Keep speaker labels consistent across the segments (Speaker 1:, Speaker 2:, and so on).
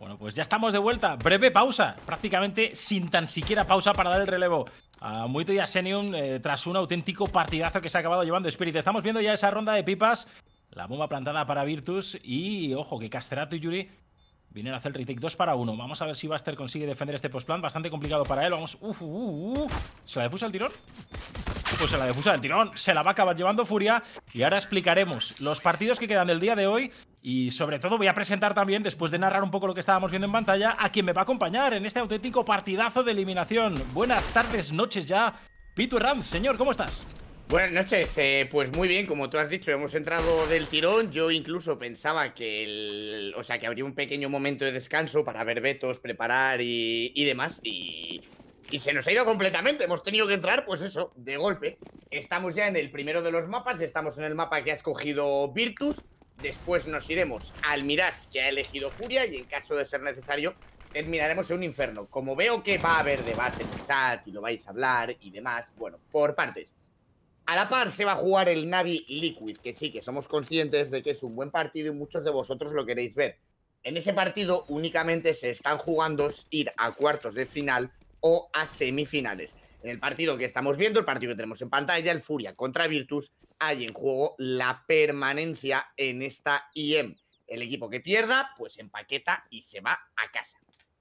Speaker 1: Bueno, pues ya estamos de vuelta. Breve pausa, prácticamente sin tan siquiera pausa para dar el relevo a Muito y a Senium eh, tras un auténtico partidazo que se ha acabado llevando Spirit. Estamos viendo ya esa ronda de pipas, la bomba plantada para Virtus y, ojo, que Casterato y Yuri vienen a hacer el retake 2 para 1. Vamos a ver si Buster consigue defender este postplan, bastante complicado para él. Vamos, uf, ¿Se la defusa el tirón? Pues se la defusa el tirón, se la va a acabar llevando Furia y ahora explicaremos los partidos que quedan del día de hoy y sobre todo voy a presentar también, después de narrar un poco lo que estábamos viendo en pantalla, a quien me va a acompañar en este auténtico partidazo de eliminación. Buenas tardes, noches ya. Pitu Rams, señor, ¿cómo estás? Buenas noches, eh, pues muy bien, como tú has dicho, hemos entrado del tirón. Yo
Speaker 2: incluso pensaba que, o sea, que habría un pequeño momento de descanso para ver vetos, preparar y, y demás. Y, y se nos ha ido completamente. Hemos tenido que entrar, pues eso, de golpe. Estamos ya en el primero de los mapas. Estamos en el mapa que ha escogido Virtus. Después nos iremos al Miras que ha elegido Furia, y en caso de ser necesario, terminaremos en un infierno. Como veo que va a haber debate en el chat y lo vais a hablar y demás, bueno, por partes. A la par se va a jugar el Navi Liquid, que sí, que somos conscientes de que es un buen partido y muchos de vosotros lo queréis ver. En ese partido únicamente se están jugando ir a cuartos de final o a semifinales. En el partido que estamos viendo, el partido que tenemos en pantalla, el Furia contra Virtus, hay en juego la permanencia en esta IEM. El equipo que pierda, pues empaqueta y se va a casa.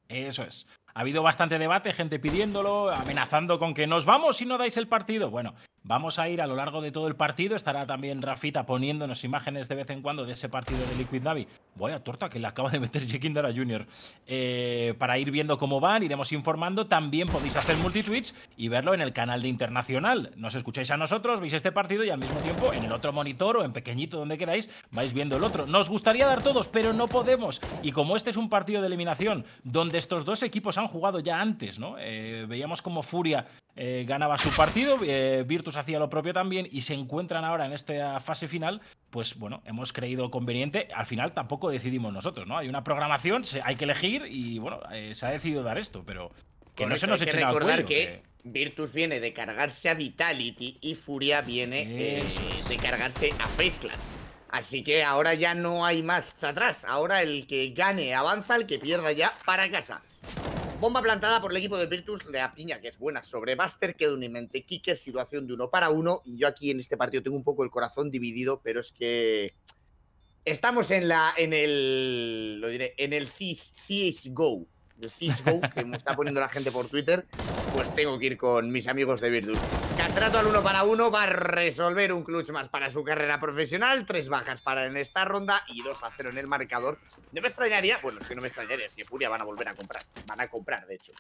Speaker 1: Eso es. Ha habido bastante debate, gente pidiéndolo, amenazando con que nos vamos si no dais el partido. Bueno, vamos a ir a lo largo de todo el partido. Estará también Rafita poniéndonos imágenes de vez en cuando de ese partido de Liquid Navi. a torta que le acaba de meter Jekindara Jr. Eh, para ir viendo cómo van, iremos informando. También podéis hacer multitweets y verlo en el canal de Internacional. Nos escucháis a nosotros, veis este partido y al mismo tiempo en el otro monitor o en pequeñito, donde queráis, vais viendo el otro. Nos gustaría dar todos, pero no podemos. Y como este es un partido de eliminación donde estos dos equipos han jugado ya antes, ¿no? Eh, veíamos como Furia eh, ganaba su partido, eh, Virtus hacía lo propio también y se encuentran ahora en esta fase final, pues bueno, hemos creído conveniente, al final tampoco decidimos nosotros, ¿no? Hay una programación, hay que elegir y bueno, se ha decidido dar esto, pero que no se nos hay que recordar
Speaker 2: que, Virtus viene de cargarse a Vitality y Furia viene de cargarse a Faceclan. Así que ahora ya no hay más atrás. Ahora el que gane avanza, el que pierda ya para casa. Bomba plantada por el equipo de Virtus la piña, que es buena, sobre Buster, quedó un mente Kike, situación de uno para uno. Y yo aquí en este partido tengo un poco el corazón dividido, pero es que estamos en la en el lo diré en el CIS, Go de Cisco, que me está poniendo la gente por Twitter, pues tengo que ir con mis amigos de Virtus. Castrato al uno para uno va a resolver un clutch más para su carrera profesional, tres bajas para en esta ronda y dos a 0 en el marcador. No me extrañaría, bueno, es que no me extrañaría, si Furia van a volver a comprar, van a comprar de hecho.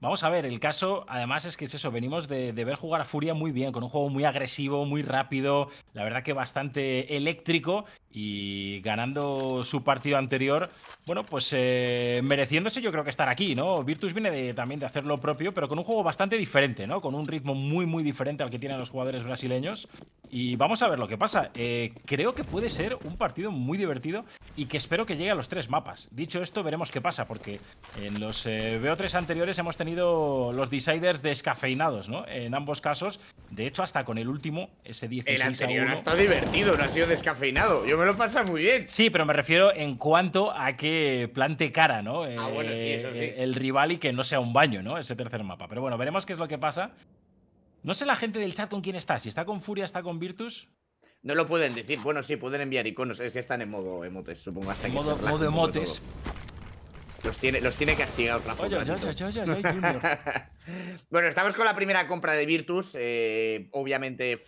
Speaker 1: Vamos a ver, el caso, además, es que es eso, venimos de, ver jugar a Furia muy bien, con un juego muy agresivo, muy rápido, la verdad que bastante eléctrico y ganando su partido anterior, bueno, pues eh, mereciéndose yo creo que estar aquí, ¿no? Virtus viene también de hacer lo propio, pero con un juego bastante diferente, ¿no? Con un ritmo muy, muy diferente al que tienen los jugadores brasileños. Y vamos a ver lo que pasa. Eh, creo que puede ser un partido muy divertido y que espero que llegue a los tres mapas. Dicho esto, veremos qué pasa, porque en los BO3 eh, anteriores hemos tenido los deciders descafeinados, ¿no? En ambos casos. De hecho, hasta con el último, ese 16 El anterior divertido, no ha sido descafeinado. Yo me lo pasa muy bien. Sí, pero me refiero en cuanto a que plante cara, ¿no? Ah, eh, el rival y que no sea un baño, ¿no? Ese tercer mapa. Pero bueno, veremos qué es lo que pasa. No sé la gente del chat con quién está. Si está con Furia, está con Virtus. No lo pueden decir. Bueno, sí, pueden enviar
Speaker 2: iconos. Es que están en modo emotes, supongo. Hasta modo, emotes. Los tiene, los tiene castigados bueno, estamos con la primera compra de Virtus. Eh, obviamente,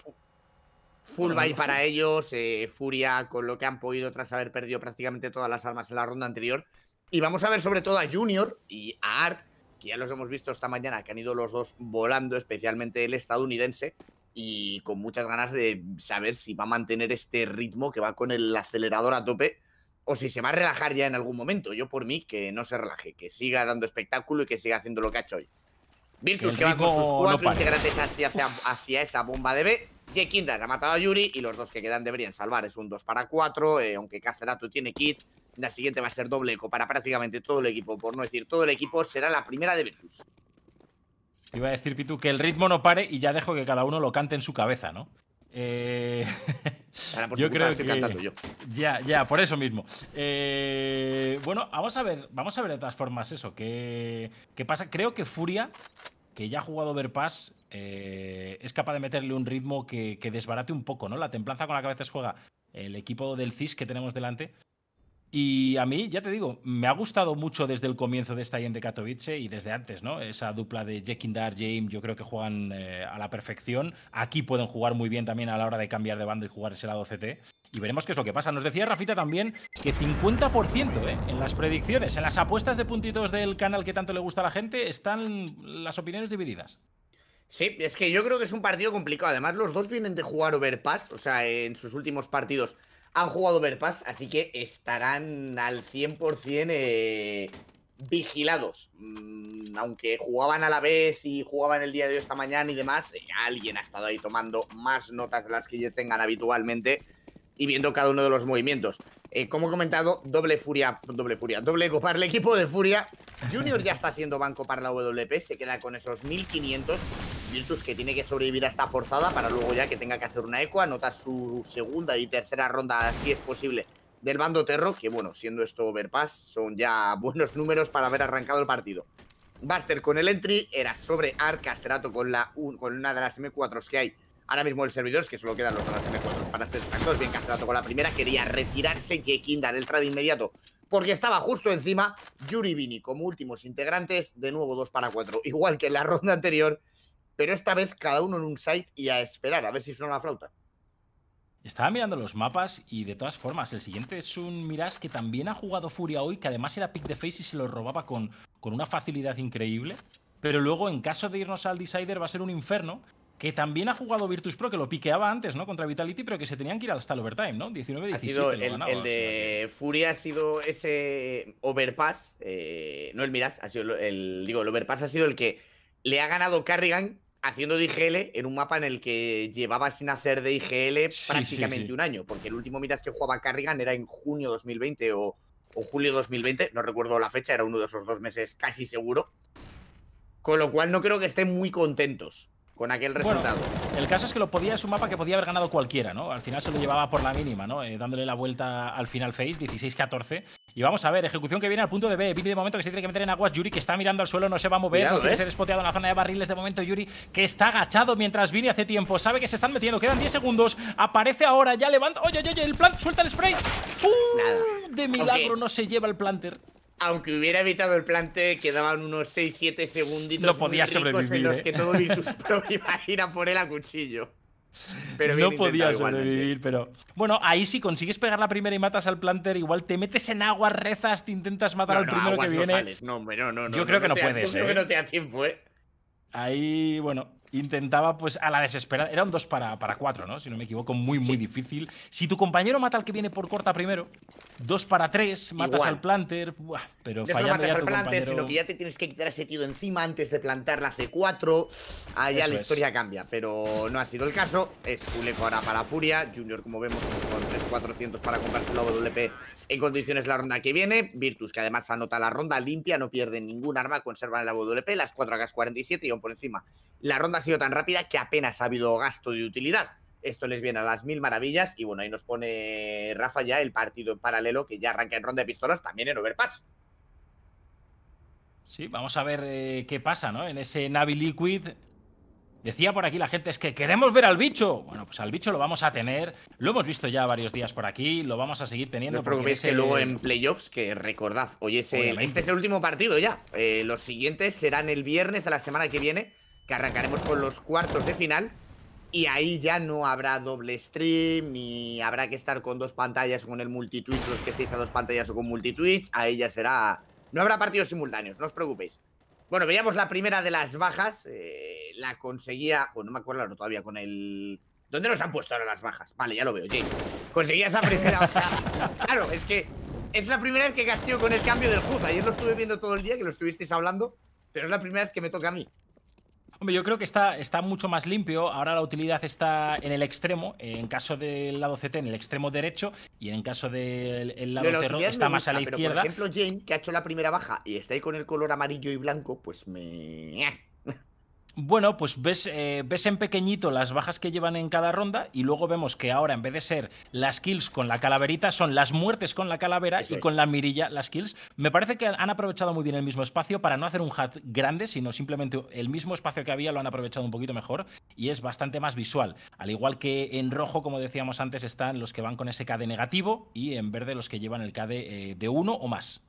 Speaker 2: full buy para ellos. Eh, furia con lo que han podido tras haber perdido prácticamente todas las armas en la ronda anterior. Y vamos a ver sobre todo a Junior y a Art, que ya los hemos visto esta mañana, que han ido los dos volando, especialmente el estadounidense, y con muchas ganas de saber si va a mantener este ritmo que va con el acelerador a tope o si se va a relajar ya en algún momento. Yo por mí que no se relaje, que siga dando espectáculo y que siga haciendo lo que ha hecho hoy. Virtus que va con sus cuatro integrantes hacia, esa bomba de B. Jake ha matado a Yuri y los dos que quedan deberían salvar. Es un 2 para 4, eh, aunque Castelato tiene kit. La siguiente va a ser doble eco para prácticamente todo el equipo, por no decir todo el equipo, será la primera de Virtus.
Speaker 1: Iba a decir, Pitu, que el ritmo no pare y ya dejo que cada uno lo cante en su cabeza, ¿no? Eh, yo creo que... Ya, ya, por eso mismo. Eh, bueno, vamos a ver, vamos a ver de todas formas eso. ¿Qué, pasa? Creo que Furia, que ya ha jugado Overpass, eh, es capaz de meterle un ritmo que, desbarate un poco, ¿no? La templanza con la que a veces juega el equipo del CIS que tenemos delante y a mí, ya te digo, me ha gustado mucho desde el comienzo de esta de Katowice y desde antes, ¿no? Esa dupla de Jekindar, James, yo creo que juegan eh, a la perfección. Aquí pueden jugar muy bien también a la hora de cambiar de bando y jugar ese lado CT. Y veremos qué es lo que pasa. Nos decía Rafita también que 50% ¿eh? en las predicciones, en las apuestas de puntitos del canal que tanto le gusta a la gente, están las opiniones divididas. Sí, es que yo creo
Speaker 2: que es un partido complicado. Además, los dos vienen de jugar Overpass, o sea, en sus últimos partidos han jugado Verpas, así que estarán al 100% eh, vigilados. Mm, aunque jugaban a la vez y jugaban el día de hoy esta mañana y demás, eh, alguien ha estado ahí tomando más notas de las que ya tengan habitualmente y viendo cada uno de los movimientos. Eh, como he comentado, doble furia, doble furia, doble eco para el equipo de furia. Junior ya está haciendo banco para la WP, se queda con esos 1500. Virtus que tiene que sobrevivir a esta forzada para luego ya que tenga que hacer una eco, anotar su segunda y tercera ronda si es posible del bando Terro, que bueno, siendo esto overpass, son ya buenos números para haber arrancado el partido. Buster con el entry, era sobre Art, castrato con, la con una de las M4s que hay ahora mismo el servidor, es que solo quedan los de las M4 para ser exactos, bien castrato con la primera, quería retirarse que dar el trade inmediato, porque estaba justo encima Yuri Vini como últimos integrantes, de nuevo 2 para 4, igual que en la ronda anterior, pero esta vez cada uno en un site y a esperar, a ver si suena la flauta.
Speaker 1: Estaba mirando los mapas y de todas formas, el siguiente es un Mirage que también ha jugado Furia hoy, que además era pick de face y se lo robaba con, con una facilidad increíble. Pero luego, en caso de irnos al Decider, va a ser un infierno, que también ha jugado Virtus Pro, que lo piqueaba antes, ¿no? Contra Vitality, pero que se tenían que ir hasta el overtime, ¿no? 19-17. Ha sido el,
Speaker 2: de Furia ha sido ese overpass, eh, no el Miras, ha sido el, digo, el overpass ha sido el que le ha ganado Carrigan haciendo de IGL en un mapa en el que llevaba sin hacer de IGL prácticamente un año, porque el último Miras que jugaba Carrigan era en junio 2020 o, o julio 2020, no recuerdo la fecha, era uno de esos dos meses casi seguro. Con lo cual no creo que estén muy contentos con aquel resultado.
Speaker 1: el caso es que lo podía, es un mapa que podía haber ganado cualquiera, ¿no? Al final se lo llevaba por la mínima, ¿no? Eh, dándole la vuelta al final face, 16-14. Y vamos a ver, ejecución que viene al punto de B. Vini de momento que se tiene que meter en aguas. Yuri que está mirando al suelo, no se va a mover, Mirado, ¿eh? ser espoteado en la zona de barriles. De momento, Yuri que está agachado mientras Vini hace tiempo. Sabe que se están metiendo, quedan 10 segundos. Aparece ahora, ya levanta. Oye, oye, oye, el plant, suelta el spray.
Speaker 2: ¡Uh!
Speaker 1: De milagro no se lleva el planter aunque hubiera evitado el plante,
Speaker 2: quedaban unos 6-7 segunditos no muy en los que ¿eh? todo Virtus Pro iba a ir a por
Speaker 1: él a cuchillo. no podía sobrevivir, pero. Bueno, ahí si consigues pegar la primera y matas al planter, igual te metes en agua, rezas, te intentas matar al primero que viene. No, hombre,
Speaker 2: no, no, Yo creo que no puedes. Yo creo ¿eh? que no te
Speaker 1: da tiempo, eh. Ahí, bueno, intentaba, pues, a la desesperada. Era un 2 para, para 4, ¿no? Si no me equivoco, muy, muy difícil. Si tu compañero mata al que viene por corta primero, 2 para 3, matas al planter. Buah, pero no fallando matas al planter, sino que
Speaker 2: ya te tienes que quitar ese tío encima antes de plantar ah, la C4. Allá la historia cambia, pero no ha sido el caso. Es Uleco ahora para Furia. Junior, como vemos, con 3-400 para comprarse la WP en condiciones la ronda que viene. Virtus, que además anota la ronda limpia, no pierde ningún arma, conserva la WP, las 4 hagas 47 y aún por encima. La ronda ha sido tan rápida que apenas ha habido gasto de utilidad. Esto les viene a las mil maravillas. Y bueno, ahí nos pone Rafa ya el partido en paralelo que ya arranca en ronda de pistolas también en Overpass.
Speaker 1: Sí, vamos a ver eh, qué pasa, ¿no? En ese Navi Liquid. Decía por aquí la gente, es que queremos ver al bicho. Bueno, pues al bicho lo vamos a tener. Lo hemos visto ya varios días por aquí, lo vamos a seguir teniendo. No os preocupéis que luego en
Speaker 2: playoffs, que recordad, oye ese este es el último partido ya. Eh, los siguientes serán el viernes de la semana que viene arrancaremos con los cuartos de final. Y ahí ya no habrá doble stream, ni habrá que estar con dos pantallas con el multitwitch, los que estéis a dos pantallas o con multitwitch. Ahí ya será... No habrá partidos simultáneos, no os preocupéis. Bueno, veíamos la primera de las bajas. Eh, la conseguía... Joder, no me acuerdo todavía con el... ¿Dónde nos han puesto ahora las bajas? Vale, ya lo veo, Jake. Conseguía esa primera baja. claro, es que es la primera vez que gasté con el cambio del Juz. Ayer lo estuve viendo todo el día, que lo estuvisteis hablando, pero es la primera vez que me toca a mí.
Speaker 1: Hombre, yo creo que está, está mucho más limpio. Ahora la utilidad está en el extremo, en caso del lado CT, en el extremo derecho, y en caso del lado terror está más a la izquierda. por ejemplo,
Speaker 2: Jane, que ha hecho la primera baja y está ahí con el color amarillo y blanco, pues me
Speaker 1: bueno, pues ves, eh, ves en pequeñito las bajas que llevan en cada ronda y luego vemos que ahora en vez de ser las kills con la calaverita, son las muertes con la calavera y con la mirilla las kills. Me parece que han aprovechado muy bien el mismo espacio para no hacer un hat grande, sino simplemente el mismo espacio que había lo han aprovechado un poquito mejor y es bastante más visual. Al igual que en rojo, como decíamos antes, están los que van con ese KD negativo y en verde los que llevan el KD eh, de uno o más.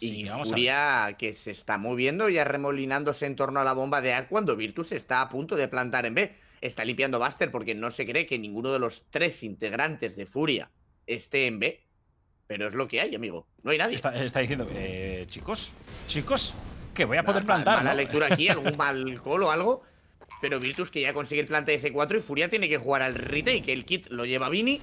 Speaker 1: Y
Speaker 2: Furia que se está moviendo y arremolinándose en torno a la bomba de A cuando Virtus está a punto de plantar en B. Está limpiando Buster porque no se cree que ninguno de los tres integrantes de Furia esté en B. Pero es lo que hay, amigo.
Speaker 1: No hay nadie. Está, diciendo, eh, chicos, chicos, que voy a poder plantar. Mala lectura aquí, algún
Speaker 2: mal o algo. Pero Virtus que ya consigue el plante de C4 y Furia tiene que jugar al retake. El kit lo lleva Vini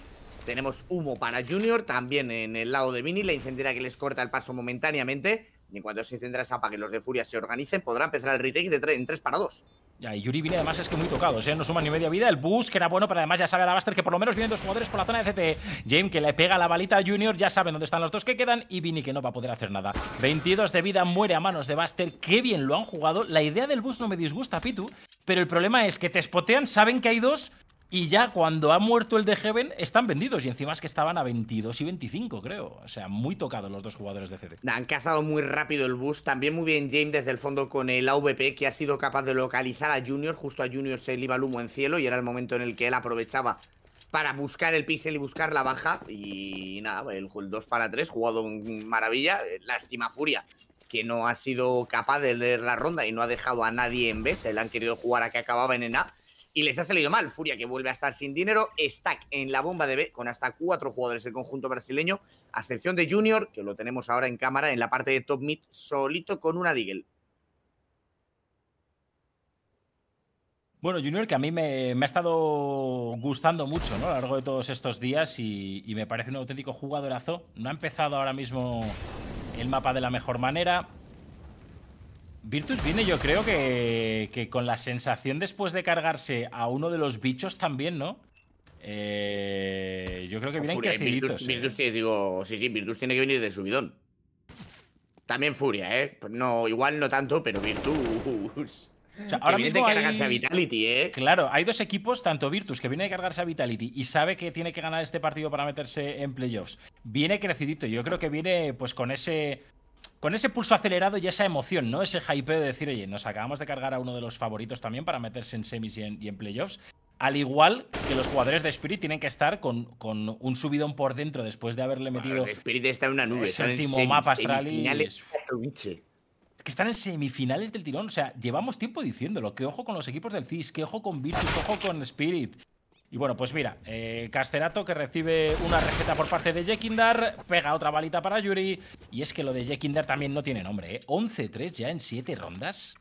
Speaker 2: tenemos humo para Junior, también en el lado de Vini, la incendiaria que les corta el paso momentáneamente. Y en cuanto se esa para que
Speaker 1: los de Furia se organicen, podrá empezar el retake en 3 para 2. Ya, y Yuri viene además es que muy tocados, ¿eh? no suma ni media vida. El bus, que era bueno, pero además ya sabe la Buster que por lo menos vienen dos jugadores por la zona de CT. E. James que le pega la balita a Junior, ya saben dónde están los dos que quedan. Y Vini que no va a poder hacer nada. 22 de vida, muere a manos de Buster. Qué bien lo han jugado. La idea del bus no me disgusta, Pitu. Pero el problema es que te spotean, saben que hay dos, y ya cuando ha muerto el de Heaven, están vendidos. Y encima es que estaban a 22 y 25, creo. O sea, muy tocados los dos jugadores de CD.
Speaker 2: Han cazado muy rápido el bus. También muy bien James desde el fondo con el AVP, que ha sido capaz de localizar a Junior. Justo a Junior se le iba el humo en cielo y era el momento en el que él aprovechaba para buscar el pixel y buscar la baja. Y nada, el 2 para 3, jugado maravilla. Lástima Furia, que no ha sido capaz de leer la ronda y no ha dejado a nadie en B. Se le han querido jugar a que acababa en e A y les ha salido mal. Furia que vuelve a estar sin dinero. Stack en la bomba de B con hasta cuatro jugadores del conjunto brasileño, a excepción de Junior, que lo tenemos ahora en cámara en la parte de top mid, solito con una
Speaker 1: Digel. Bueno, Junior, que a mí me, ha estado gustando mucho a lo largo de todos estos días y me parece un auténtico jugadorazo. No ha empezado ahora mismo el mapa de la mejor manera. Virtus viene, yo creo que, que, con la sensación después de cargarse a uno de los bichos también, ¿no? Eh, yo creo que viene que Virtus, Virtus ¿eh?
Speaker 2: tiene, digo, sí, sí, Virtus tiene que venir de subidón. También Furia, ¿eh? No,
Speaker 1: igual no tanto,
Speaker 2: pero Virtus. ahora que cargarse a
Speaker 1: Vitality, ¿eh? Claro, hay dos equipos, tanto Virtus, que viene de cargarse a Vitality y sabe que tiene que ganar este partido para meterse en playoffs. Viene crecidito, yo creo que viene pues con ese con ese pulso acelerado y esa emoción, ¿no? Ese hype de decir, oye, nos acabamos de cargar a uno de los favoritos también para meterse en semis y en, playoffs. Al igual que los jugadores de Spirit tienen que estar con, con un subidón por dentro después de haberle metido. Spirit está
Speaker 2: en una nube, el séptimo mapa astral
Speaker 1: que están en semifinales del tirón. O sea, llevamos tiempo diciéndolo. Que ojo con los equipos del CIS, que ojo con Virtus, ojo con Spirit. Y bueno, pues mira, eh, Casterato que recibe una receta por parte de Jekindar, pega otra balita para Yuri. Y es que lo de Jekindar también no tiene nombre, ¿eh? 11-3 ya en 7 rondas.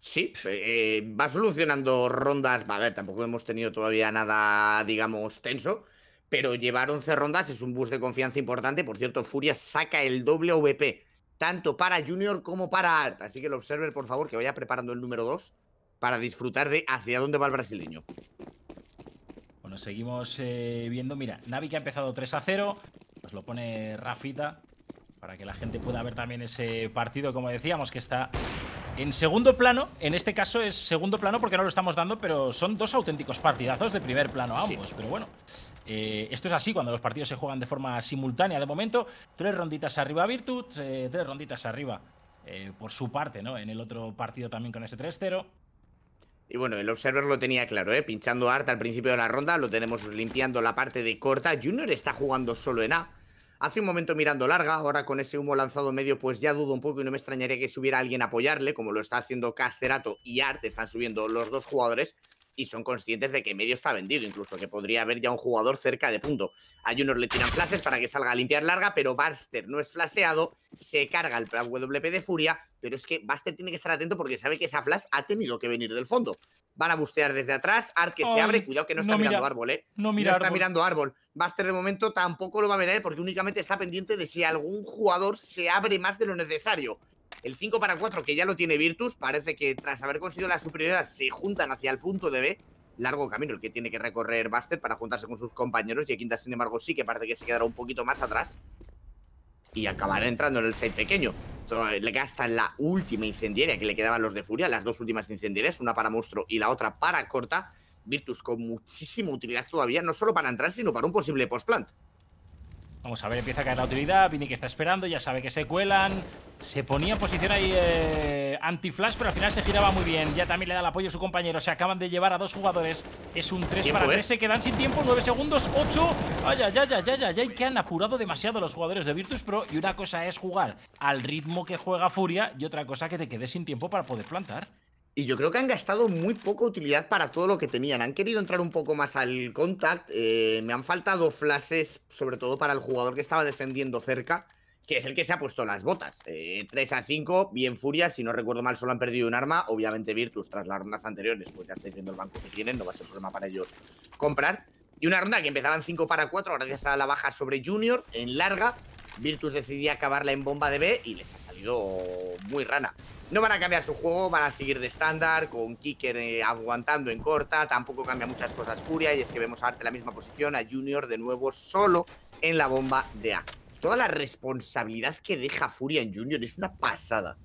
Speaker 2: Sí, eh, va solucionando rondas. A ver, tampoco hemos tenido todavía nada, digamos, tenso. Pero llevar 11 rondas es un boost de confianza importante. Por cierto, Furia saca el doble OVP tanto para Junior como para Art. Así que el Observer, por favor, que vaya preparando el número 2 para disfrutar de hacia dónde va el brasileño
Speaker 1: seguimos eh, viendo. Mira, Navi que ha empezado 3 a 0. Nos lo pone Rafita para que la gente pueda ver también ese partido, como decíamos, que está en segundo plano. En este caso es segundo plano porque no lo estamos dando, pero son dos auténticos partidazos de primer plano ambos. Pero bueno, eh, esto es así cuando los partidos se juegan de forma simultánea. De momento, tres ronditas arriba Virtus, eh, tres ronditas arriba por su parte, ¿no? En el otro partido también con ese 3-0.
Speaker 2: Y bueno, el Observer lo tenía claro, ¿eh? Pinchando arte al principio de la ronda, lo tenemos limpiando la parte de corta. Junior está jugando solo en A. Hace un momento mirando larga, ahora con ese humo lanzado medio, pues ya dudo un poco y no me extrañaría que subiera alguien a apoyarle, como lo está haciendo Casterato y arte están subiendo los dos jugadores y son conscientes de que medio está vendido, incluso que podría haber ya un jugador cerca de punto. Hay unos le tiran flashes para que salga a limpiar larga, pero Buster no es flaseado, se carga el WP de Furia, pero es que Buster tiene que estar atento porque sabe que esa flash ha tenido que venir del fondo. Van a bustear desde atrás, Art que se abre, cuidado que no está mirando árbol, ¿eh? No, mira está mirando árbol. Buster de momento tampoco lo va a mirar eh, porque únicamente está pendiente de si algún jugador se abre más de lo necesario. El 5 para 4 que ya lo tiene Virtus, parece que tras haber conseguido la superioridad se juntan hacia el punto de B. Largo camino el que tiene que recorrer Buster para juntarse con sus compañeros. Y Quinta, sin embargo, sí que parece que se quedará un poquito más atrás. Y acabará entrando en el 6 pequeño. Eh, le gasta la última incendiaria que le quedaban los de Furia, las dos últimas incendiarias, una para monstruo y la otra para corta. Virtus con muchísima utilidad todavía, no solo para entrar, sino para un posible post-plant.
Speaker 1: Vamos a ver, empieza a caer la utilidad. Vini que está esperando, ya sabe que se cuelan. Se ponía en posición ahí eh, anti-flash, pero al final se giraba muy bien. Ya también le da el apoyo a su compañero. Se acaban de llevar a dos jugadores. Es un 3 para 3. ¿eh? Se quedan sin tiempo. 9 segundos, 8. Ay, ay, ay, ya, ya. ay, que han apurado demasiado los jugadores de Virtus Pro. Y una cosa es jugar al ritmo que juega Furia y otra cosa que te quedes sin tiempo para poder plantar. Y yo creo que han gastado muy poca utilidad para todo lo que tenían.
Speaker 2: Han querido entrar un poco más al contact. Eh, me han faltado flashes, sobre todo para el jugador que estaba defendiendo cerca, que es el que se ha puesto las botas. 3 eh, a 5, bien furia. Si no recuerdo mal, solo han perdido un arma. Obviamente Virtus tras las rondas anteriores, pues ya estáis viendo el banco que tienen. No va a ser problema para ellos comprar. Y una ronda que empezaban 5 para 4 gracias a la baja sobre Junior en larga. Virtus decidía acabarla en bomba de B y les ha salido muy rana. No van a cambiar su juego, van a seguir de estándar, con Kicker eh, aguantando en corta, tampoco cambia muchas cosas Furia y es que vemos a Arte la misma posición, a Junior de nuevo solo en la bomba de A. Toda la responsabilidad que deja Furia en Junior es una pasada.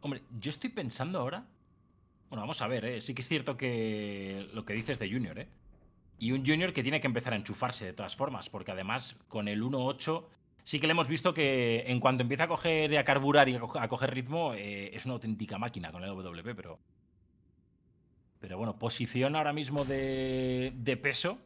Speaker 1: Hombre, yo estoy pensando ahora... Bueno, vamos a ver, ¿eh? sí que es cierto que lo que dices de Junior, ¿eh? Y un junior que tiene que empezar a enchufarse de todas formas, porque además con el 1-8 sí que le hemos visto que en cuanto empieza a coger, a carburar y a coger ritmo, eh, es una auténtica máquina con el w pero... Pero bueno, posición ahora mismo de peso,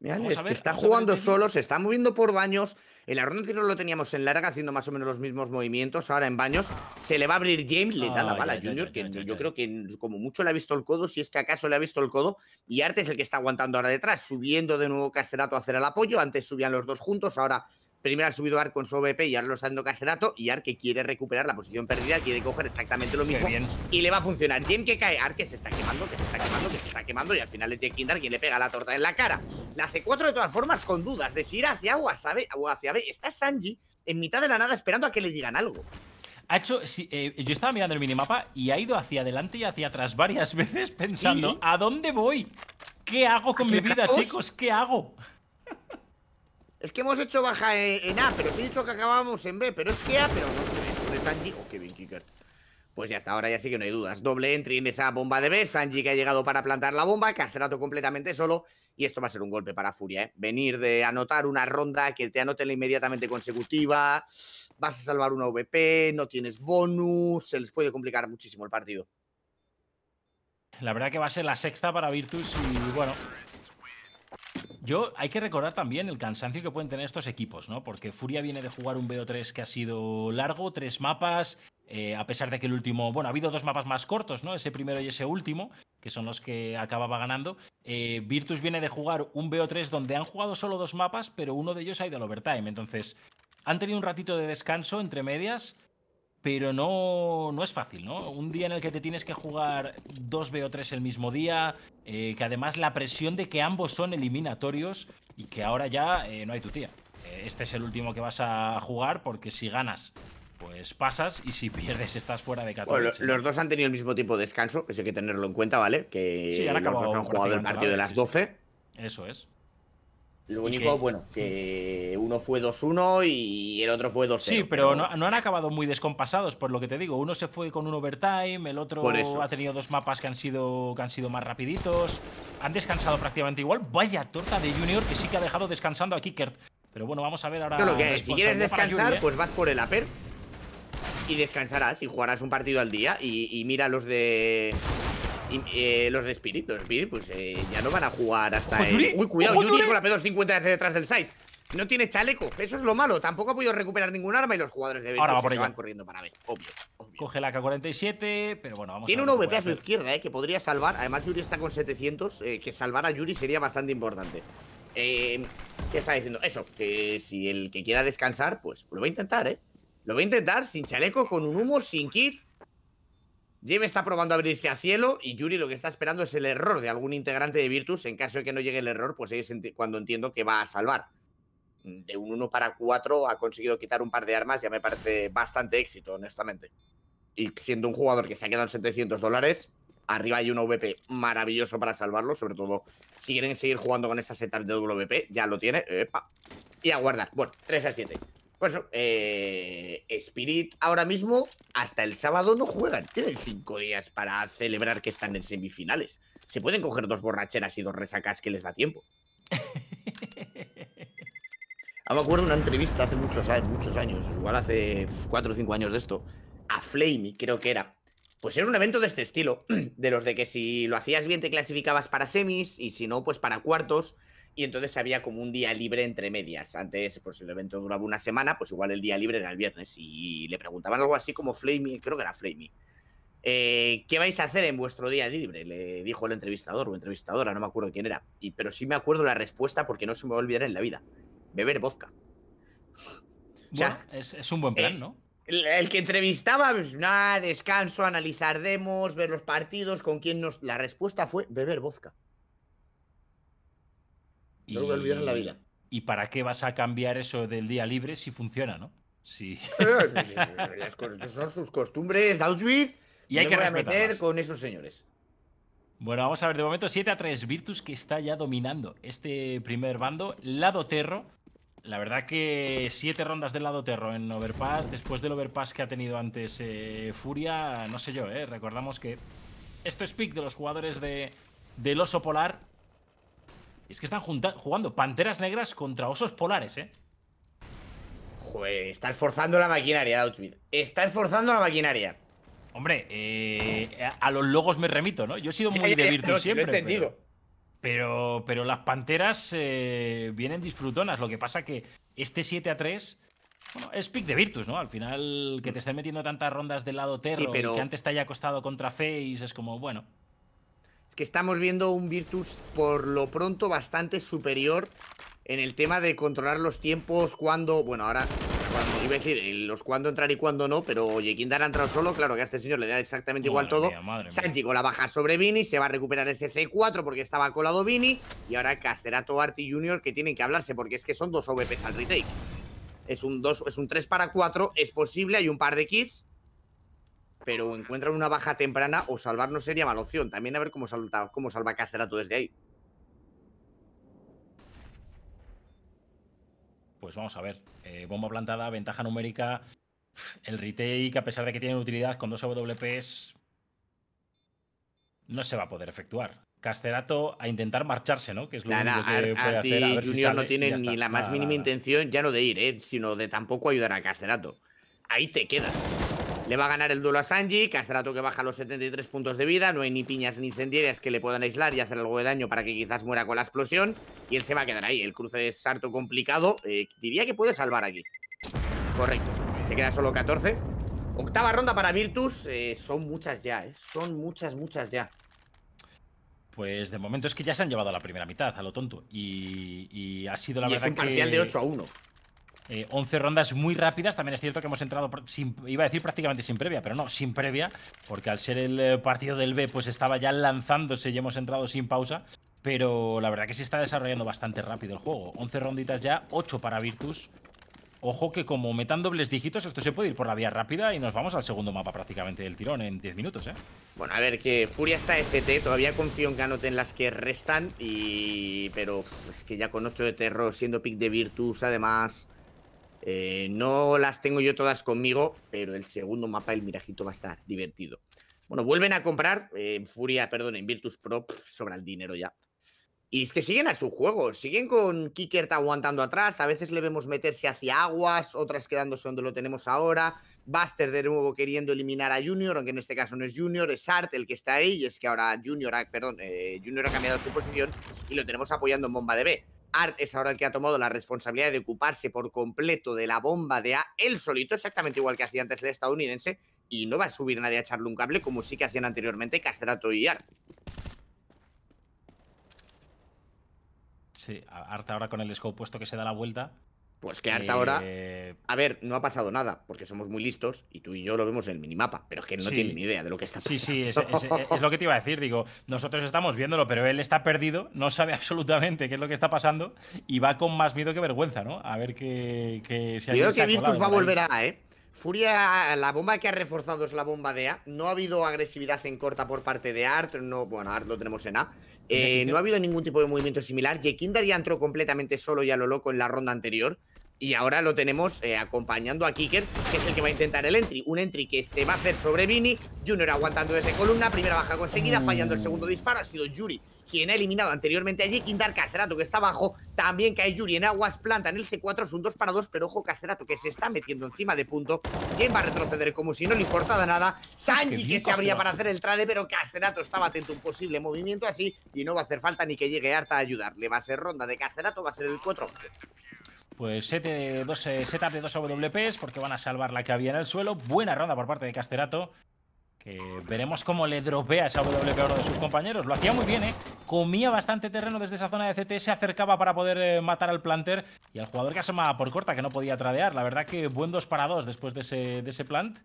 Speaker 2: está jugando solo, se está moviendo por baños. el la ronda anterior lo teníamos en larga, haciendo más o menos los mismos movimientos. Ahora en baños se le va a abrir James, le da la bala a Junior, que yo creo que como mucho le ha visto el codo, si es que acaso le ha visto el codo. Y Arte es el que está aguantando ahora detrás, subiendo de nuevo Castelato a hacer el apoyo. Antes subían los dos juntos, ahora primero ha subido Ark con su OVP y ahora lo está dando y Ark que quiere recuperar la posición perdida, quiere coger exactamente lo mismo y le va a funcionar. Jim que cae, Ark que se está quemando, que se está quemando, que se está quemando y al final es Jake Kindar quien le pega la torta en la cara. La hace 4 de todas formas con dudas de si ir hacia A o, hacia B. Está Sanji en mitad de la nada esperando a que le digan algo.
Speaker 1: Ha hecho, eh, yo estaba mirando el minimapa y ha ido hacia adelante y hacia atrás varias veces pensando, ¿a dónde voy? ¿Qué hago con mi vida, chicos?
Speaker 2: ¿Qué hago? Es que hemos hecho baja en A, pero sí he dicho que acabábamos en B, pero es que A, pero no se Sanji. Oh, qué bien, Kicker. Pues ya hasta ahora ya sí que no hay dudas. Doble entry en esa bomba de B. Sanji que ha llegado para plantar la bomba, Castrato completamente solo. Y esto va a ser un golpe para Furia, ¿eh? Venir de anotar una ronda que te anoten inmediatamente consecutiva. Vas a salvar una VP, no tienes bonus. Se les puede complicar muchísimo el
Speaker 1: partido. La verdad que va a ser la sexta para Virtus y bueno, yo hay que recordar también el cansancio que pueden tener estos equipos, ¿no? Porque Furia viene de jugar un BO3 que ha sido largo, tres mapas, eh, a pesar de que el último, bueno, ha habido dos mapas más cortos, ¿no? Ese primero y ese último, que son los que acababa ganando. Eh, Virtus viene de jugar un BO3 donde han jugado solo dos mapas, pero uno de ellos ha ido al overtime. Entonces, han tenido un ratito de descanso entre medias pero no, no es fácil, ¿no? Un día en el que te tienes que jugar dos o 3 el mismo día, eh, que además la presión de que ambos son eliminatorios y que ahora ya eh, no hay tu tía. Eh, este es el último que vas a jugar porque si ganas, pues pasas y si pierdes estás fuera de categoría. los dos han
Speaker 2: tenido el mismo tipo de descanso, eso hay que tenerlo en cuenta, ¿vale? Que sí, han, han jugado el partido de las
Speaker 1: 12. Eso es. Lo único, bueno,
Speaker 2: que uno fue 2-1 y el otro fue 2-0. Sí, pero no,
Speaker 1: han acabado muy descompasados, por lo que te digo. Uno se fue con un overtime, el otro ha tenido dos mapas que han, sido, que han sido más rapiditos. Han descansado prácticamente igual. Vaya torta de Junior que sí que ha dejado descansando a Kickert. Pero bueno, vamos a ver ahora. que si quieres descansar, ¿eh? pues vas
Speaker 2: por el aper y descansarás y jugarás un partido al día. y mira los de y, eh, los de Spirit, los Spirit, pues eh, ya no van a jugar hasta pues el... Uy, cuidado, Yuri, con la P250 desde detrás del site. No tiene chaleco, eso es lo malo. Tampoco ha podido recuperar ningún arma y los jugadores de Ahora se van
Speaker 1: corriendo para ver. obvio, Coge la K47, pero bueno, vamos Tiene a ver un a su
Speaker 2: izquierda, eh, que podría salvar. Además, Yuri está con 700, eh, que salvar a Yuri sería bastante importante. ¿Qué está diciendo? Eso, que si el que quiera descansar, pues lo va a intentar, ¿eh? Lo va a intentar sin chaleco, con un humo, sin kit. Jim está probando abrirse a cielo y Yuri lo que está esperando es el error de algún integrante de Virtus. En caso de que no llegue el error, pues es cuando entiendo que va a salvar. Mm, de un 1 para 4 ha conseguido quitar un par de armas, ya me parece bastante éxito, honestamente. Y siendo un jugador que se ha quedado en 700 dólares, arriba hay un VP maravilloso para salvarlo, sobre todo si quieren seguir jugando con esa setup de WP, ya lo tiene. Y a guardar. Bueno, 3 a 7. Pues eh, Spirit ahora mismo, hasta el sábado no juegan. Tienen cinco días para celebrar que están en semifinales. Se pueden coger dos borracheras y dos resacas que les da tiempo. ah, me acuerdo de una entrevista hace muchos años, muchos años, igual hace cuatro o cinco años de esto, a Flamey, creo que era. Pues era un evento de este estilo, de los de que si lo hacías bien te clasificabas para semis y si no, pues para cuartos y entonces había como un día libre entre medias. Antes, pues el evento duraba una semana, pues igual el día libre era el viernes y le preguntaban algo así como Flamey, creo que era Flamey. Eh, ¿Qué vais a hacer en vuestro día libre? Le dijo el entrevistador o entrevistadora, no me acuerdo quién era. Y, pero sí me acuerdo la respuesta porque no se me va a olvidar en la vida. Beber vodka. ya
Speaker 1: es, un buen plan, eh, ¿no?
Speaker 2: El, que entrevistaba, pues, nada, descanso, analizar demos, ver los partidos, con quién nos... La respuesta fue beber vodka.
Speaker 1: No lo en la vida. ¿Y para qué vas a cambiar eso del día libre si funciona, no? Sí. Eh,
Speaker 2: eh, son sus costumbres, Auschwitz.
Speaker 1: Y hay que meter
Speaker 2: con esos señores.
Speaker 1: Bueno, vamos a ver, de momento 7 a 3 Virtus que está ya dominando este primer bando. Lado Terro. La verdad que 7 rondas del lado Terro en Overpass. Después del Overpass que ha tenido antes eh, Furia, no sé yo, eh, recordamos que esto es pick de los jugadores de, del Oso Polar es que están jugando panteras negras contra osos polares, ¿eh?
Speaker 2: Joder, está esforzando la maquinaria, Outfit. Está esforzando la maquinaria.
Speaker 1: Hombre, eh, a, los logos me remito, ¿no? Yo he sido muy de Virtus siempre. Pero... Pero, las panteras eh, vienen disfrutonas. Lo que pasa que este 7 a 3 es pick de Virtus, ¿no? Al final, que te mm. estén metiendo tantas rondas del lado terro pero... y que antes te haya acostado contra Face, es como, bueno
Speaker 2: que estamos viendo un Virtus por lo pronto bastante superior en el tema de controlar los tiempos, cuando, bueno, ahora, cuando, iba a decir, eh, los cuándo entrar y cuándo no, pero oye, Kindar ha entrado solo, claro que a este señor le da exactamente igual todo. Sánchez con la baja sobre Vini, se va a recuperar ese C4 porque estaba colado Vini, y ahora Casterato, Arti Junior que tienen que hablarse porque es que son dos OVPs al retake. Es un, dos, es un 3 para 4, es posible, hay un par de kits, pero encuentran una baja temprana o salvarnos sería mala opción. También a ver cómo, salta, cómo salva Casterato desde ahí.
Speaker 1: Pues vamos a ver. Eh, bomba plantada, ventaja numérica. El retake, a pesar de que tiene utilidad con dos WPs, no se va a poder efectuar. Casterato a intentar marcharse, ¿no? Que es lo único que puede hacer. Junior no tiene ni la más mínima
Speaker 2: intención ya no de ir, eh, sino de tampoco ayudar a Casterato. Ahí te quedas. Le va a ganar el duelo a Sanji, Castrato que baja los 73 puntos de vida, no hay ni piñas ni incendiarias que le puedan aislar y hacer algo de daño para que quizás muera con la explosión, y él se va a quedar ahí, el cruce es harto complicado, eh, diría que puede salvar aquí. Correcto, se queda solo 14. Octava ronda para Virtus, eh, son muchas ya, eh. son muchas, muchas ya.
Speaker 1: Pues de momento es que ya se han llevado a la primera mitad, a lo tonto. Y, ha sido la y verdad es un parcial de 8 a 1. 11 eh, rondas muy rápidas. También es cierto que hemos entrado, sin, iba a decir prácticamente sin previa, pero no, sin previa, porque al ser el eh, partido del B, pues estaba ya lanzándose y hemos entrado sin pausa. Pero la verdad que se está desarrollando bastante rápido el juego. 11 ronditas ya, 8 para Virtus. Ojo que como metan dobles dígitos, esto se puede ir por la vía rápida y nos vamos al segundo mapa prácticamente del tirón en 10 minutos, ¿eh?
Speaker 2: Bueno, a ver, que Furia está FT, todavía confío en que anoten las que restan y... Pero es que ya con 8 de terror, siendo pick de Virtus, además... Eh, no las tengo yo todas conmigo, pero el segundo mapa, el Mirajito, va a estar divertido. Bueno, vuelven a comprar en eh, Furia, perdón, en Virtus Pro, sobra el dinero ya. Y es que siguen a su juego, siguen con Kickert aguantando atrás, a veces le vemos meterse hacia aguas, otras quedándose donde lo tenemos ahora, Buster de nuevo queriendo eliminar a Junior, aunque en este caso no es Junior, es Art el que está ahí, y es que ahora Junior perdón, eh, Junior ha cambiado su posición y lo tenemos apoyando en Bomba de B. Art es ahora el que ha tomado la responsabilidad de ocuparse por completo de la bomba de A, él solito, exactamente igual que hacía antes el estadounidense, y no va a subir nadie a echarle un cable como sí que hacían anteriormente Castrato y Art.
Speaker 1: Sí, Art ahora con el scope puesto que se da la vuelta, pues que harta ahora, eh,
Speaker 2: a ver, no ha pasado nada, porque somos muy listos y tú y yo lo vemos en el minimapa, pero es que no tiene ni idea de lo que está pasando. Sí, sí, es, lo
Speaker 1: que te iba a decir, digo, nosotros estamos viéndolo, pero él está perdido, no sabe absolutamente qué es lo que está pasando y va con más miedo que vergüenza, ¿no? A ver qué... Que Yo Creo que Virtus va a volver a,
Speaker 2: ¿eh? Furia, la bomba que ha reforzado es la bomba de A. No ha habido agresividad en corta por parte de Art. No, bueno, Art lo tenemos en A. Eh, no ha habido ningún tipo de movimiento similar. Jekinder ya entró completamente solo y a lo loco en la ronda anterior. Y ahora lo tenemos eh, acompañando a Kicker, que es el que va a intentar el entry. Un entry que se va a hacer sobre Vini. Junior aguantando desde columna. Primera baja conseguida, fallando el segundo disparo. Ha sido Yuri quien ha eliminado anteriormente allí. Kindar Castrato, que está abajo. También cae Yuri en aguas. Planta en el C4. Es un 2 para 2, pero ojo Casterato que se está metiendo encima de punto. ¿Quién va a retroceder como si no le importara nada. Sanji, que se abría para hacer el trade, pero Casterato estaba atento a un posible movimiento así. Y no va a hacer falta ni que llegue harta a ayudarle. Va a ser ronda de Casterato. va a ser el 4
Speaker 1: pues de dos, eh, setup de dos WPs porque van a salvar la que había en el suelo. Buena ronda por parte de Casterato. Que veremos cómo le dropea esa WP a uno de sus compañeros. Lo hacía muy bien, ¿eh? Comía bastante terreno desde esa zona de CT, se acercaba para poder eh, matar al planter y al jugador que asomaba por corta, que no podía tradear. La verdad que buen 2 para 2 después de ese, de ese plant.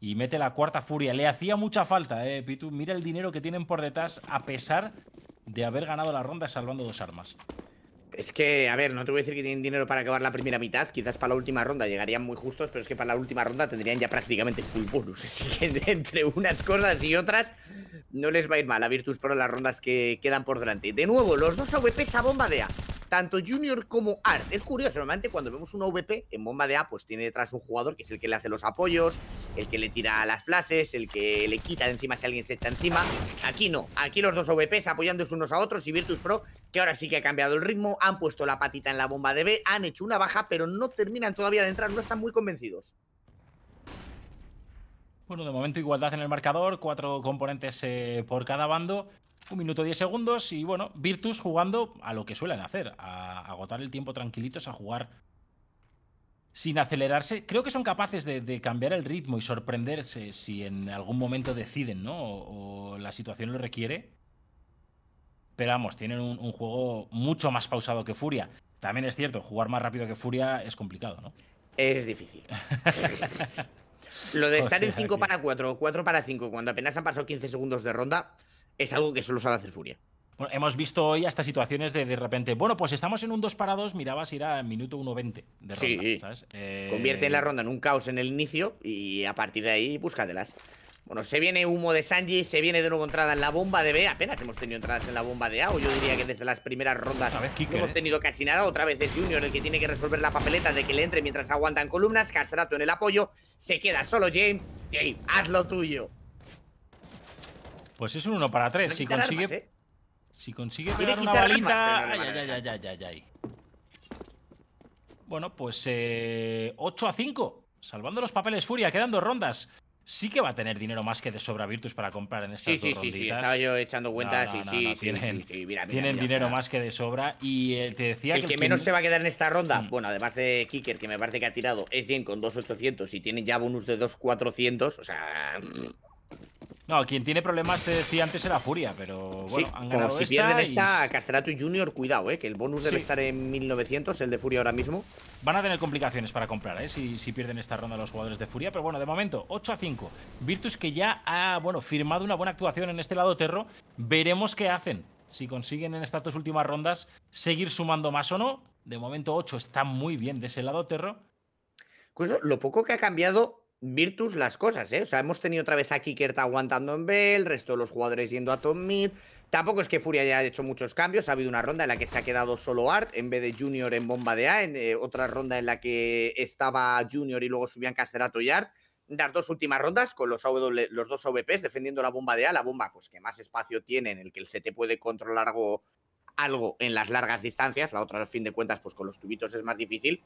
Speaker 1: Y mete la cuarta furia. Le hacía mucha falta, ¿eh, Pitu? Mira el dinero que tienen por detrás a pesar de haber ganado la ronda salvando dos armas.
Speaker 2: Es que, a ver, no te voy a decir que tienen dinero para acabar la primera mitad. Quizás para la última ronda llegarían muy justos, pero es que para la última ronda tendrían ya prácticamente full bonus. Así que entre unas cosas y otras no les va a ir mal a Virtus por las rondas que quedan por delante. De nuevo, los dos AWPs a bomba A tanto Junior como Art. Es curioso, normalmente cuando vemos un OVP en bomba de A, pues tiene detrás un jugador que es el que le hace los apoyos, el que le tira las flashes, el que le quita de encima si alguien se echa encima. Aquí no, aquí los dos VPs apoyándose unos a otros y Virtus Pro, que ahora sí que ha cambiado el ritmo, han puesto la patita en la bomba de B, han hecho una baja, pero no terminan todavía de entrar, no están muy convencidos.
Speaker 1: Bueno, de momento igualdad en el marcador, cuatro componentes eh, por cada bando. Un minuto 10 segundos y bueno, Virtus jugando a lo que suelen hacer, a agotar el tiempo tranquilitos, a jugar sin acelerarse. Creo que son capaces de, cambiar el ritmo y sorprenderse si en algún momento deciden, ¿no? O, la situación lo requiere. Pero vamos, tienen un, juego mucho más pausado que Furia. También es cierto, jugar más rápido que Furia es complicado, ¿no? Es difícil. Lo de estar en 5 para
Speaker 2: 4 o 4 para 5 cuando apenas han pasado 15 segundos de ronda, es algo que solo sabe hacer Furia.
Speaker 1: hemos visto hoy hasta situaciones de de repente, bueno, pues estamos en un 2 parados. mirabas ir a minuto 1.20 de ronda,
Speaker 2: eh, Convierte en la ronda en un caos en el inicio y a partir de ahí búscatelas. Bueno, se viene humo de Sanji, se viene de nuevo entrada en la bomba de B. Apenas hemos tenido entradas en la bomba de A, o yo diría que desde las primeras rondas hemos ¿eh? tenido casi nada. Otra vez es Junior el que tiene que resolver la papeleta de que le entre mientras aguantan columnas. Castrato en el apoyo, se queda solo James. James, haz lo tuyo.
Speaker 1: Pues es un 1 para 3. ¿eh? Si consigue. Si consigue pegar una balita. ay, ay, ay, ay, ay, Bueno, pues 8 eh, a 5. Salvando los papeles Furia, quedando rondas. Sí que va a tener dinero más que de sobra Virtus para comprar en estas dos sí, ronditas. Sí, sí, estaba yo
Speaker 2: echando cuentas y sí, sí, tienen, sí tienen dinero más
Speaker 1: que de sobra y eh, te decía que... El que menos se
Speaker 2: va a quedar en esta ronda, mm. bueno, además de Kicker, que me parece que ha tirado, es bien con 2.800 y tiene ya bonus de 2.400, o sea...
Speaker 1: No, quien tiene problemas, te decía antes, era Furia, pero bueno, han ganado como si pierden esta,
Speaker 2: y... Junior, cuidado, eh, que el bonus debe estar en 1900, el de Furia ahora mismo.
Speaker 1: Van a tener complicaciones para comprar, eh, si, pierden esta ronda los jugadores de Furia, pero bueno, de momento, 8 a 5. Virtus que ya ha, bueno, firmado una buena actuación en este lado Terro, veremos qué hacen. Si consiguen en estas dos últimas rondas seguir sumando más o no. De momento, 8 está muy bien de ese lado Terro. Pues
Speaker 2: lo poco que ha cambiado Virtus las cosas, ¿eh? O sea, hemos tenido otra vez a Kikert aguantando en B, el resto de los jugadores yendo a Tom Mid. Tampoco es que Furia haya hecho muchos cambios. Ha habido una ronda en la que se ha quedado solo Art en vez de Junior en bomba de A. En, eh, otra ronda en la que estaba Junior y luego subían Casterato y Art. Las dos últimas rondas con los, los dos AVPs, defendiendo la bomba de A. La bomba, pues que más espacio tiene en el que el CT puede controlar algo, en las largas distancias. La otra, al fin de cuentas, pues con los tubitos es más difícil.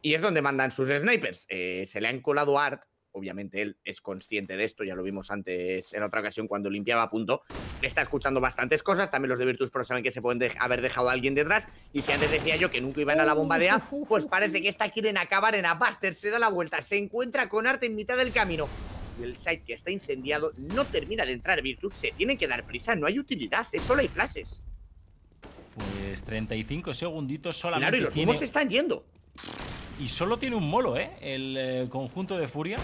Speaker 2: Y es donde mandan sus snipers. Eh, se le han colado Art obviamente él es consciente de esto, ya lo vimos antes en otra ocasión cuando limpiaba a punto, está escuchando bastantes cosas, también los de Virtus Pro saben que se pueden haber dejado a alguien detrás, y si antes decía yo que nunca iban a la bomba de A, pues parece que esta quieren acabar en A, se da la vuelta, se encuentra con Arte en mitad del camino, y el site que está incendiado no termina de entrar Virtus, se tiene que dar prisa, no hay utilidad, es solo hay flashes.
Speaker 1: Pues 35 segunditos solamente. Claro, y los se
Speaker 2: están yendo.
Speaker 1: Y solo tiene un molo, ¿eh? El eh, conjunto de Furia.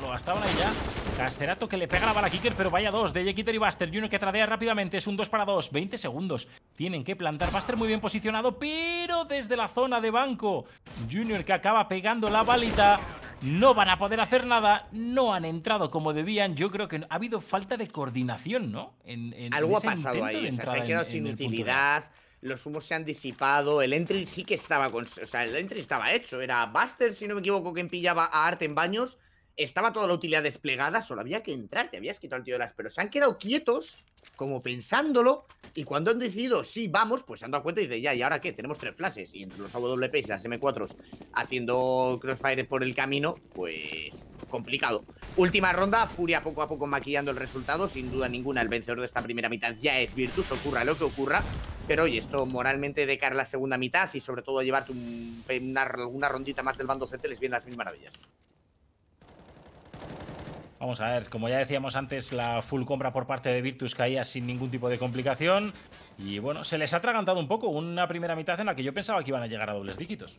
Speaker 1: lo gastaban ahí ya. Casterato que le pega la bala a Kicker, pero vaya dos. De Jekitter y Buster. Junior que tradea rápidamente. Es un 2 para 2. 20 segundos. Tienen que plantar. Buster muy bien posicionado, pero desde la zona de banco. Junior que acaba pegando la balita. No van a poder hacer nada. No han entrado como debían. Yo creo que ha habido falta de coordinación, ¿no? En, Algo ha pasado ahí. se ha quedado sin utilidad
Speaker 2: los humos se han disipado. El entry sí que estaba con. O sea, el entry estaba hecho. Era Buster, si no me equivoco, quien pillaba a Arte en baños estaba toda la utilidad desplegada, solo había que entrar, te habías quitado el tío de las, pero se han quedado quietos, como pensándolo, y cuando han decidido, sí, vamos, pues se han dado cuenta y dice ya, ¿y ahora qué? Tenemos tres flashes, y entre los AWPs y las M4s haciendo crossfire por el camino, pues complicado. Última ronda, Furia poco a poco maquillando el resultado, sin duda ninguna, el vencedor de esta primera mitad ya es Virtus, ocurra lo que ocurra, pero oye, esto moralmente de cara a la segunda mitad y sobre todo llevarte un, una, rondita más del bando CT les viene las mil maravillas.
Speaker 1: Vamos a ver, como ya decíamos antes, la full compra por parte de Virtus caía sin ningún tipo de complicación. Y bueno, se les ha atragantado un poco una primera mitad en la que yo pensaba que iban a llegar a dobles dígitos.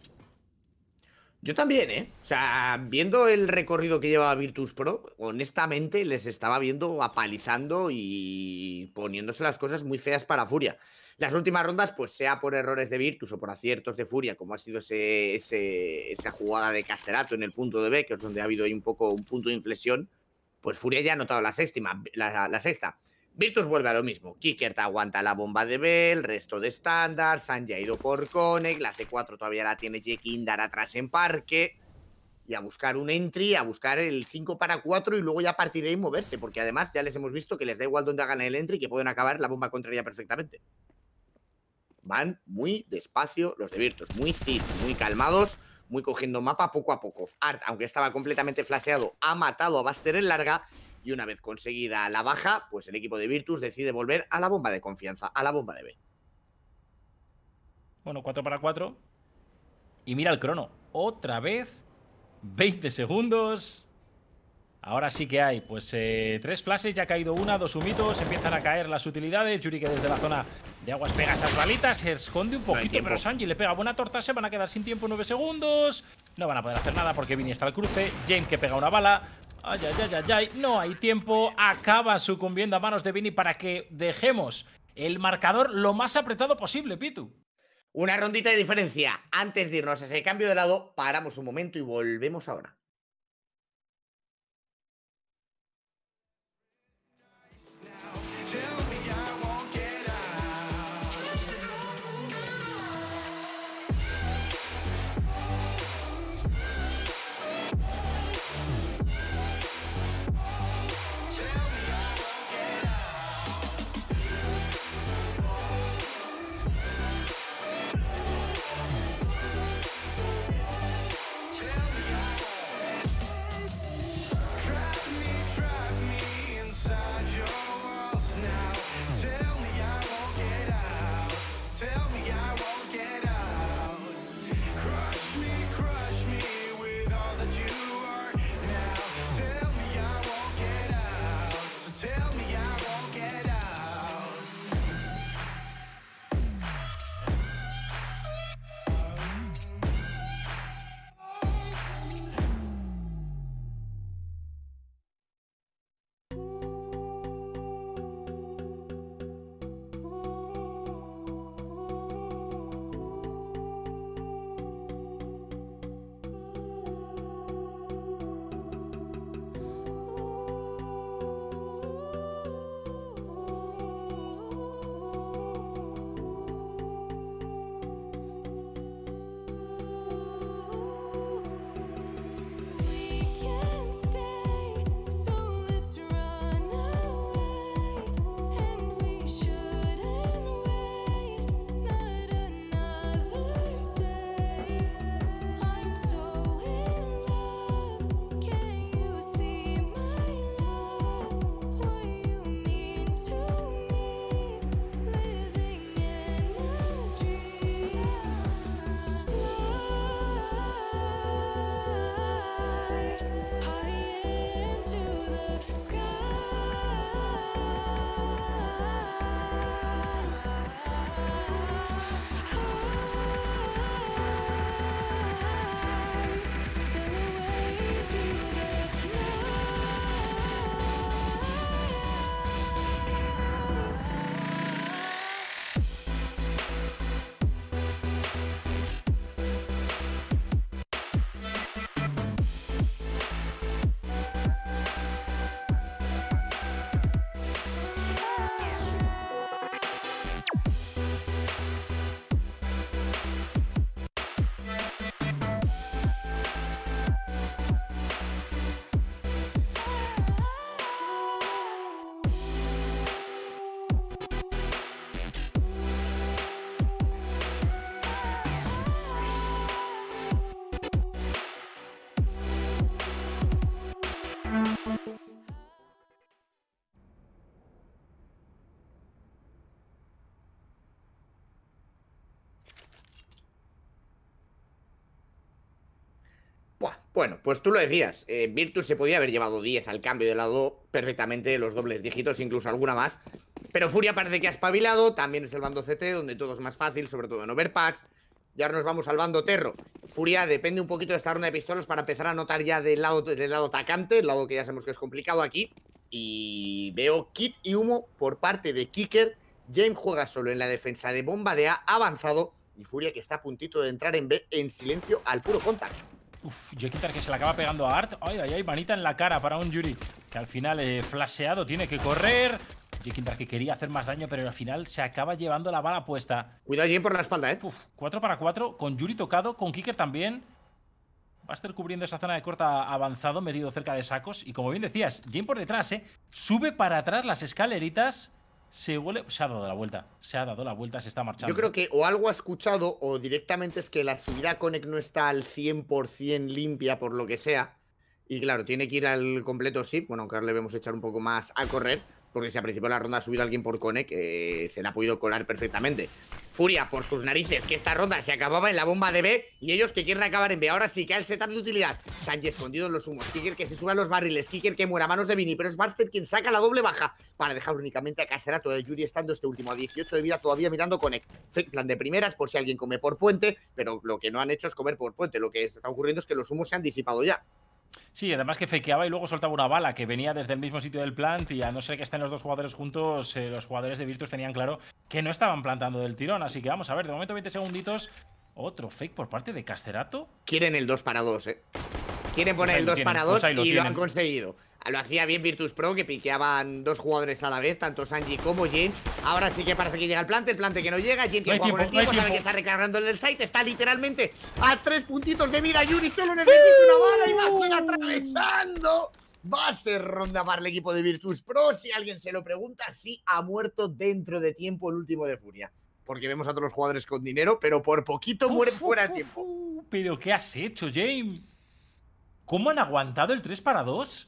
Speaker 1: Yo también, ¿eh? O sea,
Speaker 2: viendo el recorrido que llevaba Virtus Pro, honestamente les estaba viendo apalizando y poniéndose las cosas muy feas para Furia. Las últimas rondas, pues sea por errores de Virtus o por aciertos de Furia, como ha sido ese, ese, esa jugada de Casterato en el punto de B, que es donde ha habido ahí un poco un punto de inflexión, pues Furia ya ha anotado la la, sexta. Virtus vuelve a lo mismo. Kickert aguanta la bomba de Bell, resto de estándar, han ya ido por Konek, la C4 todavía la tiene Jekindar atrás en parque. Y a buscar un entry, a buscar el 5 para 4 y luego ya a partir de ahí moverse, porque además ya les hemos visto que les da igual dónde hagan el entry que pueden acabar la bomba contraria perfectamente. Van muy despacio los de Virtus, muy cis, muy calmados muy cogiendo mapa poco a poco. Art, aunque estaba completamente flaseado, ha matado a Buster en larga y una vez conseguida la baja, pues el equipo de Virtus decide volver a la bomba de confianza, a la bomba de B.
Speaker 1: Bueno, 4 para 4. Y mira el crono. Otra vez. 20 segundos. Ahora sí que hay, pues eh, tres flashes, ya ha caído una, dos humitos, empiezan a caer las utilidades. Yuri que desde la zona de aguas pega esas balitas, se esconde un poquito, pero Sanji le pega buena torta, se van a quedar sin tiempo Nueve segundos. No van a poder hacer nada porque Vini está al cruce, Jen que pega una bala. Ay, ay, ay, ay, no hay tiempo, acaba sucumbiendo a manos de Vini para que dejemos el marcador lo más apretado posible, Pitu.
Speaker 2: Una rondita
Speaker 1: de diferencia.
Speaker 2: Antes de irnos a ese cambio de lado, paramos un momento y volvemos ahora. Bueno, pues tú lo decías, eh, Virtus se podía haber llevado 10 al cambio de lado perfectamente, los dobles dígitos, incluso alguna más. Pero Furia parece que ha espabilado, también es el bando CT, donde todo es más fácil, sobre todo en Overpass. Y ahora nos vamos al bando Terro. Furia depende un poquito de esta ronda de pistolas para empezar a notar ya del lado, del lado atacante, el lado que ya sabemos que es complicado aquí. Y veo kit y humo por parte de Kicker. James juega solo en la defensa de bomba de A avanzado y Furia que está a puntito de entrar en B en silencio al puro contacto.
Speaker 1: Uf, Jekitar que se la acaba pegando a Art. Ay, ay, ay, manita en la cara para un Yuri. Que al final, eh, flasheado, tiene que correr. Jekitar que quería hacer más daño, pero al final se acaba llevando la bala puesta. Cuidado, Jim, por la espalda, ¿eh? Cuatro 4 para 4, con Yuri tocado, con Kicker también. Va a estar cubriendo esa zona de corta avanzado, medido cerca de sacos. Y como bien decías, Jim por detrás, ¿eh? Sube para atrás las escaleritas se ha dado la vuelta, se ha dado la vuelta, se está marchando. Yo creo
Speaker 2: que o algo ha escuchado o directamente es que la subida Connect no está al 100% limpia por lo que sea. Y claro, tiene que ir al completo sí bueno, aunque ahora le vemos echar un poco más a correr porque si a principio de la ronda ha subido alguien por Conec, se le ha podido colar perfectamente. Furia, por sus narices, que esta ronda se acababa en la bomba de B y ellos que quieren acabar en B. Ahora sí, que el setup de utilidad. han escondido los humos. Kicker que se suban los barriles. Kicker que muera a manos de Vini. Pero es Barster quien saca la doble baja para dejar únicamente a Casterato de Yuri estando este último a 18 de vida todavía mirando Conec. plan de primeras por si alguien come por puente, pero lo que no han hecho es comer por puente. Lo que está ocurriendo es que los humos se han disipado ya.
Speaker 1: Sí, además que fakeaba y luego soltaba una bala que venía desde el mismo sitio del plant y a no ser que estén los dos jugadores juntos, eh, los jugadores de Virtus tenían claro que no estaban plantando del tirón. Así que vamos a ver, de momento 20 segunditos. Otro fake por parte de Casterato. Quieren el 2 para 2, eh. Quieren poner pues el 2 para 2 pues y lo han
Speaker 2: conseguido. Lo hacía bien Virtus Pro, que piqueaban dos jugadores a la vez, tanto Sanji como James. Ahora sí que parece que llega el plante, el plante que no llega. James que no el tiempo, sabe que está recargando el del site. Está literalmente a tres puntitos de vida. Yuri solo necesita una bala y va a seguir ¡Uh! atravesando. Va a ser ronda para el equipo de Virtus Pro. Si alguien se lo pregunta, sí, ha muerto dentro de tiempo el último de Furia. Porque vemos a todos los jugadores con dinero, pero
Speaker 1: por poquito muere fuera de tiempo. pero ¿qué has hecho, James? ¿Cómo han aguantado el 3 para 2?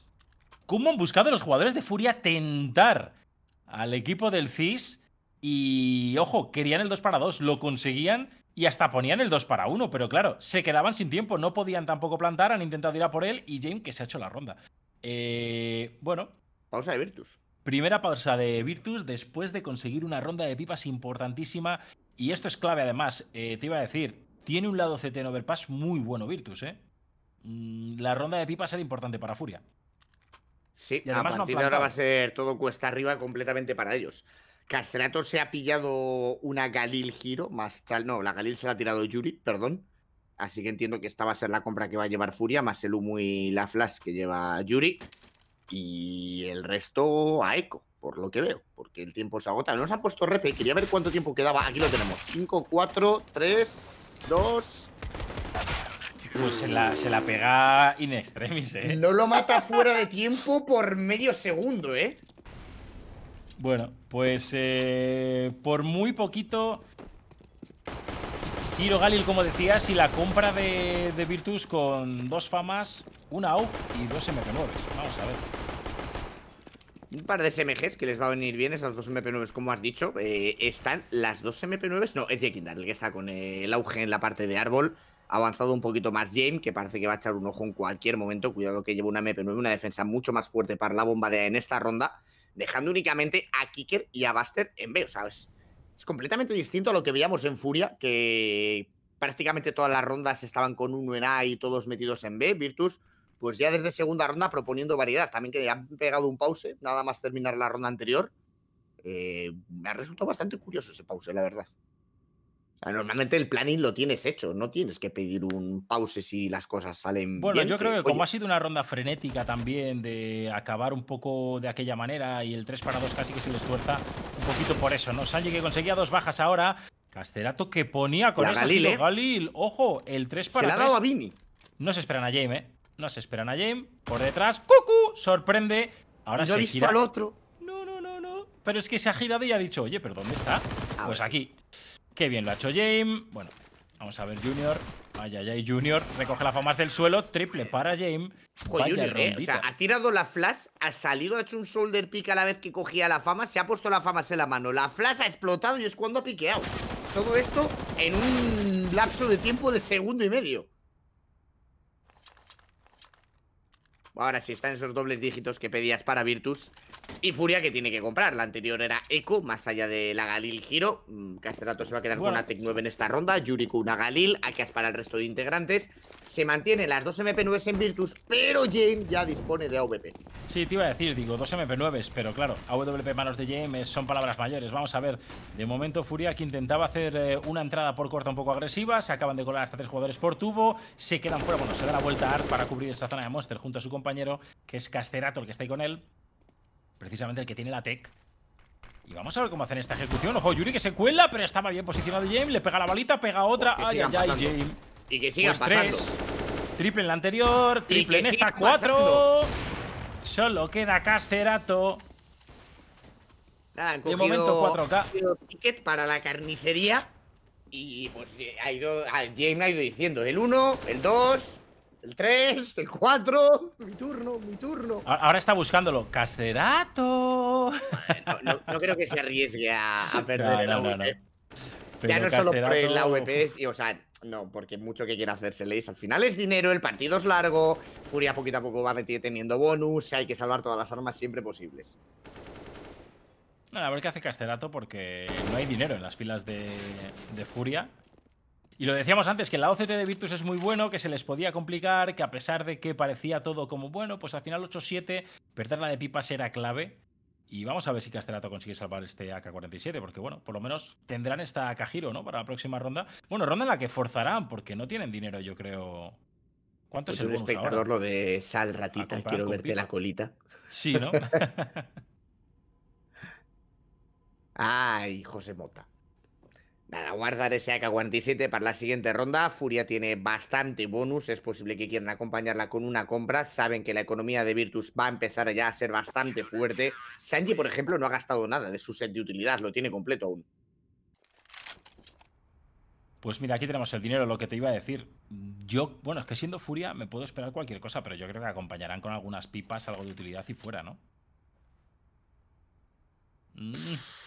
Speaker 1: ¿Cómo han buscado los jugadores de Furia tentar al equipo del CIS y, ojo, querían el 2 para 2, lo conseguían y hasta ponían el 2 para 1, pero claro, se quedaban sin tiempo, no podían tampoco plantar, han intentado ir a por él y James que se ha hecho la ronda. Eh, bueno. Pausa de Virtus. Primera pausa de Virtus después de conseguir una ronda de pipas importantísima. Y esto es clave además, eh, te iba a decir, tiene un lado CT en Overpass muy bueno Virtus, ¿eh? Mm, la ronda de pipas era importante para Furia. Sí, a partir de ahora va a
Speaker 2: ser todo cuesta arriba completamente para ellos. Castrato se ha pillado una Galil Giro, más Chal, no, la Galil se la ha tirado Yuri, perdón. Así que entiendo que esta va a ser la compra que va a llevar Furia, más el humo y la flash que lleva Yuri. Y el resto a eco por lo que veo, porque el tiempo se agota. No nos han puesto repe, quería ver cuánto tiempo quedaba. Aquí lo tenemos: 5, 4, 3, 2,
Speaker 1: pues se la, pega in extremis, ¿eh? No
Speaker 2: lo mata fuera de tiempo por medio segundo, ¿eh?
Speaker 1: Bueno, pues eh, por muy poquito... Tiro Galil, como decías, y la compra de, Virtus con dos famas, una AUG y dos MP9. Vamos a ver
Speaker 2: un par de SMGs que les va a venir bien esas dos MP9, como has dicho. Eh, están las dos MP9, no, es Jekindar el que está con eh, el auge en la parte de árbol avanzado un poquito más James, que parece que va a echar un ojo en cualquier momento. Cuidado que lleva una MP9, una defensa mucho más fuerte para la bomba de en esta ronda, dejando únicamente a Kicker y a Buster en B. O sea, es, completamente distinto a lo que veíamos en Furia, que prácticamente todas las rondas estaban con uno en A y todos metidos en B. Virtus, pues ya desde segunda ronda proponiendo variedad. También que han pegado un pause, nada más terminar la ronda anterior. Eh, me ha resultado bastante curioso ese pause, la verdad. Normalmente el planning lo tienes hecho, no tienes que pedir un pause si las cosas salen bien. Bueno, yo creo que como ha sido
Speaker 1: una ronda frenética también de acabar un poco de aquella manera y el 3 para 2 casi que se les tuerza un poquito por eso, ¿no? Sanji que conseguía dos bajas ahora, Casterato que ponía con la esa ¿eh? Galil, ojo, el 3 para 2. Se ha dado a Vini. No se esperan a James, No se esperan a James. Por detrás, ¡Cucu! Sorprende. Ahora se gira. al otro. No, no, no, no. Pero es que se ha girado y ha dicho, oye, ¿pero dónde está? Ah, pues, pues aquí. Qué bien lo ha hecho James. Bueno, vamos a ver Junior. Ay, ay, ay, Junior. Recoge las famas del suelo. Triple para James. Eh, o sea, ha
Speaker 2: tirado la flash, ha salido, ha hecho un shoulder pick a la vez que cogía la fama, se ha puesto la fama en la mano. La flash ha explotado y es cuando ha piqueado. Todo esto en un lapso de tiempo de segundo y medio. Ahora sí están esos dobles dígitos que pedías para Virtus. Y Furia que tiene que comprar. La anterior era Eco, más allá de la Galil Giro. Mm, Castrato se va a quedar con una Tech 9 en esta ronda. Yuriko una Galil. has para el resto de integrantes. Se mantiene las dos MP9s en Virtus, pero Jane ya dispone de AWP.
Speaker 1: Sí, te iba a decir, digo, dos MP9s, pero claro, AWP manos de James son palabras mayores. Vamos a ver, de momento Furia que intentaba hacer eh, una entrada por corta un poco agresiva. Se acaban de colar hasta tres jugadores por tubo. Se quedan fuera, bueno, se da la vuelta a Art para cubrir esa zona de Monster junto a su compañero que es Casterato, el que está ahí con él. Precisamente el que tiene la tech. Y vamos a ver cómo hacen esta ejecución. Ojo, Yuri que se cuela, pero estaba bien posicionado James. Le pega la balita, pega otra. Pues ay, ay, ay, James. Y que sigan pues pasando. Tres. Triple en la anterior, triple en esta, cuatro. Solo queda Casterato.
Speaker 2: Nada, momento 4K. para la carnicería. Y pues eh, ha ido, ha ido diciendo el uno, el 2, el 3, el 4. Mi turno, mi turno.
Speaker 1: Ahora está buscándolo.
Speaker 2: Casterato. No, creo que se arriesgue a,
Speaker 1: perder el AVP. Ya no solo por el AVP,
Speaker 2: o sea, no, porque mucho que quiera hacerse leis. Al final es dinero, el partido es largo. Furia poquito a poco va teniendo bonus. Hay que salvar todas las armas siempre posibles.
Speaker 1: a ver qué hace Casterato porque no hay dinero en las filas de Furia y lo decíamos antes, que la OCT de Virtus es muy bueno, que se les podía complicar, que a pesar de que parecía todo como bueno, pues al final 8-7, perderla de pipas era clave. Y vamos a ver si Castelato consigue salvar este AK-47, porque bueno, por lo menos tendrán esta AK ¿no? Para la próxima ronda. Bueno, ronda en la que forzarán, porque no tienen dinero, yo creo. ¿Cuánto es pues el bonus espectador
Speaker 2: lo de sal ratita, quiero verte la colita. Sí,
Speaker 1: ¿no?
Speaker 2: Ay, José Mota. Nada, guardar ese AK-47 para la siguiente ronda. Furia tiene bastante bonus, es posible que quieran acompañarla con una compra. Saben que la economía de Virtus va a empezar ya a ser bastante fuerte. Sanji, por ejemplo, no ha gastado
Speaker 1: nada de su set de utilidad, lo tiene completo aún. Pues mira, aquí tenemos el dinero, lo que te iba a decir. Yo, bueno, es que siendo Furia me puedo esperar cualquier cosa, pero yo creo que acompañarán con algunas pipas, algo de utilidad y fuera, ¿no? Mm,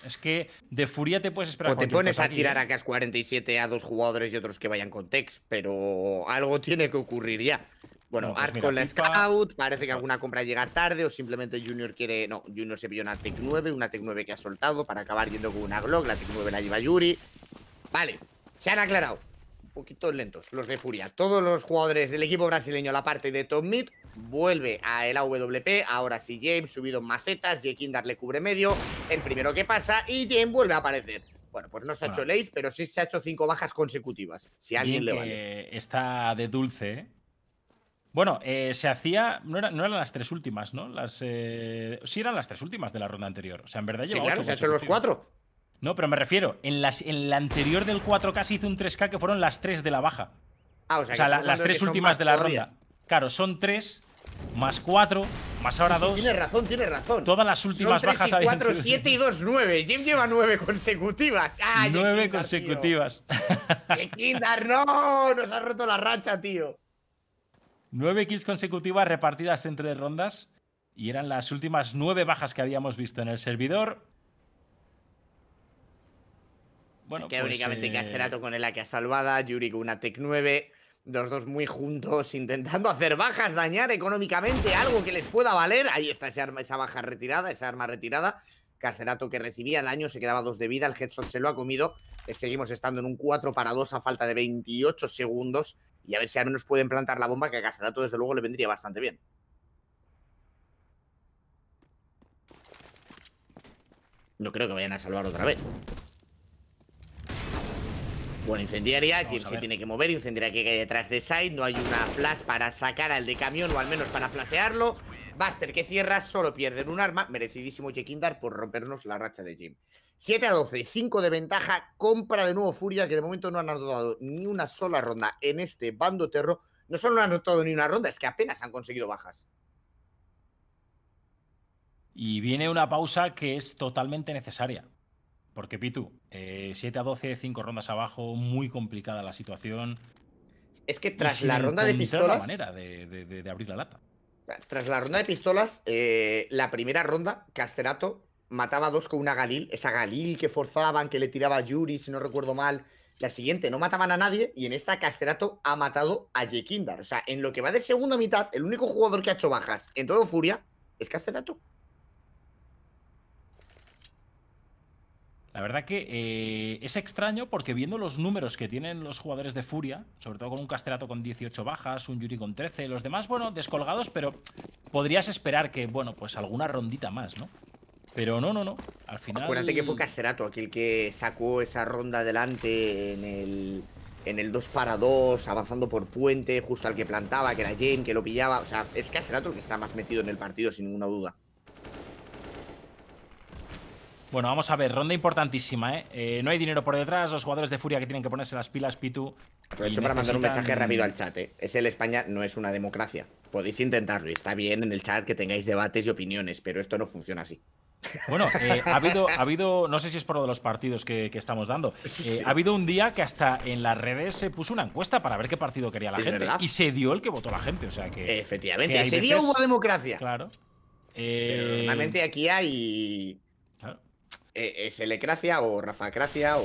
Speaker 1: es que de furia te puedes esperar. O te pones a tirar acá ¿eh? a CAS 47 a dos jugadores
Speaker 2: y otros que vayan con Tex, pero algo tiene que ocurrir ya. Bueno, pues arco con la Scout, parece que alguna compra llega tarde o simplemente Junior quiere. No, Junior se pilló una Tec 9, una Tec 9 que ha soltado para acabar yendo con una Glock, la Tec 9 la lleva Yuri. Vale, se han aclarado. Un poquito lentos los de Furia. Todos los jugadores del equipo brasileño, la parte de Top Mid, vuelve a el AWP, ahora sí James subido en macetas, yakin darle cubre medio, el primero que pasa y James vuelve a aparecer. Bueno, pues no se ha hecho Lace, pero sí se ha hecho cinco bajas consecutivas, si alguien le
Speaker 1: vale. Está de dulce, ¿eh? Bueno, eh, se hacía. No, era, no, eran las tres últimas, ¿no? Las, eh, sí, eran las tres últimas de la ronda anterior. O sea, en verdad lleva sí, claro, se han hecho los cuatro. No, pero me refiero. En, las, en la anterior del 4K se hizo un 3K que fueron las tres de la baja.
Speaker 2: Ah, o sea, las tres últimas de la ronda.
Speaker 1: Claro, son tres, más cuatro, más ahora 2. dos. Tienes razón, tiene razón. Todas las últimas bajas tres y cuatro, siete
Speaker 2: y dos, nueve. Jim lleva nueve consecutivas. nueve consecutivas. no! Nos ha roto la racha, tío.
Speaker 1: Nueve kills consecutivas repartidas entre rondas. Y eran las últimas nueve bajas que habíamos visto en el servidor.
Speaker 2: Bueno, que pues, únicamente eh... con el AK salvada, Yuri con una Tech 9, los dos muy juntos, intentando hacer bajas, dañar económicamente algo que les pueda valer. Ahí está esa, arma, esa baja retirada, esa arma retirada. Casterato que recibía el año, se quedaba dos de vida, el headshot se lo ha comido. Eh, seguimos estando en un 4 para 2 a falta de 28 segundos. Y a ver si al menos pueden plantar la bomba, que a Casterato desde luego le vendría bastante bien. No creo que vayan a salvar otra vez. Bueno, incendiaria, Jim se tiene que mover, incendiaria que cae detrás de Side, no hay una flash para sacar al de camión o al menos para flashearlo. Buster que cierra, solo pierden un arma, merecidísimo Jekindar por rompernos la racha de Jim. 7 a 12, 5 de ventaja, compra de nuevo Furia, que de momento no han anotado ni una sola ronda en este bando terro. No solo no han anotado ni una ronda, es que apenas han conseguido bajas.
Speaker 1: Y viene una pausa que es totalmente necesaria. Porque Pitu, 7 eh, a 12, 5 rondas abajo, muy complicada la situación.
Speaker 2: Es que tras la ronda de pistolas. La manera
Speaker 1: de, abrir la lata.
Speaker 2: Tras la ronda de pistolas, eh, la primera ronda, Casterato mataba a dos con una Galil. Esa Galil que forzaban, que le tiraba a Yuri, si no recuerdo mal. La siguiente, no mataban a nadie. Y en esta, Casterato ha matado a Jekindar. O sea, en lo que va de segunda mitad, el único jugador que ha hecho bajas en todo Furia es Casterato.
Speaker 1: La verdad que eh, es extraño porque viendo los números que tienen los jugadores de Furia, sobre todo con un Casterato con 18 bajas, un Yuri con 13, los demás, bueno, descolgados, pero podrías esperar que, bueno, pues alguna rondita más, ¿no? Pero no, no, no. Al
Speaker 2: final. Acuérdate que fue Casterato aquel que sacó esa ronda adelante en el. En el 2 para 2, avanzando por puente, justo al que plantaba, que era Jane, que lo pillaba. O sea, es Casterato el que está más metido en el partido, sin ninguna duda.
Speaker 1: Bueno, vamos a ver, ronda importantísima, ¿eh? ¿eh? No hay dinero por detrás, los jugadores de Furia que tienen que ponerse las pilas, Pitu. Aprovecho para mandar un mensaje rápido al chat,
Speaker 2: ¿eh? Es el España no es una democracia. Podéis intentarlo, y está bien en el chat que tengáis debates y opiniones, pero esto no funciona así.
Speaker 1: Bueno, eh, ha, habido, ha habido, no sé si es por lo de los partidos que, estamos dando, ha habido un día que hasta en las redes se puso una encuesta para ver qué partido quería la gente y se dio el que votó la gente, o sea que... Efectivamente, se ese una democracia. Claro.
Speaker 2: normalmente aquí hay eh, eh, Selecracia o Rafa Gracia o.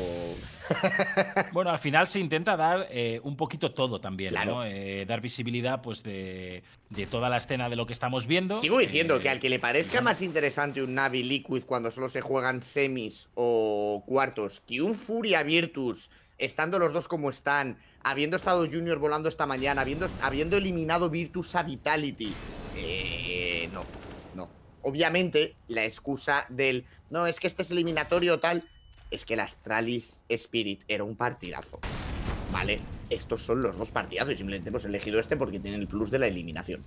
Speaker 1: bueno, al final se intenta dar eh, un poquito todo también, ¿no? dar visibilidad pues de, de, toda la escena de lo que estamos viendo. Sigo diciendo que al que le
Speaker 2: parezca más interesante un Navi Liquid cuando solo se juegan semis o cuartos que un Furia Virtus estando los dos como están, habiendo estado Junior volando esta mañana, habiendo, habiendo eliminado Virtus a Vitality. Eh, no obviamente, la excusa del no, es que este es eliminatorio tal, es que el Astralis Spirit era un partidazo. ¿Vale? Estos son los dos partidazos y simplemente hemos elegido este porque tiene el plus de la eliminación.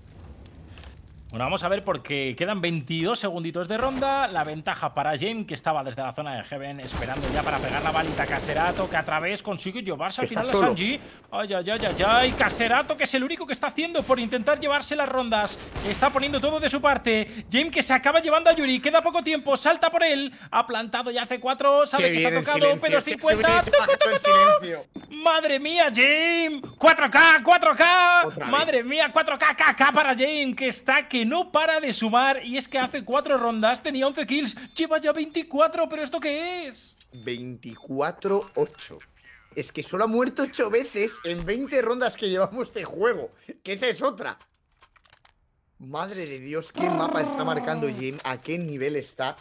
Speaker 1: Bueno, vamos a ver porque quedan 22 segunditos de ronda. La ventaja para Jane, que estaba desde la zona de Heaven esperando ya para pegar la balita. Casterato, que a través consigue llevarse al final a Sanji. Ay, ay, ay, ay, ay. Casterato, que es el único que está haciendo por intentar llevarse las rondas. Está poniendo todo de su parte. Jane, que se acaba llevando a Yuri. Queda poco tiempo. Salta por él. Ha plantado ya hace 4. Sabe que está tocado, pero 50.
Speaker 3: toco,
Speaker 1: madre mía, Jane! ¡4K, 4K! ¡Madre mía, 4K, KK para Jane, que está aquí no para de sumar y es que hace 4 rondas tenía 11 kills, lleva ya 24, pero ¿esto qué es?
Speaker 2: 24-8. Es que solo ha muerto 8 veces en 20 rondas que llevamos de juego, que esa es otra. Madre de Dios, ¿qué mapa está marcando Jim? ¿A qué nivel está?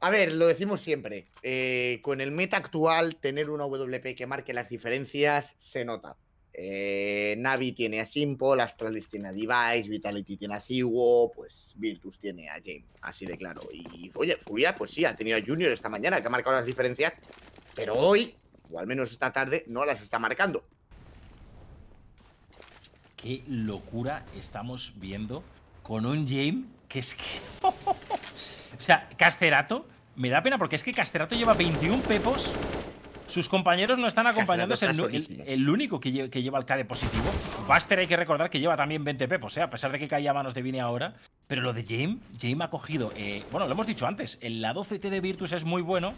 Speaker 2: A ver, lo decimos siempre. Eh, con el meta actual, tener una WP que marque las diferencias se nota. Eh, Navi tiene a Simple, Astralis tiene a Device, Vitality tiene a Ziwo, pues Virtus tiene a James, así de claro. Y oye, Furia, pues sí, ha tenido a Junior esta mañana que ha marcado las diferencias, pero hoy, o al menos esta tarde, no las está marcando.
Speaker 1: Qué locura estamos viendo con un James que es que. o sea, Casterato, me da pena porque es que Casterato lleva 21 pepos sus compañeros no están acompañados. el, único que, lleva, que lleva el positivo. Buster hay que recordar que lleva también 20 O sea, a pesar de que caía a manos de Vini ahora. Pero lo de James, James ha cogido. Eh, bueno, lo hemos dicho antes. El lado CT de Virtus es muy bueno.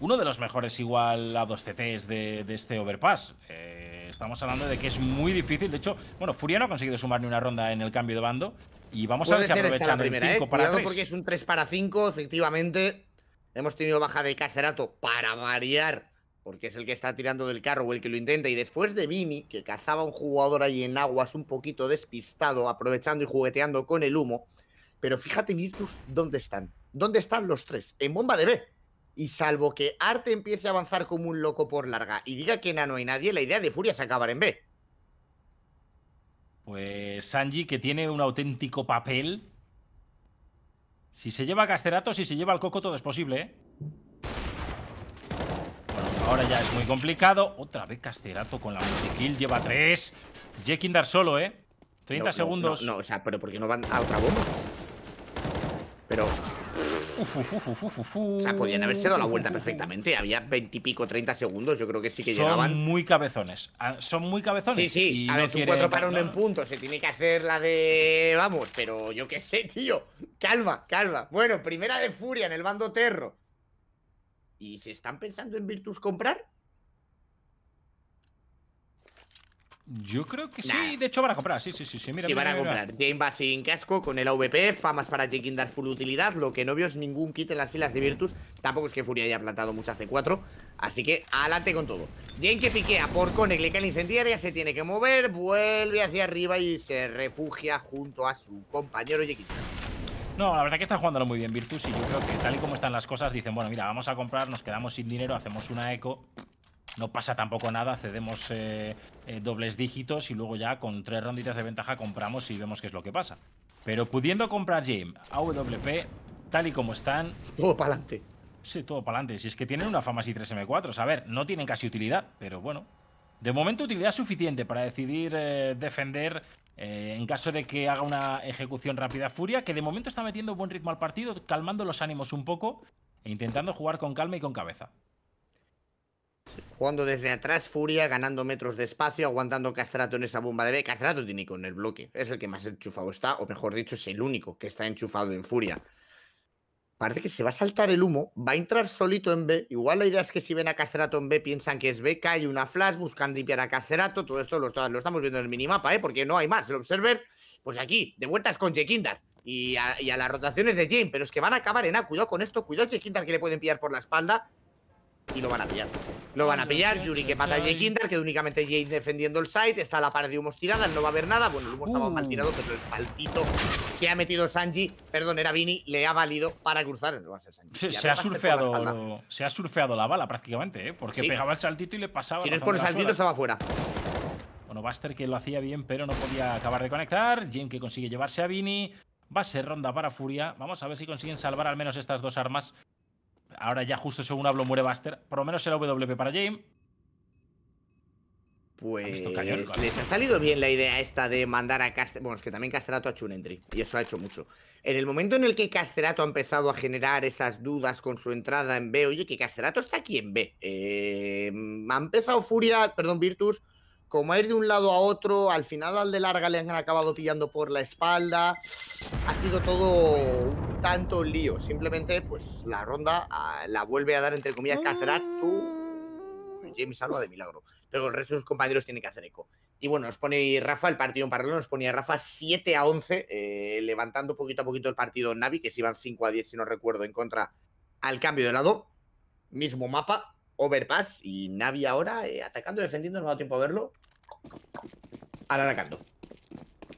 Speaker 1: Uno de los mejores, igual, lados CTs de, de este Overpass. Eh, estamos hablando de que es muy difícil. De hecho, bueno, Furia no ha conseguido sumar ni una ronda en el cambio de bando. Y vamos a ver si aprovechan el 5 ¿eh? para porque es
Speaker 2: un 3 para 5, efectivamente. Hemos tenido baja de Casterato para variar porque es el que está tirando del carro o el que lo intenta. Y después de Vini, que cazaba a un jugador ahí en aguas un poquito despistado, aprovechando y jugueteando con el humo. Pero fíjate, Virtus, ¿dónde están? ¿Dónde están los tres? En bomba de B. Y salvo que Arte empiece a avanzar como un loco por larga y diga que Nano hay nadie, la idea
Speaker 1: de Furia es acabar en B. Pues Sanji, que tiene un auténtico papel. Si se lleva a Casterato, si se lleva al Coco, todo es posible, ¿eh? Ahora ya es muy complicado. Otra vez Casterato con la multi-kill. Lleva tres. Jekindar solo, ¿eh? 30 segundos. No, o sea, pero ¿por qué no van a otra bomba? Pero... Uf, uf, uf, o sea, podían haberse dado la vuelta perfectamente.
Speaker 2: Había 20 y pico, 30 segundos. Yo creo que sí que llegaban. Son
Speaker 1: muy cabezones. Ah, son muy cabezones. Sí, sí. a ver, un 4 para uno en
Speaker 2: punto. Se tiene que hacer la de. Vamos, pero yo qué sé, tío. Calma, calma. Bueno, primera de furia en el bando Terro. ¿Y se están pensando en Virtus comprar?
Speaker 1: Yo creo que sí, de hecho van a comprar, sí, sí, sí, sí. Mira, sí, van a comprar.
Speaker 2: Jane va sin casco, con el AVP, famas para Jekin dar full utilidad. Lo que no veo es ningún kit en las filas de Virtus. Tampoco es que Furia haya plantado muchas C4. Así que adelante con todo. Jane que piquea por Connect, le cae la se tiene que mover, vuelve hacia arriba y se refugia junto a su compañero Jekin
Speaker 1: no, la verdad que están jugándolo muy bien Virtus y yo creo que tal y como están las cosas dicen, bueno, mira, vamos a comprar, nos quedamos sin dinero, hacemos una eco, no pasa tampoco nada, cedemos eh, eh, dobles dígitos y luego ya con tres ronditas de ventaja compramos y vemos qué es lo que pasa. Pero pudiendo comprar Jim, AWP, tal y como están... Todo para adelante. Sí, todo para adelante. Si es que tienen una fama así 3M4, a ver, no tienen casi utilidad, pero bueno. De momento utilidad suficiente para decidir eh, defender eh, en caso de que haga una ejecución rápida Furia, que de momento está metiendo buen ritmo al partido, calmando los ánimos un poco e intentando jugar con calma y con cabeza.
Speaker 2: Jugando desde atrás, Furia, ganando metros de espacio, aguantando Castrato en esa bomba de B. Castrato tiene con el bloque, es el que más enchufado está, o mejor dicho, es el único que está enchufado en Furia parece que se va a saltar el humo, va a entrar solito en B. Igual la idea es que si ven a Casterato en B piensan que es B, cae una flash, buscan limpiar a Casterato, todo esto lo, estamos viendo en el minimapa, ¿eh? porque no hay más. El Observer, pues aquí, de vueltas con Jekindar, y a, las rotaciones de Jane, pero es que van a acabar en A. Cuidado con esto, cuidado Jekindar que le pueden pillar por la espalda y lo van a pillar. Lo van a pillar, Yuri que mata a que únicamente Jay defendiendo el site, está la par de humos tirada, no va a haber nada. Bueno, el humo estaba mal uh. tirado, pero el saltito que ha metido Sanji, perdón, era Vini, le ha valido para cruzar.
Speaker 1: Se, ha surfeado, se ha la bala prácticamente, ¿eh? porque pegaba el saltito y le pasaba. Si no es por el saltito, estaba fuera. Bueno, Buster que lo hacía bien, pero no podía acabar de conectar. Jim que consigue llevarse a Vini. Va a ser ronda para Furia. Vamos a ver si consiguen salvar al menos estas dos armas Ahora ya justo según hablo muere Buster. Por lo menos será WP para James.
Speaker 2: Pues les ha salido bien la idea esta de mandar a Casterato. Bueno, es que también Casterato ha hecho un entry. Y eso ha hecho mucho. En el momento en el que Casterato ha empezado a generar esas dudas con su entrada en B, oye, que Casterato está aquí en B. Eh, ha empezado Furia, perdón, Virtus como ir de un lado a otro, al final al de larga le han acabado pillando por la espalda, ha sido todo un tanto lío, simplemente pues la ronda ah, la vuelve a dar entre comillas tú. Jamie salva de milagro, pero el resto de sus compañeros tiene que hacer eco. Y bueno, nos pone Rafa, el partido en paralelo, nos ponía Rafa 7 a 11, eh, levantando poquito a poquito el partido Navi, que se iban 5 a 10, si no recuerdo, en contra al cambio de lado. Mismo mapa, Overpass y Navi ahora eh, atacando, defendiendo, no me ha dado tiempo a verlo. Ahora atacando.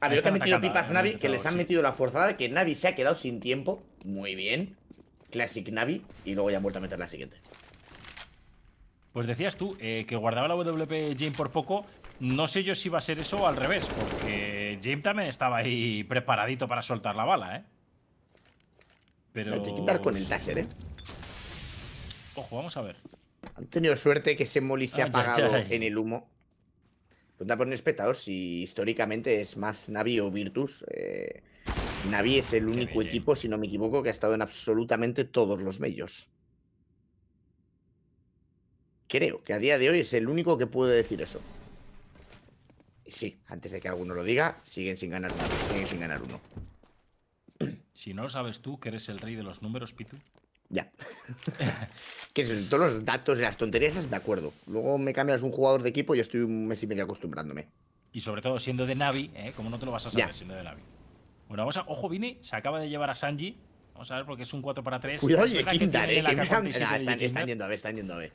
Speaker 2: A ver, que metido pipas Navi, que les han metido la forzada, que Navi se ha quedado sin tiempo. Muy bien. Classic Navi. Y luego ya han vuelto a meter la siguiente.
Speaker 1: Pues decías tú eh, que guardaba la WP Jane por poco. No sé yo si va a ser eso o al revés, porque Jane también estaba ahí preparadito para soltar la bala, ¿eh? Pero. Hay que quitar con el taser, ¿eh? Ojo, vamos a ver.
Speaker 2: Han tenido suerte que ese molly se ha apagado en el humo. Punta por un si históricamente es más Navi o Virtus. Eh, Navi es el único equipo, si no me equivoco, que ha estado en absolutamente todos los medios. Creo que a día de hoy es el único que puede decir eso. sí, antes de que alguno lo diga, siguen sin ganar uno. Siguen sin ganar uno.
Speaker 1: Si no sabes tú, que eres el rey de los números, Pitu.
Speaker 2: Ya. que son todos los datos y las tonterías De acuerdo. Luego me cambias un jugador de equipo y estoy un mes y medio acostumbrándome.
Speaker 1: Y sobre todo siendo de Navi, ¿eh? Como no te lo vas a saber siendo de Navi. Bueno, vamos a. Ojo, Vini se acaba de llevar a Sanji. Vamos a ver porque es un 4 para 3. Cuidado, eh, están, yendo a ver, están yendo a ver.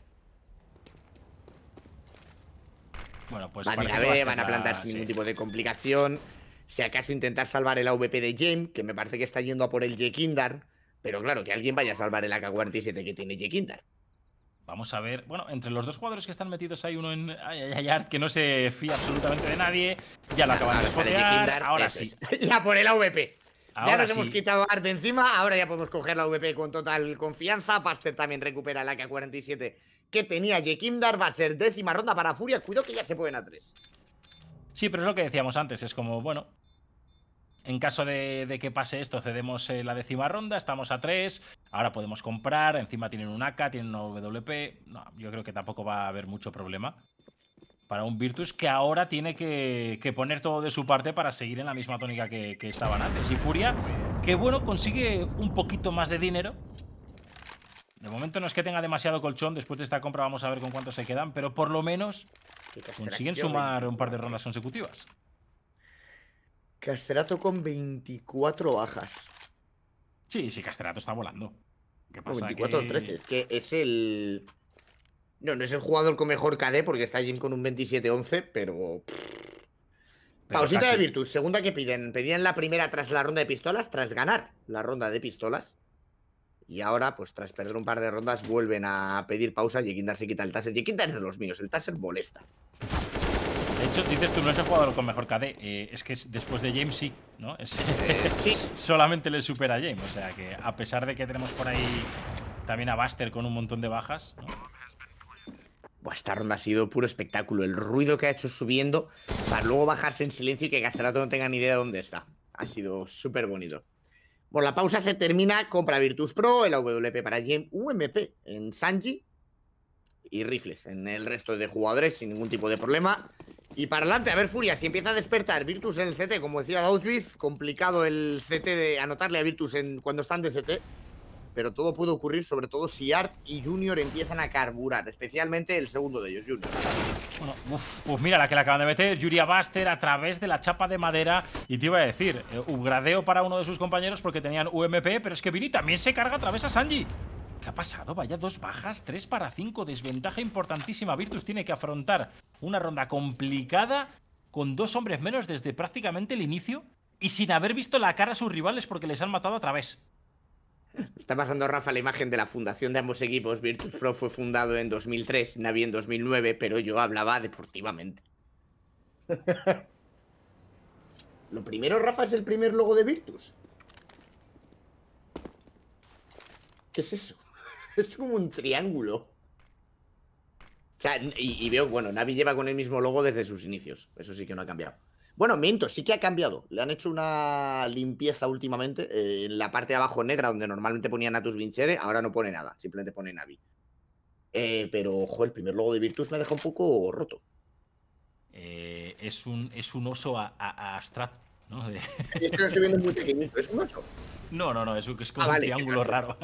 Speaker 1: Bueno, pues van a van a plantar sin
Speaker 2: ningún tipo de complicación. Si acaso intentar salvar el AVP de James, que me parece que está yendo a por el Jekindar. Pero claro, que alguien vaya a salvar el AK-47 que tiene
Speaker 1: Jekindar. Vamos a ver. Bueno, entre los dos jugadores que están metidos hay uno en Ayayar que no se fía absolutamente de nadie. Ya lo ah, acaban de Ahora sí. Ya por el AVP. ya nos hemos
Speaker 2: quitado arte encima. Ahora ya podemos coger la VP con total confianza. Paster también recupera el AK-47 que tenía Jekimdar. Va a ser décima ronda para Furia. Cuidado que ya se pueden a tres.
Speaker 1: Sí, pero es lo que decíamos antes. Es como, bueno, en caso de, que pase esto, cedemos eh, la décima ronda, estamos a tres. ahora podemos comprar, encima tienen un AK, tienen un WP, no, yo creo que tampoco va a haber mucho problema para un Virtus que ahora tiene que, poner todo de su parte para seguir en la misma tónica que, que, estaban antes. Y Furia, que bueno, consigue un poquito más de dinero. De momento no es que tenga demasiado colchón, después de esta compra vamos a ver con cuánto se quedan, pero por lo menos consiguen sumar ¿eh? un par de rondas consecutivas. Casterato con 24 bajas. Sí, sí, Casterato está volando. ¿Qué pasa? 24 13,
Speaker 2: que es el. No, no es el jugador con mejor KD porque está Jim con un 27-11, pero. Pausita de Virtus, segunda que piden. Pedían la primera tras la ronda de pistolas, tras ganar la ronda de pistolas. Y ahora, pues tras perder un par de rondas, vuelven a pedir pausa. Yekintar se quita el taser. quinta es de los míos, el taser molesta.
Speaker 1: De hecho, dices tú, no es el jugador con mejor KD. Eh, es que después de James sí, ¿no? Eh, solamente le supera a James. O sea que a pesar de que tenemos por ahí también a Buster con un montón de bajas, ¿no?
Speaker 2: esta ronda ha sido puro espectáculo. El ruido que ha hecho subiendo para luego bajarse en silencio y que Castrato no tenga ni idea de dónde está. Ha sido súper bonito. Bueno, la pausa se termina compra Virtus Pro, el AWP para James, UMP en Sanji y rifles en el resto de jugadores sin ningún tipo de problema. Y para adelante, a ver, Furia, si empieza a despertar Virtus en el CT, como decía Dauchwiz, complicado el CT de anotarle a Virtus en, cuando están de CT. Pero todo puede ocurrir, sobre todo si Art y Junior empiezan a carburar, especialmente el segundo de ellos, Junior.
Speaker 1: Bueno, uf, pues mira la que le acaban de meter, Yuria Buster a través de la chapa de madera. Y te iba a decir, un eh, upgradeo para uno de sus compañeros porque tenían UMP, pero es que Vini también se carga a través a Sanji. ¿Qué ha pasado? Vaya, dos bajas, tres para cinco. Desventaja importantísima. Virtus tiene que afrontar una ronda complicada con dos hombres menos desde prácticamente el inicio y sin haber visto la cara a sus rivales porque les han matado a través.
Speaker 2: Está pasando Rafa la imagen de la fundación de ambos equipos. Virtus Pro fue fundado en 2003, Navi en 2009, pero yo hablaba deportivamente. Lo primero, Rafa, es el primer logo de Virtus. ¿Qué es eso? Es como un triángulo. y, veo, bueno, Navi lleva con el mismo logo desde sus inicios. Eso sí que no ha cambiado. Bueno, miento, sí que ha cambiado. Le han hecho una limpieza últimamente eh, en la parte de abajo negra, donde normalmente ponía Natus Vincere, ahora no pone nada, simplemente pone Navi. Eh, pero, ojo, el primer logo de Virtus me deja un poco roto.
Speaker 1: Eh, es, un, es un oso a, a, ¿no? es que lo estoy viendo muy
Speaker 2: pequeñito, es un oso.
Speaker 1: No, no, no, es, como ah, un triángulo raro.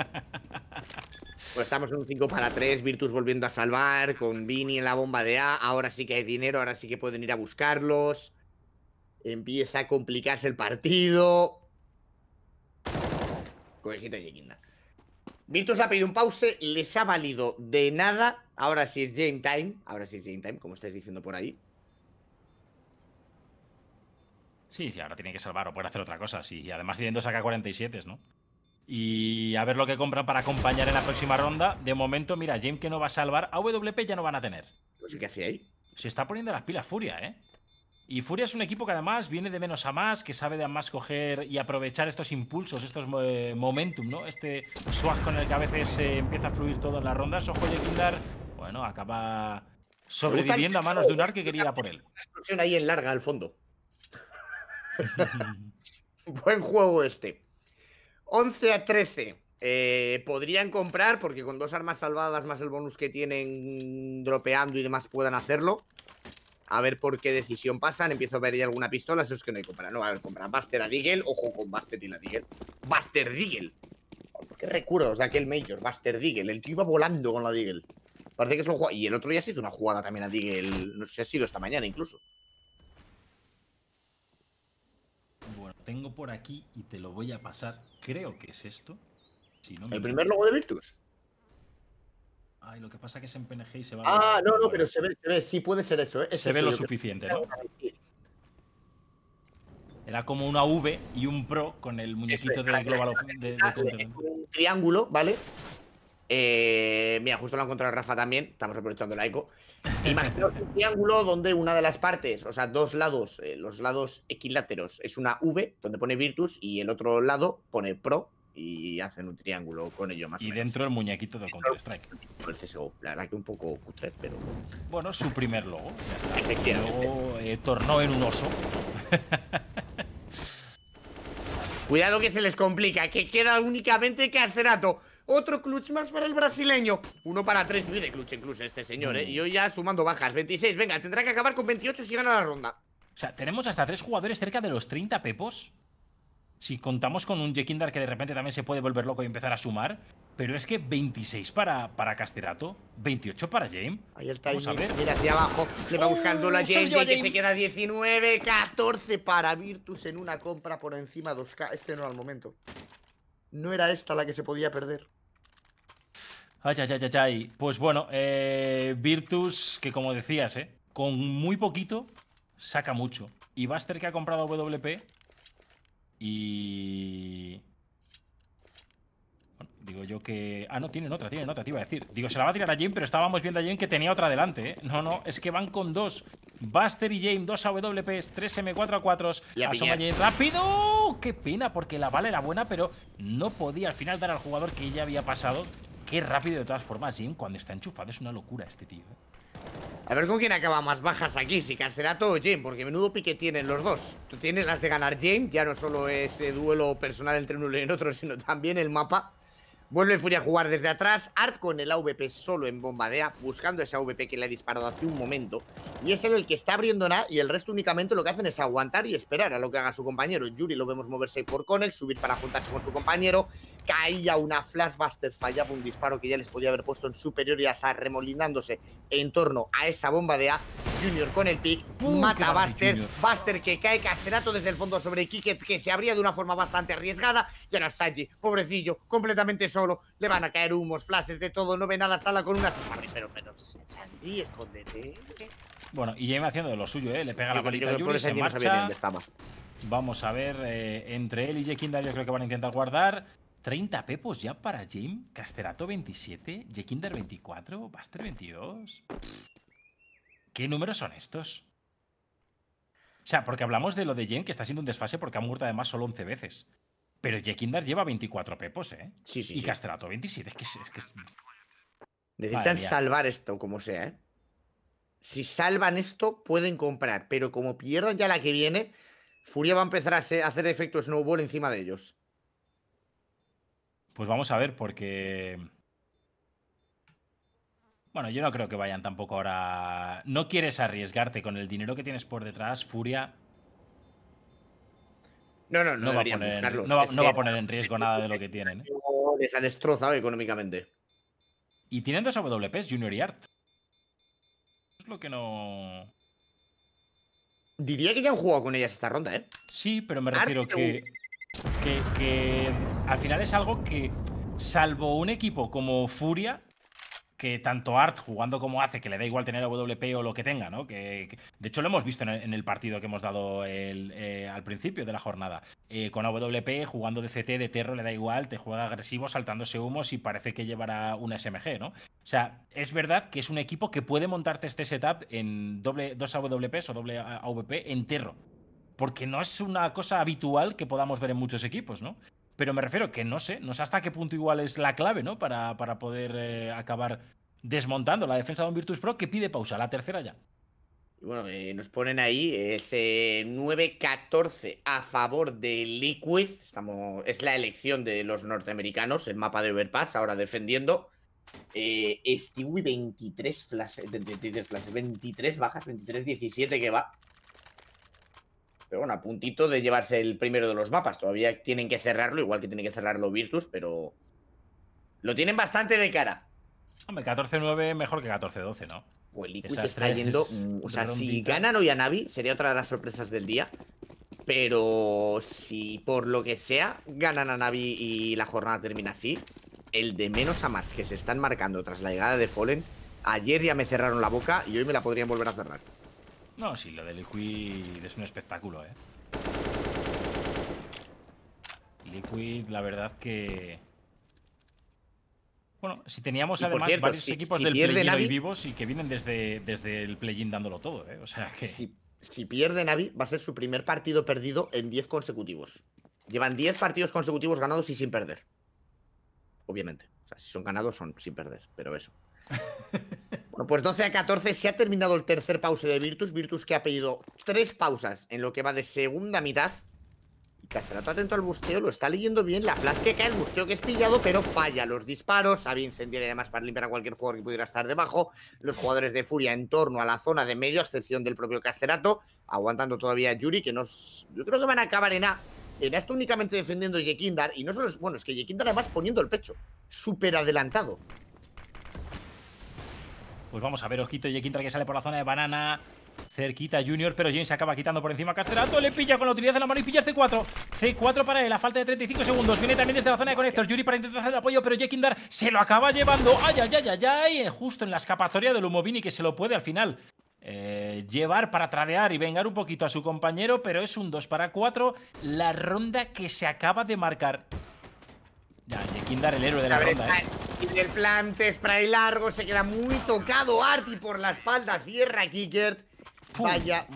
Speaker 1: Pues
Speaker 2: estamos en un 5 para 3, Virtus volviendo a salvar, con Vini en la bomba de A, ahora sí que hay dinero, ahora sí que pueden ir a buscarlos. Empieza a complicarse el partido. de y Virtus ha pedido un pause, les ha valido de nada. Ahora sí es game time, ahora sí es game time, como estáis diciendo por ahí.
Speaker 1: Sí, sí, ahora tiene que salvar o puede hacer otra cosa. Sí, y además tienen dos AK-47, ¿no? Y a ver lo que compran para acompañar en la próxima ronda. De momento, mira, James que no va a salvar, AWP ya no van a tener. Pues, ¿Qué hacía ahí? Se está poniendo las pilas Furia, ¿eh? Y Furia es un equipo que además viene de menos a más, que sabe de más coger y aprovechar estos impulsos, estos eh, momentum, ¿no? Este swag con el que a veces eh, empieza a fluir todo en las rondas. Ojo, Kindar, bueno, acaba sobreviviendo a manos de un ar que quería ir a por él. explosión ahí en larga al fondo. Buen
Speaker 2: juego este. 11 a 13. Eh, podrían comprar, porque con dos armas salvadas más el bonus que tienen dropeando y demás puedan hacerlo. A ver por qué decisión pasan. Empiezo a ver ya alguna pistola. Eso es que no hay compra. No, a ver, comprar Buster a Deagle. Ojo con Buster y la Deagle. Buster Deagle. ¿Qué recuerdos de aquel Major? Buster Deagle. El tío iba volando con la Deagle. Parece que es un juego. Y el otro día ha sido una jugada también a Deagle. No sé si ha sido esta mañana
Speaker 1: incluso. tengo por aquí y te lo voy a pasar. Creo que es esto. ¿El primer logo de Virtus? Ay, lo que pasa es que es en PNG y se va. Ah, no,
Speaker 2: no, pero se ve, se ve, sí puede ser eso. ¿eh? se ve lo suficiente, ¿no? Ah,
Speaker 1: Era como una V y un Pro con el muñequito de Global ah, es, Un
Speaker 2: triángulo, ¿vale?
Speaker 1: Eh,
Speaker 2: mira, justo lo ha encontrado Rafa también, estamos aprovechando el eco Imaginaos un triángulo donde una de las partes, o sea, dos lados, eh, los lados equiláteros, es una V donde pone Virtus y el otro lado pone Pro y hacen un triángulo con ello más.
Speaker 1: Y dentro el muñequito de
Speaker 2: Counter-Strike. El CSGO, la verdad que un poco pero.
Speaker 1: Bueno, su primer logo, ya está. Eh, tornó en un oso.
Speaker 2: Cuidado que se les complica, que queda únicamente Casterato. Otro clutch más para el brasileño. Uno para tres. Muy de clutch incluso este señor, ¿eh? Mm. Y hoy ya sumando bajas. 26. Venga, tendrá que acabar con
Speaker 1: 28 si gana la ronda. O sea, tenemos hasta tres jugadores cerca de los 30 pepos. Si contamos con un Jekindar que de repente también se puede volver loco y empezar a sumar. Pero es que 26 para, para Casterato, 28 para James. Ahí está Vamos a ver. Mira hacia abajo. Le va ¡Oh! buscando la James, Jame, que se
Speaker 2: queda 19, 14 para Virtus en una compra por encima 2K. Este no al momento no era esta la que se podía perder.
Speaker 1: Ay, ay, ay, ay. Pues bueno, eh, Virtus, que como decías, eh, con muy poquito saca mucho. Y Buster que ha comprado WP y Digo yo que... Ah, no, tienen otra, tienen otra, te iba a decir. Digo, se la va a tirar a Jim, pero estábamos viendo a Jim que tenía otra delante, ¿eh? No, no, es que van con dos. Buster y James, dos AWPs, tres M4A4s. a Asoma Jane, ¡Rápido! ¡Qué pena! Porque la bala era buena, pero no podía al final dar al jugador que ya había pasado. Qué rápido, de todas formas, Jim, cuando está enchufado, es una locura este tío. ¿eh? A ver con quién acaba más bajas aquí, si
Speaker 2: Castelato o Jim, porque menudo pique tienen los dos. Tú tienes las de ganar James. ya no solo ese eh, duelo personal entre uno y el otro, sino también el mapa. Vuelve Furia a jugar desde atrás. Art con el AVP solo en bombadea, buscando esa AVP que le ha disparado hace un momento. Y es el que está abriendo nada y el resto únicamente lo que hacen es aguantar y esperar a lo que haga su compañero. Yuri lo vemos moverse por él, subir para juntarse con su compañero. Caía una flashbuster, fallaba un disparo que ya les podía haber puesto en superior superioridad, remolinándose en torno a esa bomba de A. Junior con el pick, mata a Buster. Buster que cae Casterato desde el fondo sobre Kicket, que se abría de una forma bastante arriesgada. Y ahora Saji, pobrecillo, completamente solo le van a caer humos, flashes de todo, no ve nada, hasta la con unas. Pero, pero, Sandy, escóndete.
Speaker 1: Bueno, y ya haciendo lo suyo, ¿eh? Le pega la bolita a se marcha. Vamos a ver, eh, entre él y Jekinder, yo creo que van a intentar guardar. 30 pepos ya para Jim, Casterato 27, Jekinder 24, Baster, 22. ¿Qué números son estos? O sea, porque hablamos de lo de Jim que está siendo un desfase porque ha muerto además solo 11 veces. Pero Jekindar lleva 24 pepos, ¿eh? Sí, sí. Y Castrato 27. Es que Necesitan salvar
Speaker 2: esto, como sea, ¿eh? Si salvan esto, pueden comprar. Pero como pierdan ya la que viene, Furia va a empezar a hacer efecto snowball encima de
Speaker 1: ellos. Pues vamos a ver, porque. Bueno, yo no creo que vayan tampoco ahora. No quieres arriesgarte con el dinero que tienes por detrás, Furia.
Speaker 2: No, no, no, va, a poner,
Speaker 1: en riesgo nada de lo que tienen. ¿eh? Les ha destrozado económicamente. Y tienen dos AWPs, Junior y Art. Es lo que no. Diría que ya han jugado con ellas esta ronda, ¿eh? Sí, pero me refiero que, que, que, al final es algo que, salvo un equipo como Furia, que tanto Art jugando como hace, que le da igual tener AWP o lo que tenga, ¿no? Que, de hecho lo hemos visto en el, partido que hemos dado eh, al principio de la jornada. Eh, con AWP jugando de CT, de Terro, le da igual, te juega agresivo, saltándose humos y parece que llevará una SMG, ¿no? O sea, es verdad que es un equipo que puede montarte este setup en doble, dos AWPs o doble AWP en Terro porque no es una cosa habitual que podamos ver en muchos equipos, ¿no? Pero me refiero que no sé, no sé hasta qué punto igual es la clave, ¿no? Para, para poder eh, acabar desmontando la defensa de un Virtus Pro que pide pausa, la tercera ya.
Speaker 2: Bueno, eh, nos ponen ahí ese 9-14 a favor de Liquid. Estamos, es la elección de los norteamericanos, el mapa de Overpass, ahora defendiendo. Eh, Stewie 23 flashes. 23 bajas, 23-17 que va. Pero bueno, a puntito de llevarse el primero de los mapas. Todavía tienen que cerrarlo, igual que tiene que cerrarlo Virtus, pero. Lo tienen bastante de cara.
Speaker 1: Hombre, 14-9 mejor que 14-12, ¿no? Pues Liquid está yendo. Mm, o sea, si ganan
Speaker 2: hoy a Navi, sería otra de las sorpresas del día. Pero si por lo que sea ganan a Navi y la jornada termina así, el de menos a más que se están marcando tras la llegada de Fallen, ayer ya me cerraron la boca y hoy me la podrían volver a cerrar.
Speaker 1: No, sí, lo de Liquid es un espectáculo, ¿eh? Liquid, la verdad que... Bueno, si teníamos además varios equipos del play-in vivos y que vienen desde, desde el play-in dándolo todo, ¿eh? O sea que...
Speaker 2: Si, si, pierde Navi, va a ser su primer partido perdido en 10 consecutivos. Llevan 10 partidos consecutivos ganados y sin perder. Obviamente. O sea, si son ganados son sin perder, pero eso. Bueno, pues 12 a 14 se ha terminado el tercer pause de Virtus. Virtus que ha pedido tres pausas en lo que va de segunda mitad. Y Castrato atento al busteo, lo está leyendo bien. La flash el busteo que es pillado, pero falla los disparos. Sabía incendiar además para limpiar a cualquier jugador que pudiera estar debajo. Los jugadores de Furia en torno a la zona de medio, a excepción del propio Casterato. Aguantando todavía a Yuri, que no Yo creo que van a acabar en A. En A está únicamente defendiendo Yekindar. Y no solo es... Bueno, es que Yekindar además poniendo el pecho. Súper adelantado.
Speaker 1: Pues vamos a ver, Ojito y que sale por la zona de banana. Cerquita Junior, pero James se acaba quitando por encima a Le pilla con la utilidad de la mano y pilla C4. C4 para él, a falta de 35 segundos. Viene también desde la zona de conector. Yuri para intentar hacer el apoyo, pero Jekindar se lo acaba llevando. ¡Ay, ay, ay, ay! ay! Justo en la escapatoria del Lumovini, que se lo puede al final eh, llevar para tradear y vengar un poquito a su compañero, pero es un 2 para 4 la ronda que se acaba de marcar. Ya, Jekindar, el héroe de la, ronda, ¿eh? Y el spray
Speaker 2: largo, se queda muy tocado. Arti por la espalda, cierra Kickert. Vaya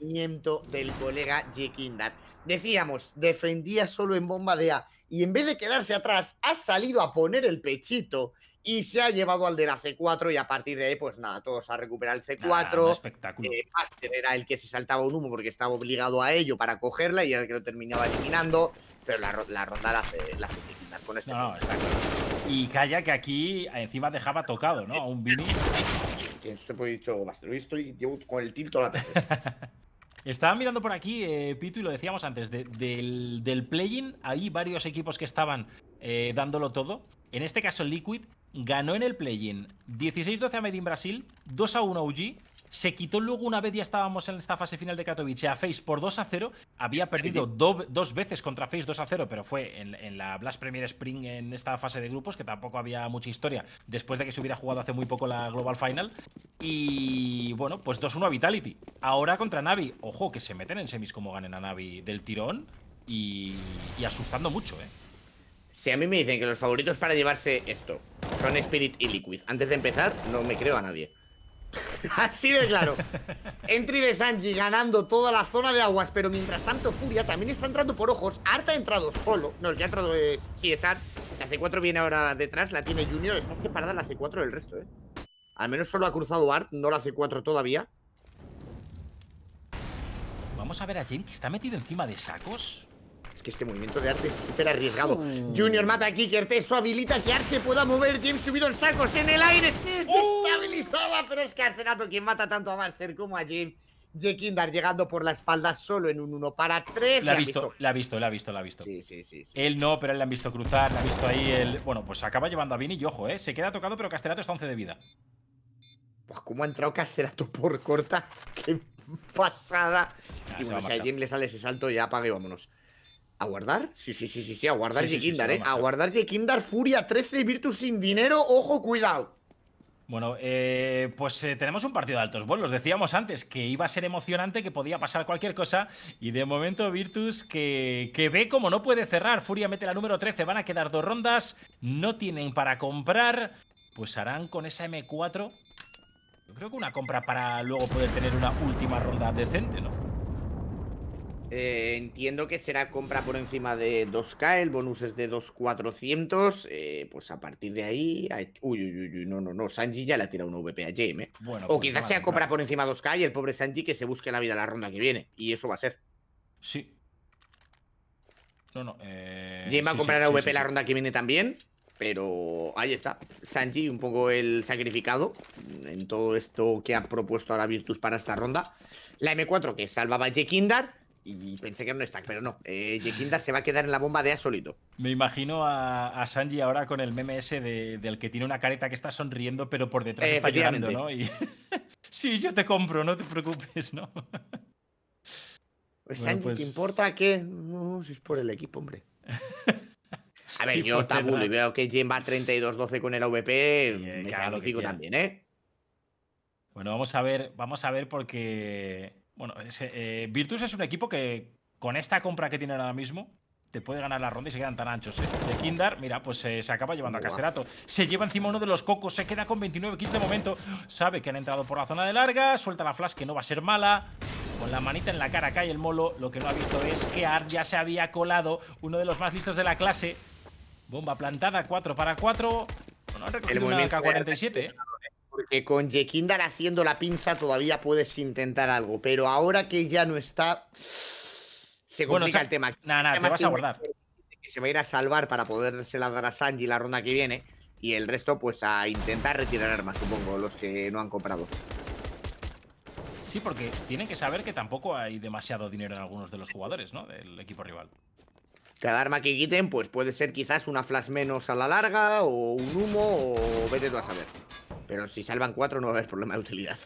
Speaker 2: movimiento del colega Jekindar. Decíamos, defendía solo en bomba de A. Y en vez de quedarse atrás, ha salido a poner el pechito y se ha llevado al de la C4 y a partir de ahí, pues nada, todos a recuperar el C4. espectacular ah, espectáculo. Eh, era el que se saltaba un humo porque estaba obligado a ello para cogerla y era el que lo terminaba eliminando. Pero la,
Speaker 1: ronda la hace, la con este. No, Y calla que aquí encima dejaba tocado, ¿no? A un Vini.
Speaker 2: Se he dicho bastante. estoy con el tilto a la
Speaker 1: Estaba mirando por aquí, eh, Pitu, y lo decíamos antes, del, del play-in, hay varios equipos que estaban eh, dándolo todo. En este caso, Liquid ganó en el play-in 16-12 a Made Brasil, 2-1 a UG, se quitó luego una vez ya estábamos en esta fase final de Katowice a Face por 2 a 0. Había perdido dos veces contra Face 2 a 0, pero fue en, en, la Blast Premier Spring en esta fase de grupos, que tampoco había mucha historia, después de que se hubiera jugado hace muy poco la Global Final. Y bueno, pues 2-1 a Vitality. Ahora contra Navi. Ojo, que se meten en semis como ganen a Navi del tirón y, y asustando mucho, ¿eh? Si a mí me dicen que los favoritos para llevarse esto son Spirit y Liquid,
Speaker 2: antes de empezar, no me creo a nadie. Así de claro. Entry de Sanji ganando toda la zona de aguas, pero mientras tanto Furia también está entrando por ojos. Art ha entrado solo. No, el que ha entrado es... Sí, es Art. La C4 viene ahora detrás, la tiene Junior. Está separada la C4 del resto, ¿eh? Al menos solo ha cruzado Art, no la C4 todavía.
Speaker 1: Vamos a ver a Jin que está metido encima de sacos. Es que este movimiento de arte es súper arriesgado.
Speaker 2: Junior mata a Kicker, eso habilita que Art pueda mover. James subido en sacos en el aire. Sí, se ¡Oh! estabilizaba, pero es Casterato quien mata tanto a Master como a Jim. Jekindar llegando por la espalda solo en un 1 para 3. La ha visto,
Speaker 1: la ha visto, la ha visto, la visto. Sí, sí, sí, Él no, pero él la han visto cruzar, la ha visto ahí. el... Bueno, pues acaba llevando a Vini y ojo, ¿eh? Se queda tocado, pero Casterato está 11 de vida. Pues cómo ha entrado Casterato por
Speaker 2: corta. Qué pasada. y bueno, si a Jim le sale ese salto, ya apague y vámonos. ¿A guardar? Sí, sí, sí, sí, sí, a guardar ¿eh? A guardar Kindar, Furia 13, Virtus sin dinero, ojo, cuidado.
Speaker 1: Bueno, eh, pues eh, tenemos un partido de altos vuelos. Decíamos antes que iba a ser emocionante, que podía pasar cualquier cosa. Y de momento Virtus que, que ve como no puede cerrar. Furia mete la número 13, van a quedar dos rondas. No tienen para comprar. Pues harán con esa M4. Yo creo que una compra para luego poder tener una última ronda decente, ¿no? Eh, entiendo que será
Speaker 2: compra por encima de 2K, el bonus es de 2,400. Eh, pues a partir de ahí. Uy, uy, uy, no, no, no. Sanji ya le ha tirado una VP a James. ¿eh?
Speaker 1: o pues quizás
Speaker 2: sea compra por encima de 2K y el pobre Sanji que se busque la vida la ronda que viene. Y eso va a ser. Sí.
Speaker 1: No, no. Eh, va a comprar la VP la ronda
Speaker 2: que viene también. Pero ahí está. Sanji, un poco el sacrificado en todo esto que ha propuesto ahora Virtus para esta ronda. La M4 que salvaba a Kindar y pensé que no está pero no. Eh, se va a quedar en la bomba de A
Speaker 1: solito. Me imagino a, Sanji ahora con el meme ese del que tiene una careta que está sonriendo, pero por detrás está llorando, ¿no? sí, yo te compro, no te preocupes, ¿no? Pues Sanji, ¿te pues
Speaker 2: importa qué? No, si es por el equipo, hombre.
Speaker 1: A ver, yo tabulo y veo
Speaker 2: que Jim va 32-12 con el AVP, lo me claro,
Speaker 1: también, ¿eh? Bueno, vamos a ver, vamos a ver porque bueno, eh, Virtus es un equipo que con esta compra que tiene ahora mismo te puede ganar la ronda y se quedan tan anchos. ¿eh? De Kindar, mira, pues eh, se acaba llevando a Casterato. Se lleva encima uno de los cocos, se queda con 29 kills de momento. Sabe que han entrado por la zona de larga, suelta la flash que no va a ser mala. Con la manita en la cara cae el molo. Lo que no ha visto es que Art ya se había colado, uno de los más listos de la clase. Bomba plantada, 4 para 4. Bueno, han el una K47.
Speaker 2: Porque con Jekindar haciendo la pinza todavía puedes intentar algo, pero ahora que ya no está, se complica el tema. Nada, te vas a Que se va a ir a salvar para la dar a Sanji la ronda que viene y el resto pues a intentar retirar armas, supongo, los que no han comprado.
Speaker 1: Sí, porque tienen que saber que tampoco hay demasiado dinero en algunos de los jugadores, ¿no? Del equipo rival.
Speaker 2: Cada arma que quiten, pues puede ser quizás una flash menos a la larga, o un humo, o vete tú a saber. Pero si salvan cuatro no va a haber problema de utilidad.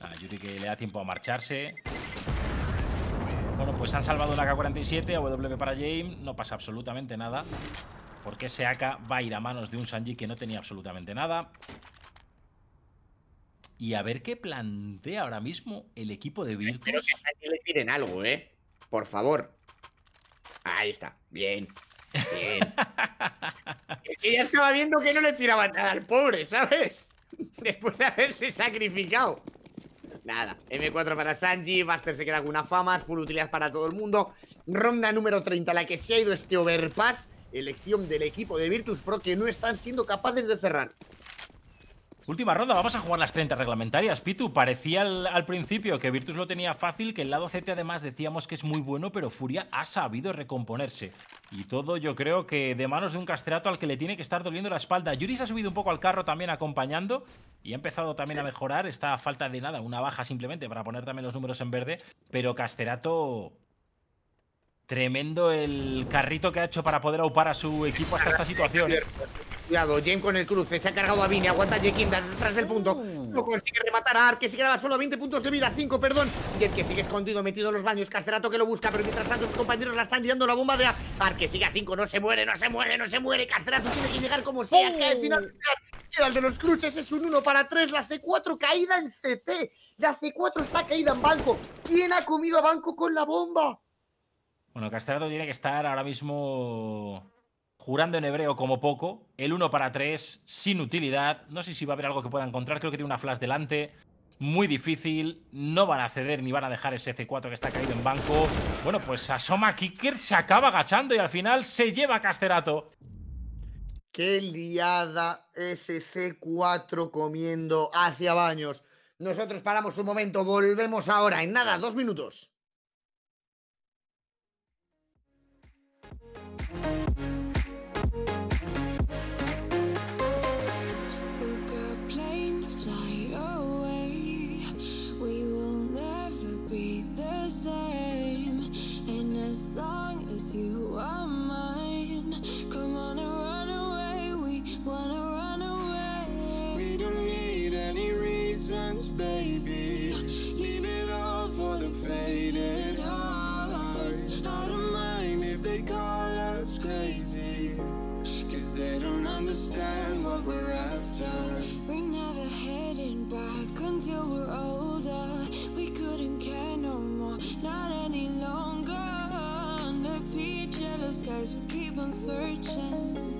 Speaker 1: Ah, Yuri que le da tiempo a marcharse. Bueno, pues han salvado la K-47, AW para James, no pasa absolutamente nada. Porque ese AK va a ir a manos de un Sanji que no tenía absolutamente nada. Y a ver qué plantea ahora mismo el equipo de Virtus. Espero
Speaker 2: que Sanji le tiren algo, ¿eh? Por favor. Ahí está, bien. Bien. es ya estaba viendo que no le tiraban nada al pobre, ¿sabes? Después de haberse sacrificado. Nada, M4 para Sanji, Buster se queda con una fama, full utilidad para todo el mundo. Ronda número 30, la que se ha ido este overpass. Elección del equipo de Virtus Pro que no están siendo capaces de cerrar.
Speaker 1: Última ronda, vamos a jugar las 30 reglamentarias, Pitu. Parecía al, principio que Virtus lo tenía fácil, que el lado CT además decíamos que es muy bueno, pero Furia ha sabido recomponerse. Y todo yo creo que de manos de un Casterato al que le tiene que estar doliendo la espalda. Yuri ha subido un poco al carro también acompañando y ha empezado también a mejorar. Está a falta de nada, una baja simplemente para poner también los números en verde. Pero Casterato Tremendo el carrito que ha hecho para poder aupar a su equipo hasta esta situación. ¿eh?
Speaker 2: Cuidado, Jen con el cruce, se ha cargado a Vini, aguanta Jekindas detrás del punto. no oh. consigue rematar a Ark, que se quedaba solo 20 puntos de vida, 5, perdón. Y el que sigue escondido, metido en los baños, Castrato que lo busca, pero mientras tanto sus compañeros la están tirando la bomba de A. sigue a 5, no se muere, no se muere, no se muere. Castrato tiene que llegar como sea, que al final oh. el de los cruces, es un 1 para 3, la C4 caída en CT. La C4 está caída en banco. ¿Quién ha comido a banco con la bomba?
Speaker 1: Bueno, Casterato tiene que estar ahora mismo jurando en hebreo como poco, el 1 para 3, sin utilidad, no sé si va a haber algo que pueda encontrar, creo que tiene una flash delante, muy difícil, no van a ceder ni van a dejar ese C4 que está caído en banco. Bueno, pues asoma Kicker, se acaba agachando y al final se lleva a Casterato.
Speaker 2: Qué liada ese C4 comiendo hacia baños. Nosotros paramos un momento, volvemos ahora, en nada, dos minutos.
Speaker 4: down. We're never heading back until we're older. We couldn't care no more, not any longer. Under peach yellow skies, we keep on searching.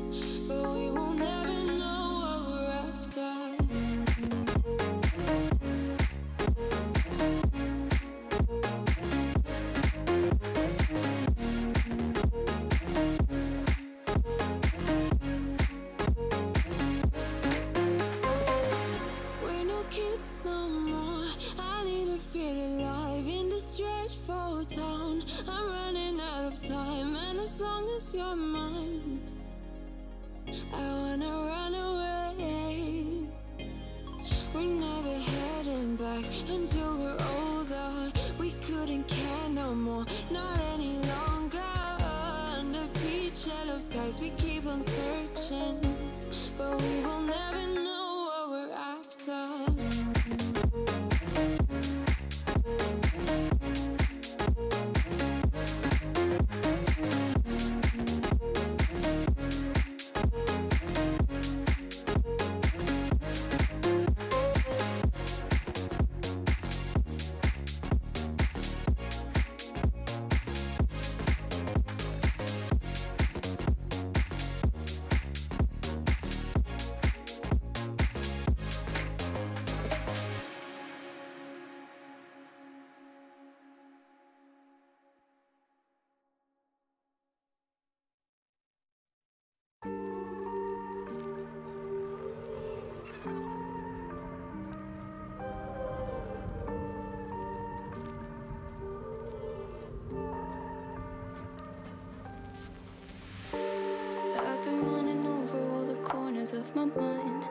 Speaker 3: of my mind.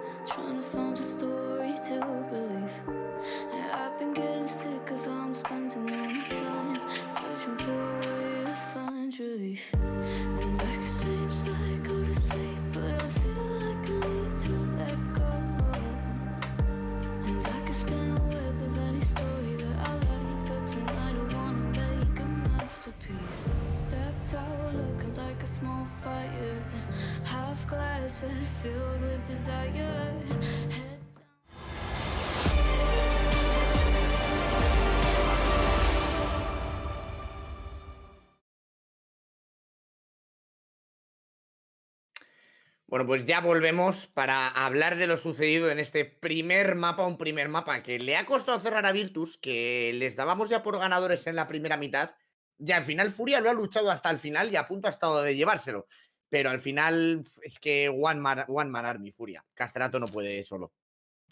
Speaker 2: Bueno, pues ya volvemos para hablar de lo sucedido en este primer mapa, un primer mapa que le ha costado cerrar a Virtus, que les dábamos ya por ganadores en la primera mitad, y al final Furia lo ha luchado hasta el final y a punto ha estado de llevárselo. Pero al final es que One Man, one Army, Furia. Castrato no puede solo.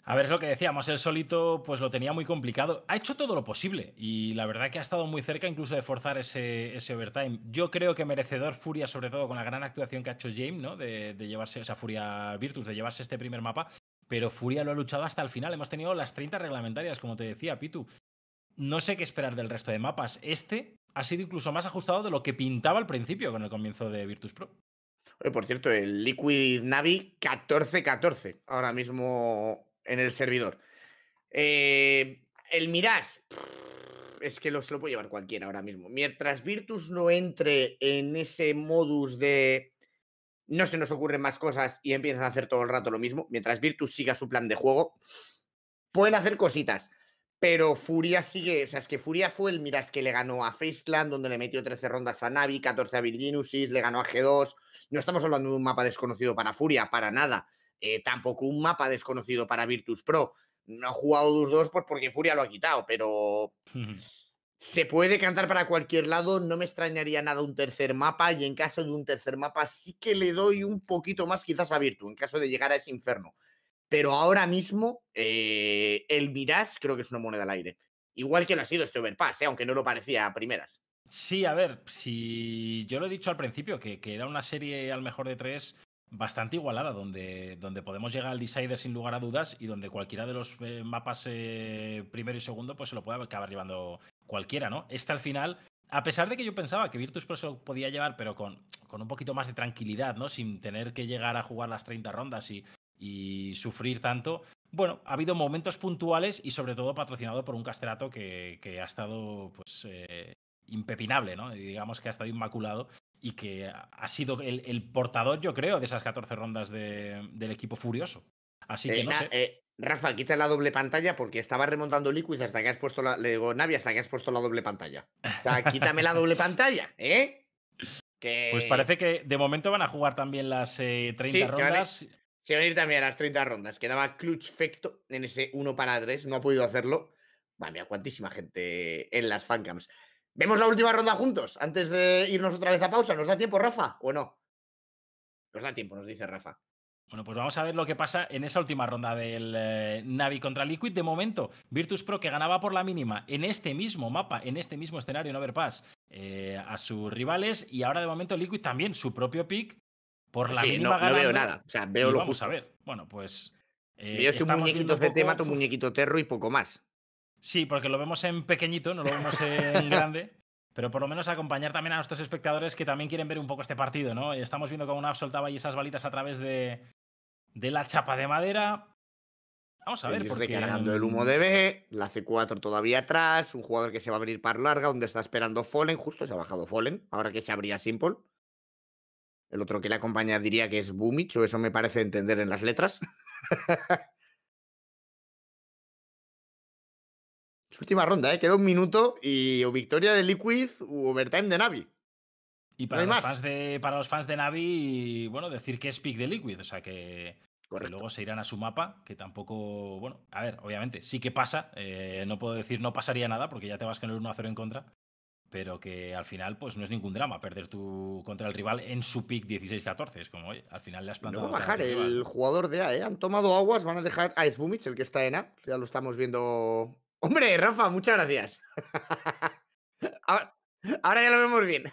Speaker 1: A ver, es lo que decíamos, el solito pues lo tenía muy complicado. Ha hecho todo lo posible y la verdad que ha estado muy cerca incluso de forzar ese, ese overtime. Yo creo que merecedor Furia, sobre todo con la gran actuación que ha hecho James, ¿no? De, llevarse, o esa Furia Virtus, de llevarse este primer mapa. Pero Furia lo ha luchado hasta el final. Hemos tenido las 30 reglamentarias, como te decía, Pitu. No sé qué esperar del resto de mapas. Este ha sido incluso más ajustado de lo que pintaba al principio con el comienzo de Virtus Pro.
Speaker 2: Oye, por cierto, el Liquid Navi 14-14. Ahora mismo en el servidor. Eh, el Mirage. Es que los lo puede llevar cualquiera ahora mismo. Mientras Virtus no entre en ese modus de no se nos ocurren más cosas y empiezan a hacer todo el rato lo mismo, mientras Virtus siga su plan de juego, pueden hacer cositas. Pero Furia sigue, o sea, es que Furia fue el Miras que le ganó a Faceland, donde le metió 13 rondas a Navi, 14 a Virginusis, le ganó a G2. No estamos hablando de un mapa desconocido para Furia, para nada. Eh, tampoco un mapa desconocido para Virtus Pro. No ha jugado dos 2 pues, porque Furia lo ha quitado, pero se puede cantar para cualquier lado, no me extrañaría nada un tercer mapa y en caso de un tercer mapa sí que le doy un poquito más quizás a Virtus, en caso de llegar a ese inferno. Pero ahora mismo eh, el Miras creo que es una moneda al aire. Igual que lo ha sido este Overpass, eh, aunque no lo parecía a primeras.
Speaker 1: Sí, a ver, si yo lo he dicho al principio, que, que era una serie al mejor de tres bastante igualada, donde, donde podemos llegar al decider sin lugar a dudas y donde cualquiera de los eh, mapas eh, primero y segundo pues se lo puede acabar llevando cualquiera, ¿no? Este al final, a pesar de que yo pensaba que Virtus Pro lo podía llevar, pero con, con un poquito más de tranquilidad, ¿no? Sin tener que llegar a jugar las 30 rondas y, sufrir tanto. Bueno, ha habido momentos puntuales y sobre todo patrocinado por un casterato que, ha estado pues eh, impepinable, ¿no? digamos que ha estado inmaculado y que ha sido el, portador, yo creo, de esas 14 rondas del equipo furioso. Así que eh, no sé.
Speaker 2: Eh, Rafa, quita la doble pantalla porque estaba remontando Liquid hasta que has puesto la. Le digo, Navi, hasta que has puesto
Speaker 1: la doble pantalla. quítame la doble
Speaker 2: pantalla, ¿eh? Pues parece
Speaker 1: que de momento van a jugar también las 30 eh, rondas.
Speaker 2: Se van, a, ir también a las 30 rondas. Quedaba Clutch Fecto en ese 1 para 3, no ha podido hacerlo. Vale, a cuantísima gente en las fancams. Vemos la última ronda juntos, antes de irnos otra vez a pausa. ¿Nos da tiempo, Rafa, o no? Nos da tiempo, nos dice Rafa.
Speaker 1: Bueno, pues vamos a ver lo que pasa en esa última ronda del eh, Navi contra Liquid. De momento, Virtus Pro, que ganaba por la mínima en este mismo mapa, en este mismo escenario en Overpass, eh, a sus rivales. Y ahora, de momento, Liquid también, su propio pick, por la mínima no, veo nada. O sea, veo lo a ver. Bueno, pues. Yo eh, soy un muñequito CT,
Speaker 2: muñequito Terro y poco más.
Speaker 1: Sí, porque lo vemos en pequeñito, no lo vemos en grande. Pero por lo menos acompañar también a nuestros espectadores que también quieren ver un poco este partido, ¿no? Estamos viendo cómo una soltaba ahí esas balitas a través de, de la chapa de madera. Vamos a ver. Porque... Recargando el humo mm, de
Speaker 2: B, la C4 todavía atrás, un jugador que se va a abrir par larga, donde está esperando Fallen, justo se ha bajado Fallen, ahora que se abría Simple. El otro que le acompaña diría que es Bumich, o eso me parece entender en las letras. Su última ronda, ¿eh? Queda un minuto y o victoria de Liquid o overtime de Navi. Y para, los, fans
Speaker 1: de, para los fans de Navi, bueno, decir que es pick de Liquid, o sea que, que, luego se irán a su mapa, que tampoco, bueno, a ver, obviamente, sí que pasa, eh, no puedo decir no pasaría nada porque ya te vas con el 1-0 en contra, pero que al final pues no es ningún drama perder tu contra el rival en su pick 16-14, es como, al final le has plantado... No va a bajar el
Speaker 2: jugador de A, ¿eh? Han tomado aguas, van a dejar a Sbumich, el que está en A, ya lo estamos viendo Hombre, Rafa, muchas gracias. ahora, ya lo vemos bien.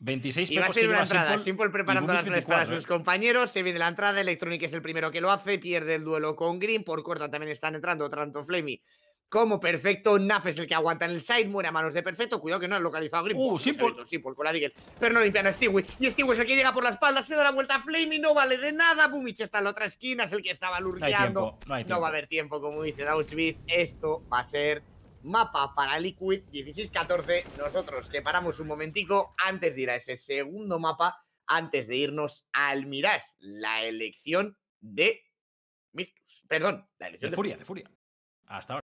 Speaker 1: 26 y va a entrada. Simple, preparando las redes para sus ¿eh?
Speaker 2: compañeros. Se viene la entrada. Electronic es el primero que lo hace. Pierde el duelo con Green. Por corta también están entrando. Tanto Flamey como perfecto. Naf es el que aguanta en el side. Muere a manos de perfecto. Cuidado que no han localizado a Grim. Uh, Simple. Simple por la Diggle. Pero no limpian a Stewie. Y Stewie es el que llega por la espalda, se da la vuelta a Flamey, no vale de nada. Bumich está en la otra esquina, es el que estaba lurkeando. No, va a haber tiempo, como dice Smith Esto va a ser mapa para Liquid 16-14. Nosotros que paramos un momentico antes de ir a ese segundo mapa, antes de irnos al Mirage, la elección de Mirtus. Perdón,
Speaker 1: la elección de Furia, de Furia. Hasta ahora.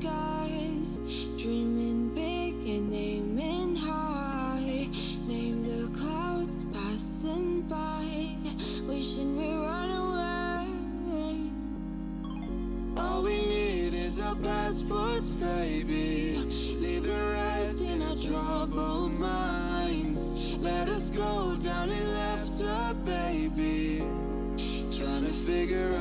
Speaker 4: skies, dreaming big and aiming high. Name the clouds passing by, wishing we run away. All we need is our passports, baby. Leave the rest in our troubled minds. Let us go down in laughter, baby. Trying to figure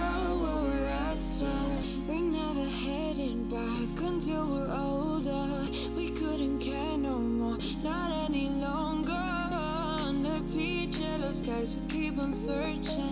Speaker 4: Until we're older We couldn't care no more, not any longer Under yellow skies, we keep on searching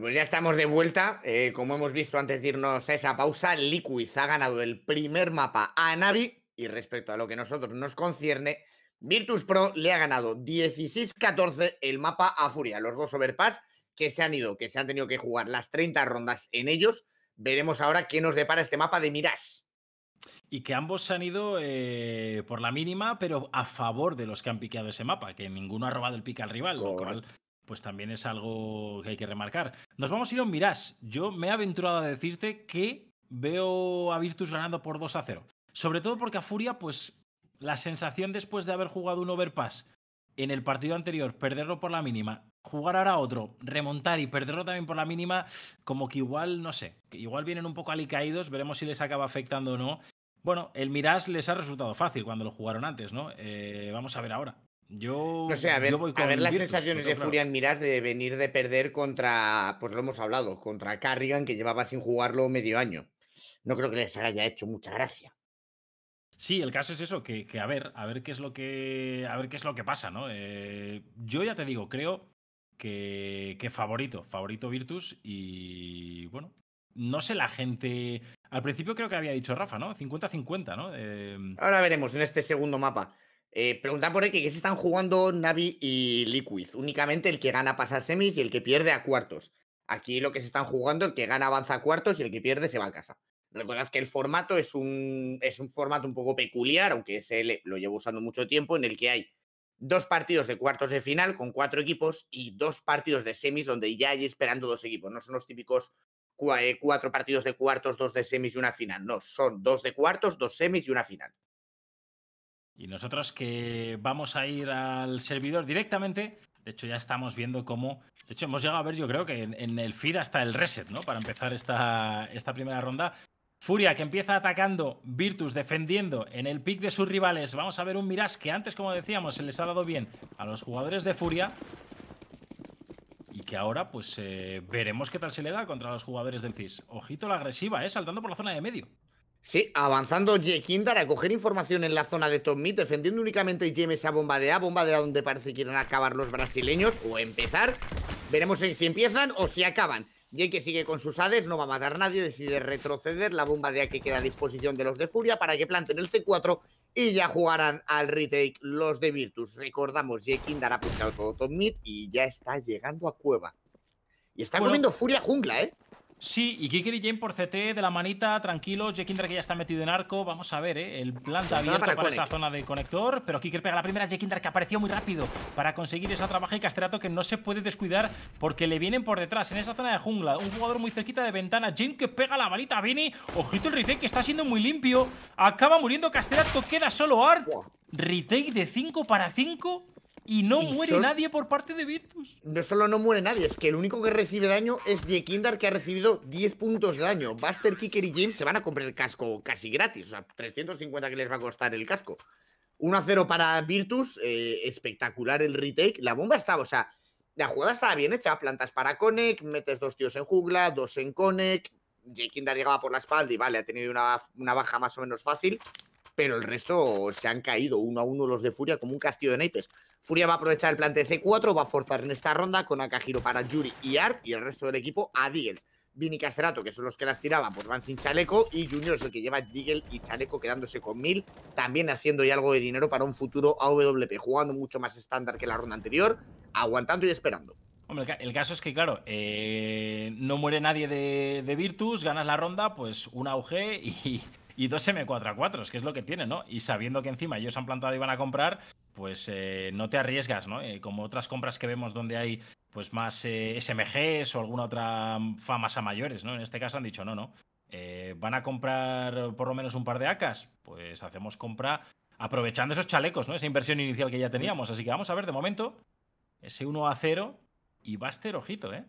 Speaker 2: pues ya estamos de vuelta. Eh, como hemos visto antes de irnos a esa pausa, Liquid ha ganado el primer mapa a Navi y respecto a lo que nosotros nos concierne, Virtus Pro le ha ganado 16-14 el mapa a Furia, los dos overpass que se han ido, que se han tenido que jugar las 30 rondas en ellos. Veremos ahora qué nos depara este mapa de Miras
Speaker 1: Y que ambos se han ido eh, por la mínima, pero a favor de los que han piqueado ese mapa, que ninguno ha robado el pique al rival, pues también es algo que hay que remarcar. Nos vamos a ir a un Yo me he aventurado a decirte que veo a Virtus ganando por 2 a 0. Sobre todo porque a Furia, pues la sensación después de haber jugado un overpass en el partido anterior, perderlo por la mínima, jugar ahora otro, remontar y perderlo también por la mínima, como que igual, no sé, que igual vienen un poco alicaídos, veremos si les acaba afectando o no. Bueno, el Miras les ha resultado fácil cuando lo jugaron antes, ¿no? Eh, vamos a ver ahora. Yo. No sé, a ver, a ver las sensaciones de Furia
Speaker 2: Miras de venir de perder contra. Pues lo hemos hablado, contra Carrigan, que llevaba sin jugarlo medio año. No creo que les haya hecho mucha gracia.
Speaker 1: Sí, el caso es eso, que, que a ver, a ver qué es lo que. A ver qué es lo que pasa, ¿no? Eh, yo ya te digo, creo que, que favorito, favorito Virtus. Y bueno, no sé la gente. Al principio creo que había dicho Rafa, ¿no? 50-50, ¿no? Em,
Speaker 2: Ahora veremos en este segundo mapa. Eh, por ahí que, se están jugando Navi y Liquid. Únicamente el que gana pasa a semis y el que pierde a cuartos. Aquí lo que se están jugando, el que gana avanza a cuartos y el que pierde se va a casa. Recordad que el formato es un, es un formato un poco peculiar, aunque se lo llevo usando mucho tiempo, en el que hay dos partidos de cuartos de final con cuatro equipos y dos partidos de semis donde ya hay esperando dos equipos. No son los típicos eh, cuatro partidos de cuartos, dos de semis y una final. No, son dos de cuartos, dos semis y una final.
Speaker 1: Y nosotros que vamos a ir al servidor directamente, de hecho ya estamos viendo cómo, de hecho hemos llegado a ver yo creo que en, el feed hasta el reset, ¿no? Para empezar esta, esta primera ronda. Furia que empieza atacando, Virtus defendiendo en el pick de sus rivales. Vamos a ver un Mirage que antes, como decíamos, se les ha dado bien a los jugadores de Furia. Y que ahora, pues, eh, veremos qué tal se le da contra los jugadores del CIS. Ojito la agresiva, ¿eh? Saltando por la zona de medio. Sí, avanzando Jekindar a coger información en la zona de Top defendiendo
Speaker 2: únicamente James a bomba de A, bomba de A donde parece que quieren acabar los brasileños o empezar. Veremos si empiezan o si acaban. Jake sigue con sus Hades, no va a matar a nadie, decide retroceder la bomba de A que queda a disposición de los de Furia para que planten el C4 y ya jugarán al retake los de Virtus. Recordamos, Jekindar ha puxado todo Top Mid y ya está llegando a Cueva. Y está comiendo Furia jungla, ¿eh?
Speaker 1: Sí, y y Jane por CT de la manita, tranquilo. Jekinder que ya está metido en arco. Vamos a ver, ¿eh? El está abierto para, esa zona de conector. Pero Kiker pega la primera. Jekinder que apareció muy rápido para conseguir esa trabaja y Casterato que no se puede descuidar porque le vienen por detrás en esa zona de jungla. Un jugador muy cerquita de ventana. Jane que pega la balita a Vini. Ojito el retake que está siendo muy limpio. Acaba muriendo Casterato. Queda solo Art. Retake de 5 para 5. Y no muere nadie por parte de Virtus.
Speaker 2: No solo no muere nadie, es que el único que recibe daño es Jekindar, que ha recibido 10 puntos de daño. Buster, Kicker y James se van a comprar el casco casi gratis. O sea, 350 que les va a costar el casco. 1-0 para Virtus, eh, espectacular el retake. La bomba estaba, o sea, la jugada estaba bien hecha. Plantas para Konek, metes dos tíos en jungla, dos en Konek. Jekindar llegaba por la espalda y vale, ha tenido una, una baja más o menos fácil pero el resto se han caído uno a uno los de Furia como un castillo de naipes. Furia va a aprovechar el plante C4, va a forzar en esta ronda con Akahiro para Yuri y Art y el resto del equipo a Diggles. Vini Castrato, que son los que las tiraban, pues van sin chaleco. Y Junior es el que lleva Digel y chaleco quedándose con mil. También haciendo ya algo de dinero para un futuro AWP, jugando mucho más estándar que la ronda anterior, aguantando y esperando.
Speaker 1: Hombre, el caso es que, claro, eh, no muere nadie de, Virtus, ganas la ronda, pues un auge y, dos M4 a 4, que es lo que tiene, ¿no? Y sabiendo que encima ellos han plantado y van a comprar, pues eh, no te arriesgas, ¿no? Eh, como otras compras que vemos donde hay pues más eh, SMGs o alguna otra fama a mayores, ¿no? En este caso han dicho, no, no. ¿Van a comprar por lo menos un par de AKs? Pues hacemos compra aprovechando esos chalecos, ¿no? Esa inversión inicial que ya teníamos. Así que vamos a ver, de momento, ese 1 a 0 y va a ser ojito, ¿eh?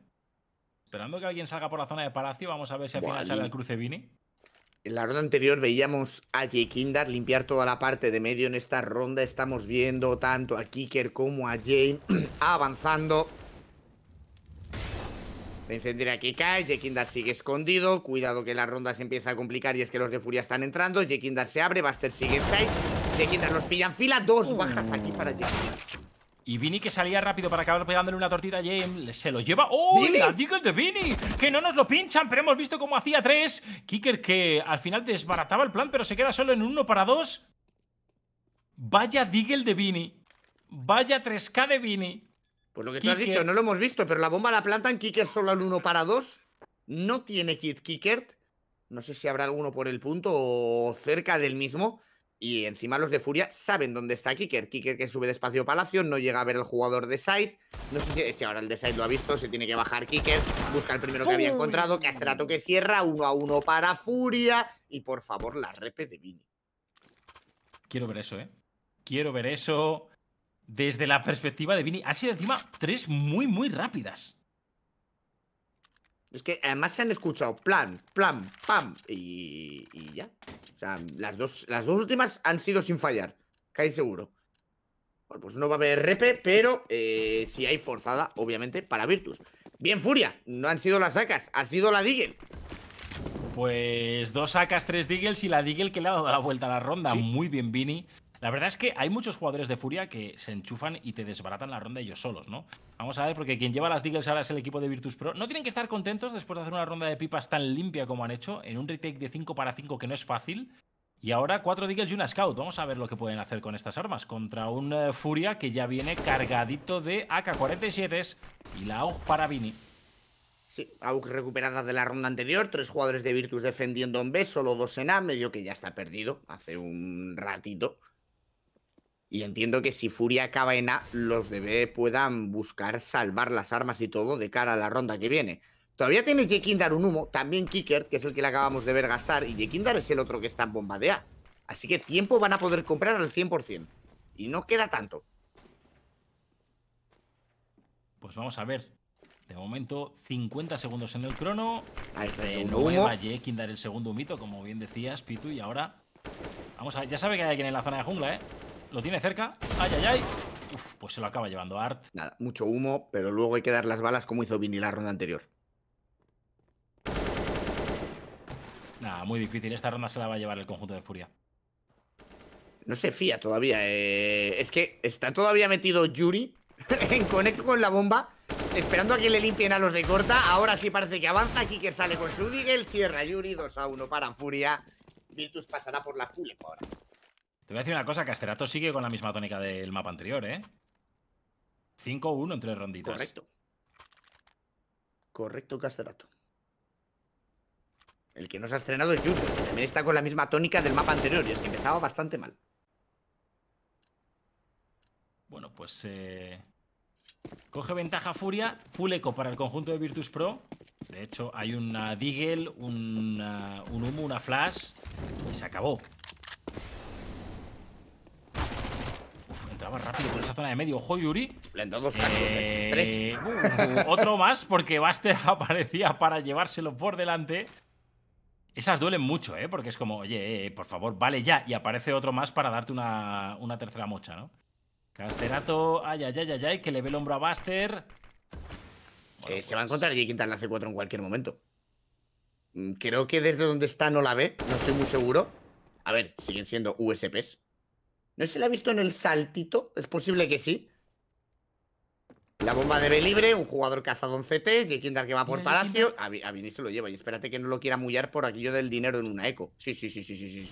Speaker 1: Esperando que alguien salga por la zona de Palacio, vamos a ver si al final sale el cruce
Speaker 2: en la ronda anterior veíamos a Jekindar limpiar toda la parte de medio en esta ronda. Estamos viendo tanto a Kicker como a Jane avanzando. encenderé aquí, cae. Jekindar sigue escondido. Cuidado que la ronda se empieza a complicar y es que los de Furia están entrando. Jekindar se abre, Buster sigue en Jekindar los pilla en fila. Dos
Speaker 1: uh. bajas aquí para Jekindar. Y Vini que salía rápido para acabar pegándole una tortita a James. Se lo lleva. ¡Oh! ¿Vini? La Diggle de Vini. Que no nos lo pinchan, pero hemos visto cómo hacía tres. Kicker que al final desbarataba el plan, pero se queda solo en uno para dos. Vaya Diggle de Vini. Vaya 3K de Vini. Pues lo que tú has dicho, no
Speaker 2: lo hemos visto, pero la bomba la plantan. Kicker solo al uno para dos. No tiene kit Kicker. No sé si habrá alguno por el punto o cerca del mismo. Y encima los de Furia saben dónde está Kicker. Kicker que sube despacio Palacio, no llega a ver el jugador de Side. No sé si, ahora el de Side lo ha visto, se tiene que bajar Kicker. Busca el primero que había encontrado, Castrato que cierra, uno a uno para Furia. Y por favor, la repe de Vini.
Speaker 1: Quiero ver eso, ¿eh? Quiero ver eso desde la perspectiva de Vini. Ha sido encima tres muy, muy rápidas.
Speaker 2: Es que además se han escuchado plan, plan, pam y, y ya. O sea, las dos, las dos últimas han sido sin fallar. Cae seguro. pues no va a haber repe, pero eh, si hay forzada, obviamente, para Virtus. Bien, Furia, no han sido las sacas, ha sido la Digel.
Speaker 1: Pues dos sacas, tres Diggles y la Digel que le ha dado la vuelta a la ronda. Muy bien, Vini. La verdad es que hay muchos jugadores de Furia que se enchufan y te desbaratan la ronda ellos solos, ¿no? Vamos a ver, porque quien lleva las Deagles ahora es el equipo de Virtus Pro. No tienen que estar contentos después de hacer una ronda de pipas tan limpia como han hecho, en un retake de 5 para 5 que no es fácil. Y ahora 4 Deagles y una Scout. Vamos a ver lo que pueden hacer con estas armas contra un eh, Furia que ya viene cargadito de AK-47s y la AUG para Vini.
Speaker 2: Sí, AUG recuperada de la ronda anterior, tres jugadores de Virtus defendiendo en B, solo dos en A, medio que ya está perdido hace un ratito. Y entiendo que si Furia acaba en A, los DB puedan buscar salvar las armas y todo de cara a la ronda que viene. Todavía tiene Jekindar un humo, también Kicker, que es el que le acabamos de ver gastar, y Jekindar es el otro que está en bomba Así que tiempo van a poder comprar al 100%. Y no queda tanto.
Speaker 1: Pues vamos a ver. De momento, 50 segundos en el crono. Ahí está el humo. Jekindar el segundo humito, como bien decías, Pitu, y ahora... Vamos a... Ya sabe que hay alguien en la zona de jungla, ¿eh? Lo tiene cerca. Ay, ay, ay. Uf, pues se lo acaba llevando Art.
Speaker 2: Nada, mucho humo, pero luego hay que dar las balas como hizo Vinny la ronda anterior.
Speaker 1: Nada, muy difícil. Esta ronda se la va a llevar el conjunto de Furia.
Speaker 2: No se fía todavía. Eh. Es que está todavía metido Yuri en conecto con la bomba, esperando a que le limpien a los de corta. Ahora sí parece que avanza. Aquí sale con su Digel. Cierra Yuri 2 a 1 para Furia. Virtus pasará por la full ahora.
Speaker 1: Te voy a decir una cosa, Casterato sigue con la misma tónica del mapa anterior, ¿eh? 5-1 en tres ronditas. Correcto.
Speaker 2: Correcto, Casterato.
Speaker 1: El que nos ha estrenado es Jus
Speaker 2: También está con la misma tónica del mapa anterior y es que empezaba bastante mal.
Speaker 1: Bueno, pues... Eh, coge ventaja Furia, full eco para el conjunto de Virtus Pro. De hecho, hay una Deagle, un humo, una flash y se acabó. Entraba rápido por esa zona de medio. Ojo, Yuri. Eh, eh... Tres. Uh, otro más porque Buster aparecía para llevárselo por delante. Esas duelen mucho, ¿eh? Porque es como, oye, eh, eh, por favor, vale ya. Y aparece otro más para darte una, una tercera mocha, ¿no? Casterato. Ay, ay, ay, ay, ay, que le ve el hombro a Buster.
Speaker 2: Se va a pues. encontrar Jake en la C4 en cualquier momento. Mm, creo que desde donde está no la ve, no estoy muy seguro. A ver, siguen siendo USPs. No se la ha visto en el saltito, es posible que sí. La bomba de B libre, un jugador cazado en CT, Jekindar que va por Palacio. A, a se lo lleva y espérate que no lo quiera mullar por aquello del dinero en una eco. Sí, sí, sí, sí, sí, sí,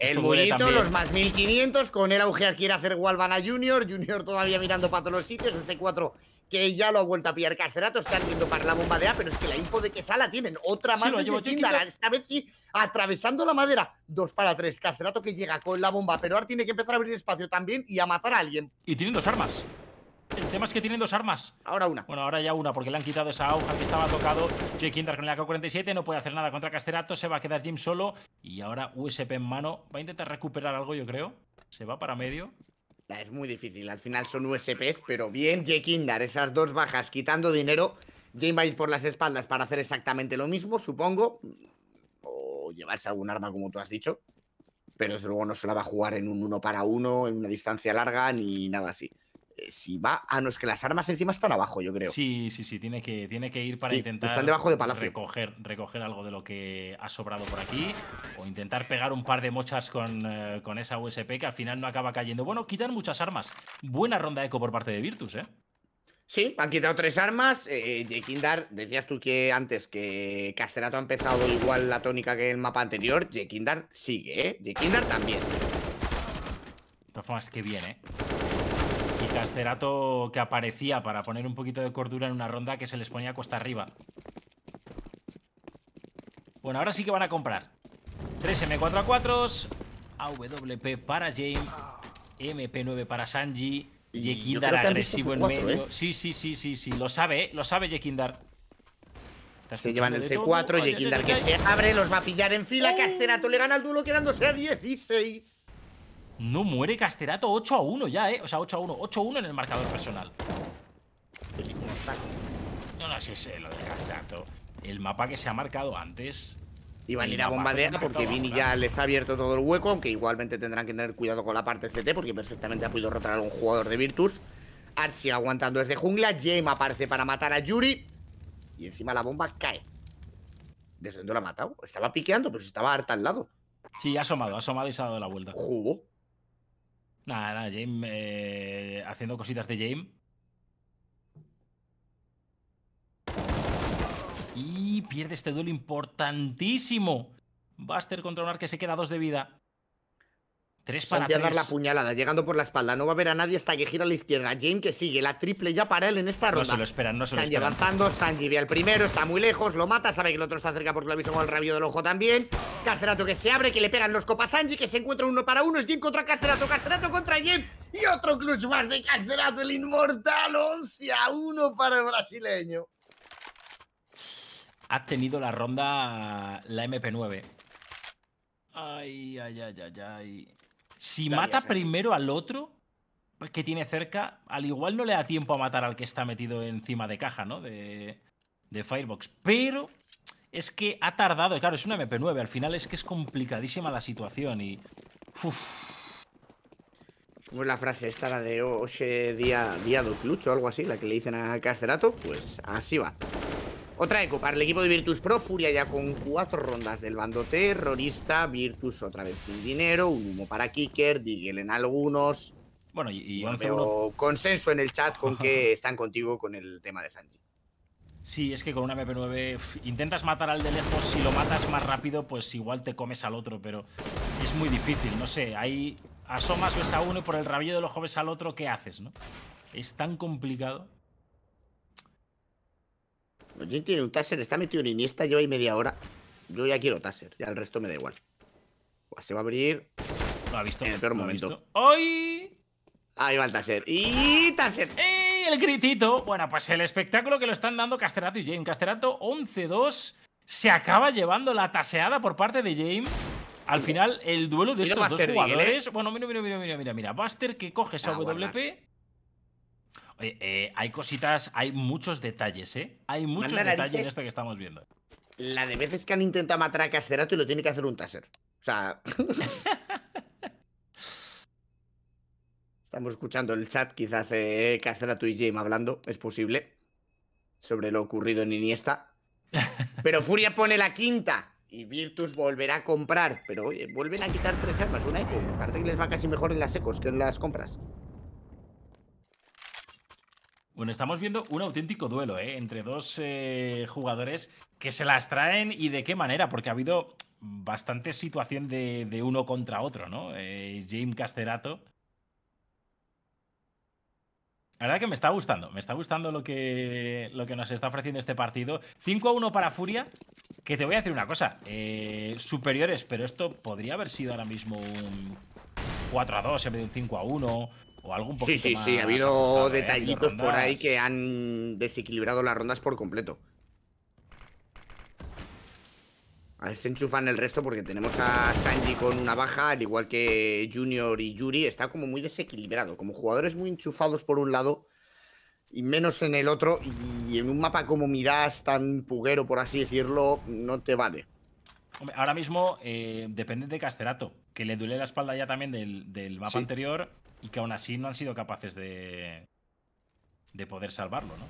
Speaker 2: El bullito, los más 1500, con el auge quiere hacer Walvana Junior, Junior todavía mirando para todos los sitios, el C4 que ya lo ha vuelto a pillar Casterato, está viendo para la bomba de A, pero es que la info de que Sala tienen otra más sí, lo esta vez sí, atravesando la madera, dos para tres, Casterato que llega con la bomba, pero ahora tiene que empezar a abrir espacio
Speaker 1: también y a matar a alguien. Y tienen dos armas. El tema es que tienen dos armas. Ahora una. Bueno, ahora ya una, porque le han quitado esa hoja que estaba tocado. Jake Kindar con el AK-47, no puede hacer nada contra Casterato, se va a quedar Jim solo. Y ahora USP en mano. Va a intentar recuperar algo, yo creo. Se va para medio.
Speaker 2: Es muy difícil. Al final son USPs, pero bien, dar esas dos bajas quitando dinero. Jane va a ir por las espaldas para hacer exactamente lo mismo, supongo. O llevarse algún arma, como tú has dicho. Pero desde luego no se la va a jugar en un uno para uno, en una distancia larga, ni nada así si va. Ah, no, es que las armas encima están abajo, yo creo.
Speaker 1: Sí, sí, sí, tiene que, tiene que ir para intentar. Están debajo de palacio. Recoger, recoger algo de lo que ha sobrado por aquí. O intentar pegar un par de mochas con, eh, con esa USP que al final no acaba cayendo. Bueno, quitan muchas armas. Buena ronda de eco por parte de Virtus, ¿eh? Sí, han quitado tres armas.
Speaker 2: Jekindar, eh, eh, decías tú que antes que castelato ha empezado igual la tónica que el mapa anterior. Jekindar sigue, ¿eh? Jekindar también. De
Speaker 1: todas formas, que bien, ¿eh? Casterato que aparecía para poner un poquito de cordura en una ronda que se les ponía costa arriba. Bueno, ahora sí que van a comprar. 3 M4A4s, AWP para James, MP9 para Sanji, Yekindar agresivo en medio. ¿eh? Sí, sí, sí, sí, sí, lo sabe, ¿eh? lo sabe Yekindar. Se llevan el C4, Yekindar que se abre, los va a
Speaker 2: pillar en fila, ¡Oh! Casterato le gana al duelo quedándose a 16.
Speaker 1: No muere Casterato 8 a 1 ya, ¿eh? O sea, 8 a 1. 8 a 1 en el marcador personal. No, no, sí sé lo de Casterato. El mapa que se ha marcado antes. Iban a ir a bombardear porque Vini ya
Speaker 2: les ha abierto todo el hueco, aunque igualmente tendrán que tener cuidado con la parte CT porque perfectamente ha podido rotar a algún jugador de Virtus. Archie aguantando desde jungla, James aparece para matar a Yuri y encima la bomba cae. ¿Desde dónde la ha matado? Estaba piqueando,
Speaker 1: pero estaba harta al lado. Sí, ha asomado, ha asomado y se ha dado la vuelta. Jugó. Nada, nada, James eh, haciendo cositas de James. Y pierde este duelo importantísimo. Buster contra un que se queda dos de vida. Tres para dar la
Speaker 2: puñalada, llegando por la espalda. No va a ver a nadie hasta que gira a la izquierda. Jane que sigue, la triple ya para él en esta ronda. No se lo esperan, no se lo esperan. esperan. avanzando, Sanji ve al primero, está muy lejos, lo mata, sabe que el otro está cerca porque lo ha visto con el rabio del ojo también. Castrato que se abre, que le pegan los copas Sanji, que se encuentra uno para uno, es Jane contra Castrato, Castrato contra Jim Y otro clutch más de Casterato, el inmortal, 11 a 1 para el brasileño.
Speaker 1: Ha tenido la ronda la MP9. Ay, ay, ay, ay, ay. Si mata primero al otro pues, que tiene cerca, al igual no le da tiempo a matar al que está metido encima de caja, ¿no? De, Firebox. Pero es que ha tardado, claro, es una MP9, al final es que es complicadísima la situación y... ¿Cómo es
Speaker 2: pues la frase esta, la de hoy día, día o algo así, la que le dicen a Casterato? Pues así va. Otra eco para el equipo de Virtus Pro, Furia ya con cuatro rondas del bando terrorista, Virtus otra vez sin dinero, humo para Kicker, Diggle en algunos. Bueno, y, consenso en el chat con que están contigo con el tema de Sanji.
Speaker 1: Sí, es que con una MP9 intentas matar al de lejos, si lo matas más rápido, pues igual te comes al otro, pero es muy difícil, no sé, ahí asomas, ves a uno y por el rabillo de los jóvenes al otro, ¿qué haces, no? Es tan complicado.
Speaker 2: Jin tiene un taser, está metido en Iniesta, lleva ahí media hora. Yo ya quiero taser, ya el resto me da igual. se va a abrir. Lo ha visto. En el peor momento. ¡Hoy!
Speaker 1: Ahí va el taser. ¡Y taser! ¡Ey! ¡Eh! El gritito. Bueno, pues el espectáculo que lo están dando Casterato y James. Casterato 11-2. Se acaba llevando la taseada por parte de James. Al final, el duelo de estos dos ¿eh? jugadores. Bueno, mira, mira, mira, mira, mira, Buster que coge esa ah, WP. Eh, hay cositas, hay muchos detalles, ¿eh? Hay muchos detalles en esto que estamos viendo. La de veces
Speaker 2: que han intentado matar a Casterato y lo tiene que hacer un taser. O sea. Estamos escuchando el chat, quizás eh, Casterato y Jim hablando, es posible. Sobre lo ocurrido en Iniesta. Pero Furia pone la quinta. Y Virtus volverá a comprar. Pero oye, vuelven a quitar tres armas, una eco. Parece que les va casi mejor en las ecos que en las
Speaker 1: compras. Bueno, estamos viendo un auténtico duelo ¿eh? entre dos eh, jugadores que se las traen y de qué manera, porque ha habido bastante situación de, uno contra otro, ¿no? Eh, James Casterato. La verdad que me está gustando, me está gustando lo que, lo que nos está ofreciendo este partido. 5 a 1 para Furia, que te voy a decir una cosa, eh, superiores, pero esto podría haber sido ahora mismo un 4 a 2 en vez de un 5 a 1 Sí, sí, sí, ha habido ¿eh? detallitos por ahí que
Speaker 2: han desequilibrado las rondas por completo. A ver, se enchufan el resto porque tenemos a Sanji con una baja, al igual que Junior y Yuri. Está como muy desequilibrado, como jugadores muy enchufados por un lado y menos en el otro. Y en un mapa como Midas, tan puguero, por así decirlo, no te vale.
Speaker 1: ahora mismo eh, depende de Casterato, que le duele la espalda ya también del, del mapa anterior y que aún así no han sido capaces de, de poder salvarlo, ¿no?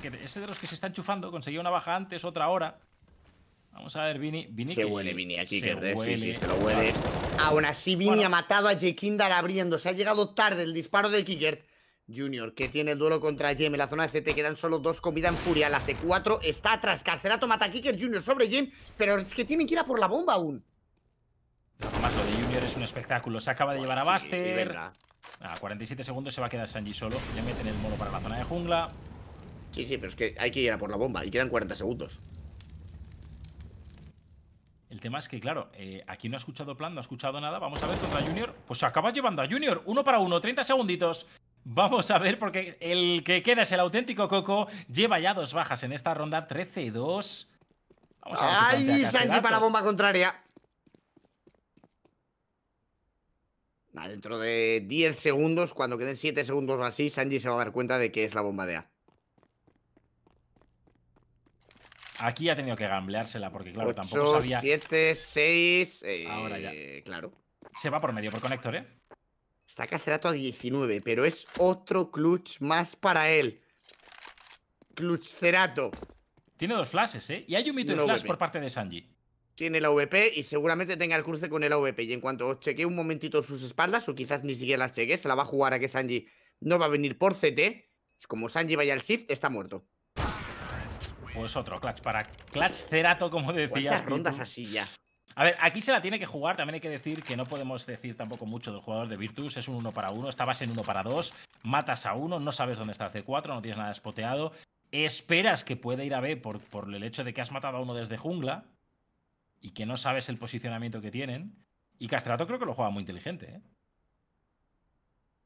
Speaker 1: que ese de los que se está enchufando, conseguía una baja antes, otra hora. Vamos a ver, Vini. se huele Vini
Speaker 2: aquí, que sí, sí, se lo huele. Aún así, Vini ha matado a Jekindar abriendo. Se ha llegado tarde el disparo de Kickert. Junior, que tiene el duelo contra Jem en la zona de CT, quedan solo dos comida en furia. La C4 está atrás. Castelato mata a Kicker Junior sobre Jim. pero es que tienen que ir a por la bomba aún.
Speaker 1: Además, lo de Junior es un espectáculo. Se acaba de llevar a Buster. A 47 segundos se va a quedar Sanji solo. Ya meten el mono para la zona de jungla. Sí, sí, pero es que hay que ir a por la bomba. Y quedan 40 segundos. El tema es que, claro, eh, aquí no ha escuchado plan, no ha escuchado nada. Vamos a ver contra Junior. Pues se acaba llevando a Junior. Uno para uno, 30 segunditos. Vamos a ver, porque el que queda es el auténtico Coco. Lleva ya dos bajas en esta ronda, 13-2. ¡Ay, Sanji para la
Speaker 2: bomba contraria! Ah, dentro de 10 segundos, cuando queden 7 segundos así, Sanji se va a dar cuenta de que es la bomba de A.
Speaker 1: Aquí ha tenido que gambleársela porque, claro, tampoco sabía. 7, 6. Ahora ya. Eh, claro. Se va por medio, por conector, ¿eh?
Speaker 2: Está Castrato a 19, pero es otro clutch más para él. Clutch Cerato.
Speaker 1: Tiene dos flashes, ¿eh? Y hay un mito de flash por parte de Sanji
Speaker 2: tiene la VP y seguramente tenga el cruce con el AVP. Y en cuanto chequee un momentito sus espaldas, o quizás ni siquiera las chequee, se la va a jugar a que Sanji no va a venir por CT. Como Sanji vaya al shift, está
Speaker 1: muerto. Pues otro clutch para clutch cerato, como decías. rondas así ya. A ver, aquí se la tiene que jugar, también hay que decir que no podemos decir tampoco mucho del jugador de Virtus, es un 1 para 1, estabas en 1 para 2, matas a uno. no sabes dónde está C4, no tienes nada espoteado, esperas que pueda ir a B por, por el hecho de que has matado a uno desde jungla, y que no sabes el posicionamiento que tienen. Y Castrato creo que lo juega muy inteligente. ¿eh?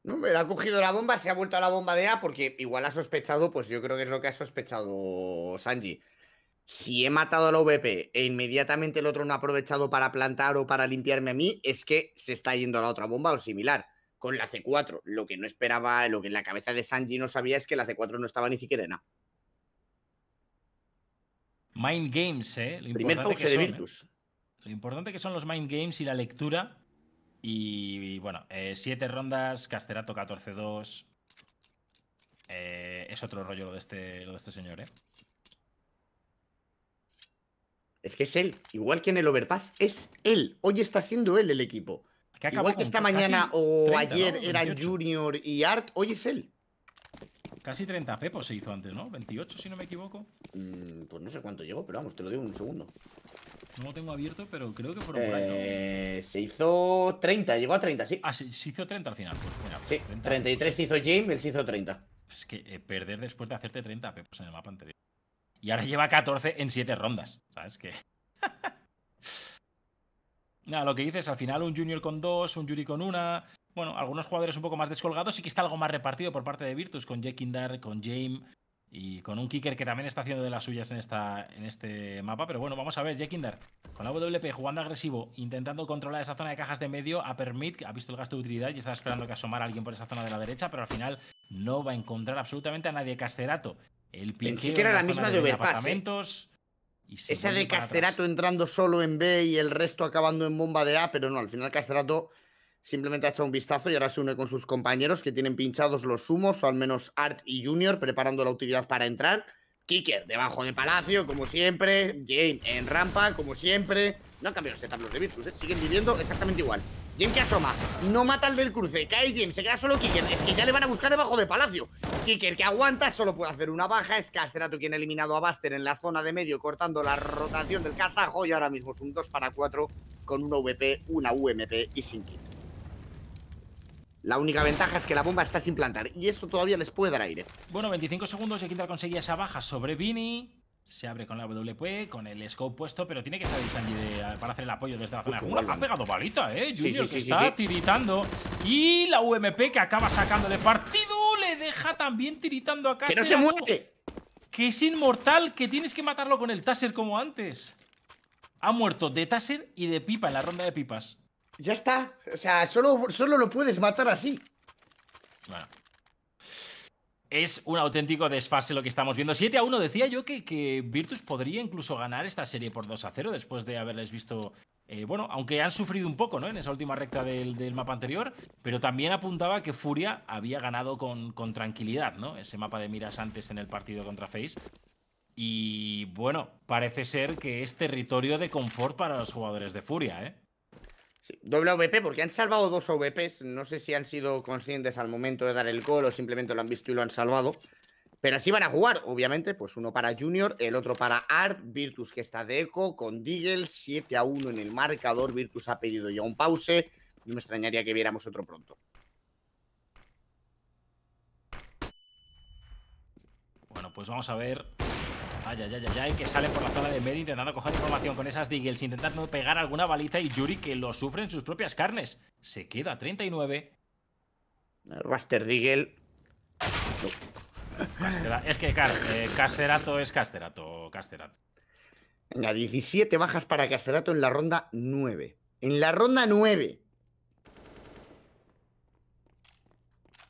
Speaker 2: No, me ha cogido la bomba, se ha vuelto a la bomba de A porque igual ha sospechado, pues yo creo que es lo que ha sospechado Sanji. Si he matado a la VP e inmediatamente el otro no ha aprovechado para plantar o para limpiarme a mí, es que se está yendo a la otra bomba o similar con la C4. Lo que no esperaba, lo que en la cabeza de Sanji no sabía es que la C4 no estaba ni siquiera en
Speaker 1: A. Mind games, ¿eh? ¿eh? Lo importante que son, los mind games y la lectura. Y, bueno, eh, siete rondas, Casterato 14-2. Eh, es otro rollo lo de, este, lo de este señor, ¿eh?
Speaker 2: Es que es él. Igual que en el Overpass, es él. Hoy está siendo él el equipo. Igual que esta mañana
Speaker 1: o ayer eran
Speaker 2: Junior y Art, hoy es él.
Speaker 1: Casi 30 pepos se hizo antes, ¿no? 28, si no me equivoco. Mm, pues no sé cuánto llegó, pero vamos, te lo digo en un segundo. No lo tengo abierto, pero creo que por ahí, ¿no?
Speaker 2: Eh, se hizo 30, llegó a 30, sí. Ah, se, se hizo
Speaker 1: 30 al final, pues mira. Sí, 33 se hizo pues, Jim, él se hizo 30. Pues es que eh, perder después de hacerte 30 pepos en el mapa anterior. Y ahora lleva 14 en 7 rondas, ¿sabes qué? Nada, lo que dices, al final un junior con 2, un Yuri con una, bueno, algunos jugadores un poco más descolgados y que está algo más repartido por parte de Virtus, con Jekindar, con James y con un kicker que también está haciendo de las suyas en, esta, en este mapa. Pero bueno, vamos a ver, Jekindar, con la WP jugando agresivo, intentando controlar esa zona de cajas de medio, a Permit, ha visto el gasto de utilidad y está esperando que asomara a alguien por esa zona de la derecha, pero al final no va a encontrar absolutamente a nadie. Casterato, el Pensé que era la misma de, Overpass. Esa de Casterato
Speaker 2: entrando solo en B y el resto acabando en bomba de A, pero no, al final Casterato Simplemente ha hecho un vistazo y ahora se une con sus compañeros que tienen pinchados los sumos, o al menos Art y Junior, preparando la utilidad para entrar. Kicker debajo de Palacio, como siempre. James en rampa, como siempre. No han cambiado los de Virtus, ¿eh? siguen viviendo exactamente igual. James que asoma, no mata al del cruce, cae James, se queda solo Kicker. Es que ya le van a buscar debajo de Palacio. Kicker que aguanta, solo puede hacer una baja. Es Casterato quien ha eliminado a Buster en la zona de medio, cortando la rotación del cazajo Y ahora mismo es un 2 para 4 con una VP, una UMP y sin kit. La única ventaja es que la bomba está sin plantar y esto todavía les puede dar aire.
Speaker 1: Bueno, 25 segundos y Quintal conseguía esa baja sobre Vini. Se abre con la WP, con el scope puesto, pero tiene que salir Sanji para hacer el apoyo desde la zona de Ha pegado balita, ¿eh? Junior que está tiritando. Y la UMP que acaba sacándole partido le deja también tiritando a casa. ¡Que no se muere! Que es inmortal, que tienes que matarlo con el taser como antes. Ha muerto de taser y de pipa en la ronda de pipas. Ya está. O sea, solo, solo lo puedes matar así. Bueno. Es un auténtico desfase lo que estamos viendo. 7 a 1. Decía yo que, que Virtus podría incluso ganar esta serie por 2 a 0 después de haberles visto. Eh, bueno, aunque han sufrido un poco ¿no? en esa última recta del, mapa anterior, pero también apuntaba que Furia había ganado con, con, tranquilidad ¿no? ese mapa de miras antes en el partido contra Face. Y bueno, parece ser que es territorio de confort para los jugadores de Furia. ¿eh?
Speaker 2: Sí, doble OVP, porque han salvado dos OVPs. No sé si han sido conscientes al momento de dar el gol o simplemente lo han visto y lo han salvado. Pero así van a jugar, obviamente. Pues uno para Junior, el otro para Art. Virtus, que está de eco, con Deagle. 7 a 1 en el marcador. Virtus ha pedido ya un pause. No me extrañaría que viéramos otro pronto.
Speaker 1: Bueno, pues vamos a ver Ay, ay, ay, ay, que sale por la zona de medio intentando coger información con esas diggles intentando pegar alguna baliza y Yuri que lo sufre en sus propias carnes. Se queda 39.
Speaker 2: Buster diggle
Speaker 1: Es que, claro, eh, Casterato es Casterato, Casterato.
Speaker 2: Venga, 17 bajas para Casterato en la ronda 9. En la ronda 9.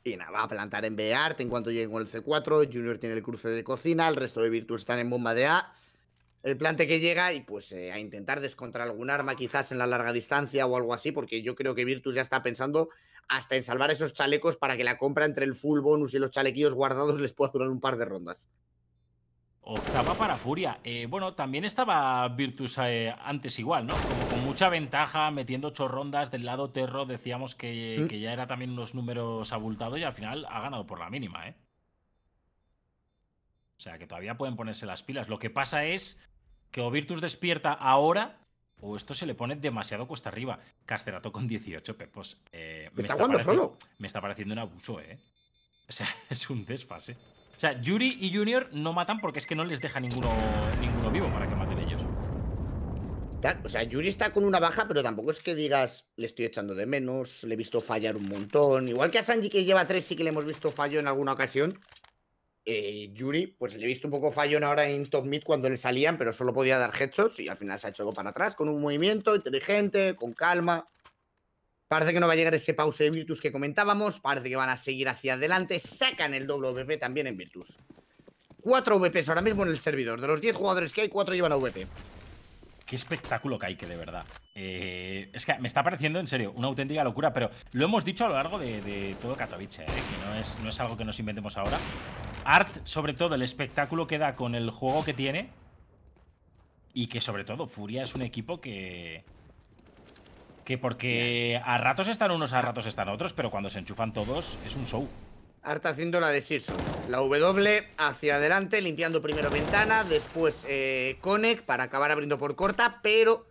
Speaker 2: Y nada, va a plantar en B Art en cuanto llegue con el C4. Junior tiene el cruce de cocina. El resto de Virtus están en bomba de A. El plante que llega y pues eh, a intentar descontrar algún arma quizás en la larga distancia o algo así, porque yo creo que Virtus ya está pensando hasta en salvar esos chalecos para que la compra entre el full bonus y los chalequillos guardados les pueda durar un par de rondas.
Speaker 1: Octava para Furia. Eh, bueno, también estaba Virtus eh, antes igual, ¿no? con mucha ventaja, metiendo ocho rondas del lado Terro, decíamos mm. que, ya era también unos números abultados y al final ha ganado por la mínima, ¿eh? O sea, que todavía pueden ponerse las pilas. Lo que pasa es que o Virtus despierta ahora o esto se le pone demasiado cuesta arriba. Casterato con 18 pepos. Eh, me Me está pareciendo un abuso, ¿eh? O sea, es un desfase. O sea, Yuri y Junior no matan porque es que no les deja ninguno, vivo para que maten ellos.
Speaker 2: O sea, Yuri está con una baja, pero tampoco es que digas, le estoy echando de menos, le he visto fallar un montón. Igual que a Sanji, que lleva tres, sí que le hemos visto fallo en alguna ocasión. Eh, Yuri, pues le he visto un poco fallo ahora en Top Mid cuando le salían, pero solo podía dar headshots y al final se ha hecho para atrás con un movimiento inteligente, con calma. Parece que no va a llegar ese pause de Virtus que comentábamos. Parece que van a seguir hacia adelante. Sacan el doble VP también en Virtus. Cuatro VPs ahora mismo en el servidor. De los 10 jugadores que hay, cuatro llevan a VP.
Speaker 1: Qué espectáculo que hay, que de verdad. Eh, es que me está pareciendo, en serio, una auténtica locura, pero lo hemos dicho a lo largo de, todo Katowice, eh, que no es, no es algo que nos inventemos ahora. Art, sobre todo, el espectáculo que da con el juego que tiene y que, sobre todo, Furia es un equipo que, que porque a ratos están unos, a ratos están otros, pero cuando se enchufan todos es un show.
Speaker 2: Arta haciendo la de Sirso. La W hacia adelante, limpiando primero ventana, después eh, para acabar abriendo por corta, pero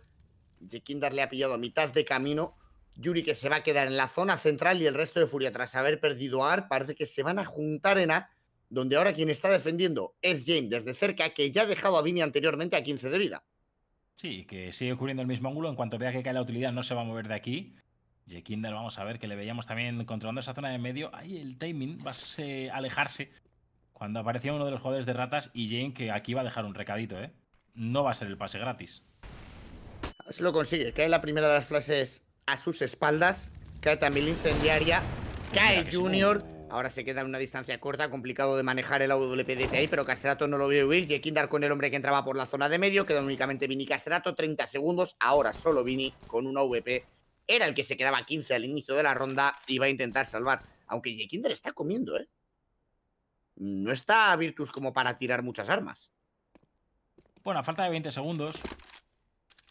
Speaker 2: Jekindar le ha pillado a mitad de camino. Yuri que se va a quedar en la zona central y el resto de Furia tras haber perdido a Art parece que se van a juntar en A, donde ahora quien está defendiendo es James desde cerca que ya ha dejado a Vini anteriormente a 15 de vida.
Speaker 1: Sí, que sigue cubriendo el mismo ángulo. En cuanto vea que cae la utilidad, no se va a mover de aquí. kinder vamos a ver, que le veíamos también controlando esa zona de medio. Ahí el timing va a alejarse cuando aparecía uno de los jugadores de ratas y Jane, que aquí va a dejar un recadito, ¿eh? No va a ser el pase gratis.
Speaker 2: Se lo consigue, cae la primera de las flashes a sus espaldas, cae también la incendiaria, cae Junior, Ahora se queda en una distancia corta, complicado de manejar el AWP desde ahí, pero Castrato no lo vio huir. Jekindar con el hombre que entraba por la zona de medio, quedó únicamente Vini Castrato, 30 segundos. Ahora solo Vini con un VP. Era el que se quedaba 15 al inicio de la ronda y va a intentar salvar. Aunque Jekinder está comiendo, ¿eh? No está Virtus como para tirar muchas armas.
Speaker 1: Bueno, a falta de 20 segundos.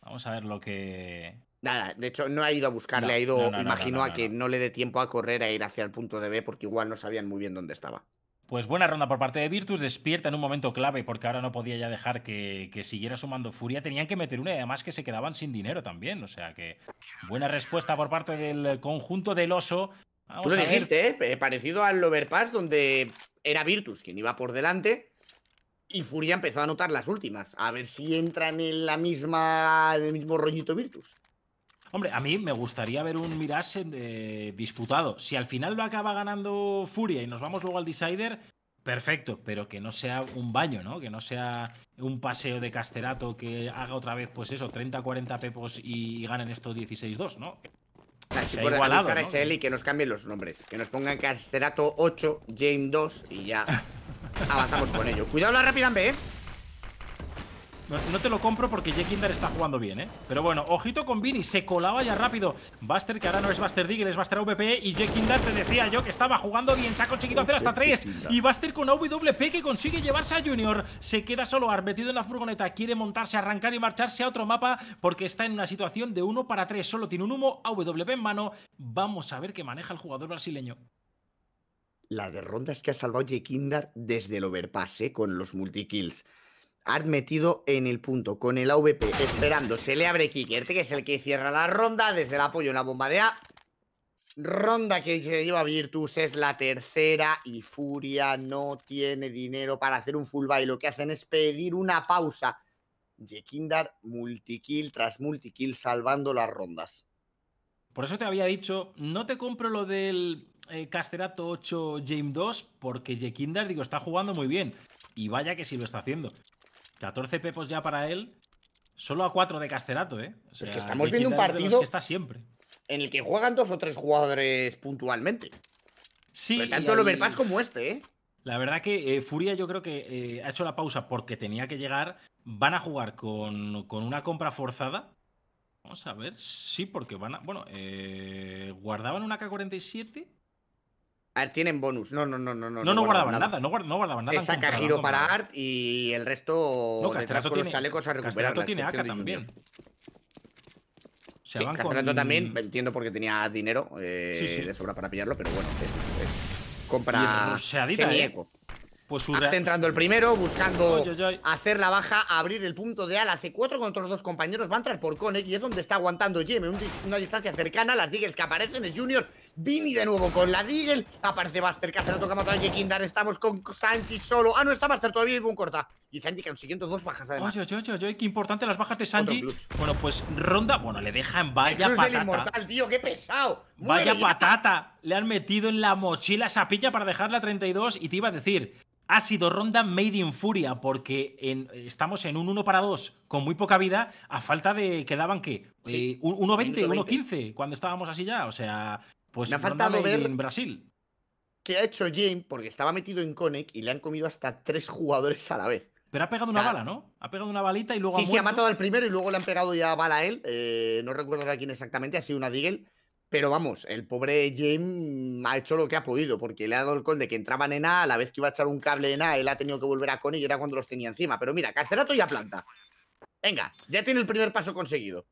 Speaker 1: Vamos a ver
Speaker 2: lo que,
Speaker 1: Nada, de hecho no ha ido a buscarle, ha ido, imagino, a que no le
Speaker 2: dé tiempo a correr a ir hacia el punto de B porque igual no sabían muy bien dónde estaba.
Speaker 1: Pues buena ronda por parte de Virtus, despierta en un momento clave porque ahora no podía ya dejar que, siguiera sumando furia, tenían que meter una y además que se quedaban sin dinero también, o sea que buena respuesta por parte del conjunto del oso. lo dijiste, ¿eh? parecido al Overpass donde era Virtus quien iba por delante
Speaker 2: y Furia empezó a anotar las últimas, a ver si entran en la misma, el mismo rollito Virtus.
Speaker 1: Hombre, a mí me gustaría ver un Mirage eh, disputado. Si al final lo acaba ganando Furia y nos vamos luego al Decider, perfecto, pero que no sea un baño, ¿no? Que no sea un paseo de Casterato que haga otra vez, pues eso, 30, 40 pepos y ganen estos 16-2, ¿no? Así ah, por igualado,
Speaker 2: y que nos cambien los nombres. Que nos pongan Casterato 8, Jane 2 y ya avanzamos con ello. Cuidado la rápida en B, ¿eh?
Speaker 1: No, te lo compro porque J. está jugando bien, ¿eh? Pero bueno, ojito con Vini, se colaba ya rápido. Buster, que ahora no es Buster Digger, es Buster AVP. Y J. te decía yo que estaba jugando bien. Chaco chiquito hacer hasta 3. Y Buster con AWP que consigue llevarse a Junior. Se queda solo Ar, metido en la furgoneta. Quiere montarse, arrancar y marcharse a otro mapa porque está en una situación de 1 para 3. Solo tiene un humo, AWP en mano. Vamos a ver qué maneja el jugador brasileño
Speaker 2: la de es que ha salvado J. desde el overpass, ¿eh? con los multikills. Art metido en el punto, con el AVP, esperando. Se le abre Kicker, que es el que cierra la ronda desde el apoyo en la bomba de A. Ronda que se lleva Virtus es la tercera y Furia no tiene dinero para hacer un full buy. Lo que hacen es pedir una pausa. Jekindar multikill tras
Speaker 1: multikill salvando
Speaker 2: las rondas.
Speaker 1: Por eso te había dicho, no te compro lo del eh, Casterato 8 James 2 porque Jekindar, digo, está jugando muy bien. Y vaya que si lo está haciendo. 14 pepos ya para él, solo a 4 de Casterato, ¿eh? es que estamos viendo un partido está siempre.
Speaker 2: en el que juegan dos o tres jugadores puntualmente.
Speaker 1: Sí. tanto el Overpass como este, ¿eh? La verdad que eh, Furia yo creo que eh, ha hecho la pausa porque tenía que llegar. Van a jugar con, una compra forzada. Vamos a ver, sí, porque van a... Bueno, eh, guardaban una K-47 ver, ah, tienen bonus. No, no, no, no. No, no, no guardaban nada. no, guardaban nada. Saca giro para Art
Speaker 2: y el resto detrás con los chalecos a recuperar. La tiene AK también. Se sí, con... también, entiendo porque tenía dinero eh, de sobra para pillarlo, pero bueno, es, es compra sea, ¿eh? Pues su entrando el primero, buscando hacer la baja, abrir el punto de ala. C4 con otros dos compañeros. Va a entrar por Konek y es donde está aguantando Jimmy una distancia cercana. Las Diggers que aparecen. Es Junior Vini de nuevo con la Deagle. Aparece Buster, que hace la toca matar. a Estamos con Sanji solo. Ah, no está Buster todavía un corta. Y Sanji consiguiendo dos bajas además.
Speaker 1: Oye, oye, oye, qué importante las bajas de Sanji. Bueno, pues ronda. Bueno, le dejan vaya patata. Del inmortal,
Speaker 2: tío, qué pesado. Vaya
Speaker 1: patata. Le han metido en la mochila sapilla para dejarla 32. Y te iba a decir, ha sido ronda Made in Furia, porque estamos en un 1 para 2 con muy poca vida, a falta de quedaban qué? 1.20, 1.15, eh, cuando estábamos así ya. O sea, pues me ha faltado ver en Brasil.
Speaker 2: ¿Qué ha hecho Jane? Porque estaba metido en Conec y le han comido hasta tres jugadores
Speaker 1: a la vez. Pero ha pegado una bala, ¿no? Ha pegado una balita y luego. Sí, ha sí, ha matado
Speaker 2: al primero y luego
Speaker 1: le han pegado ya bala a él.
Speaker 2: Eh, no recuerdo a quién exactamente, ha sido una Deagle. Pero vamos, el pobre James ha hecho lo que ha podido, porque le ha dado el con de que entraban en A, a la vez que iba a echar un cable en A, él ha tenido que volver a Konek y era cuando los tenía encima. Pero mira, Casterato ya planta. Venga, ya tiene el primer paso conseguido.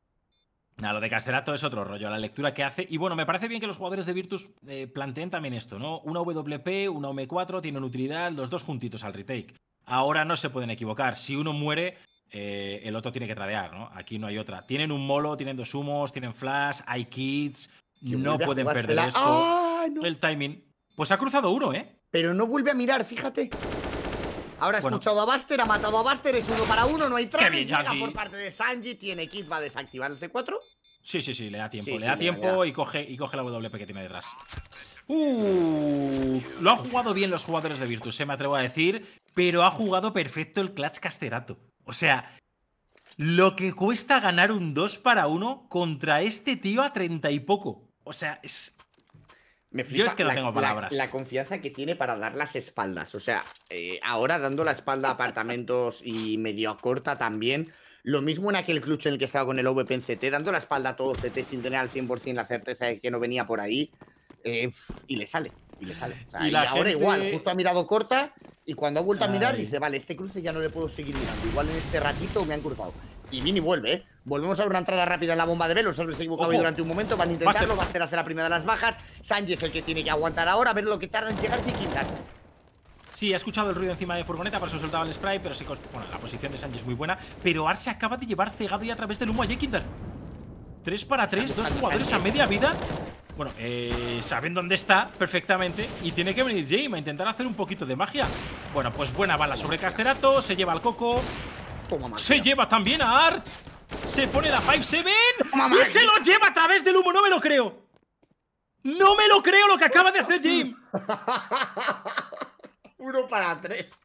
Speaker 1: Nada, lo de Casterato es otro rollo, la lectura que hace. Y bueno, me parece bien que los jugadores de Virtus eh, planteen también esto, ¿no? Una WP, una m 4 tienen utilidad, los dos juntitos al retake. Ahora no se pueden equivocar. Si uno muere, eh, el otro tiene que tradear, ¿no? Aquí no hay otra. Tienen un molo, tienen dos humos, tienen flash, hay kids, no pueden perder esto. ¡Ah, el timing. Pues ha cruzado uno, ¿eh? Pero no vuelve a mirar, fíjate. Ahora ha escuchado
Speaker 2: a Buster, ha matado a Buster, es uno para uno, no hay
Speaker 1: tres. por parte
Speaker 2: de Sanji, tiene kit, va a desactivar
Speaker 1: el C4. Sí, sí, sí, le da tiempo, le, da tiempo y coge, y coge la WP que tiene detrás. Uh, lo han jugado bien los jugadores de Virtus, se eh, me atrevo a decir, pero ha jugado perfecto el Clutch Casterato. O sea, lo que cuesta ganar un 2 para uno contra este tío a 30 y poco. O sea, es yo es que no la, tengo palabras. La,
Speaker 2: confianza que tiene para dar las espaldas. O sea, eh, ahora dando la espalda a apartamentos y medio corta también. Lo mismo en aquel clutch en el que estaba con el OVP en CT, dando la espalda a todo CT sin tener al 100% la certeza de que no venía por ahí. Eh, y le sale, y le sale. y, ahora igual, justo ha mirado corta y cuando ha vuelto a mirar dice, vale, este cruce ya no le puedo seguir mirando. Igual en este ratito me han cruzado y Mini vuelve, ¿eh? Volvemos a una entrada rápida en la bomba de Velo. Se ha equivocado durante un momento. Van a intentarlo. hacer hace la primera de las bajas. Sanji es el que tiene que aguantar ahora. A ver lo que tarda en llegar Jiquintan.
Speaker 1: Sí, ha escuchado el ruido encima de furgoneta, por eso soltaba el spray, pero sí, bueno, la posición de Sanji es muy buena. Pero Arce acaba de llevar cegado y a través del humo a Jekinder. 3 para tres dos jugadores a media vida. Bueno, eh, saben dónde está perfectamente y tiene que venir Va a intentar hacer un poquito de magia. Bueno, pues buena bala sobre Casterato, se lleva al Coco, se lleva también a Art. Se pone la 5-7 y se lo lleva a través del humo. No me lo creo. No me lo creo lo que acaba de hacer Jim. Uno para tres.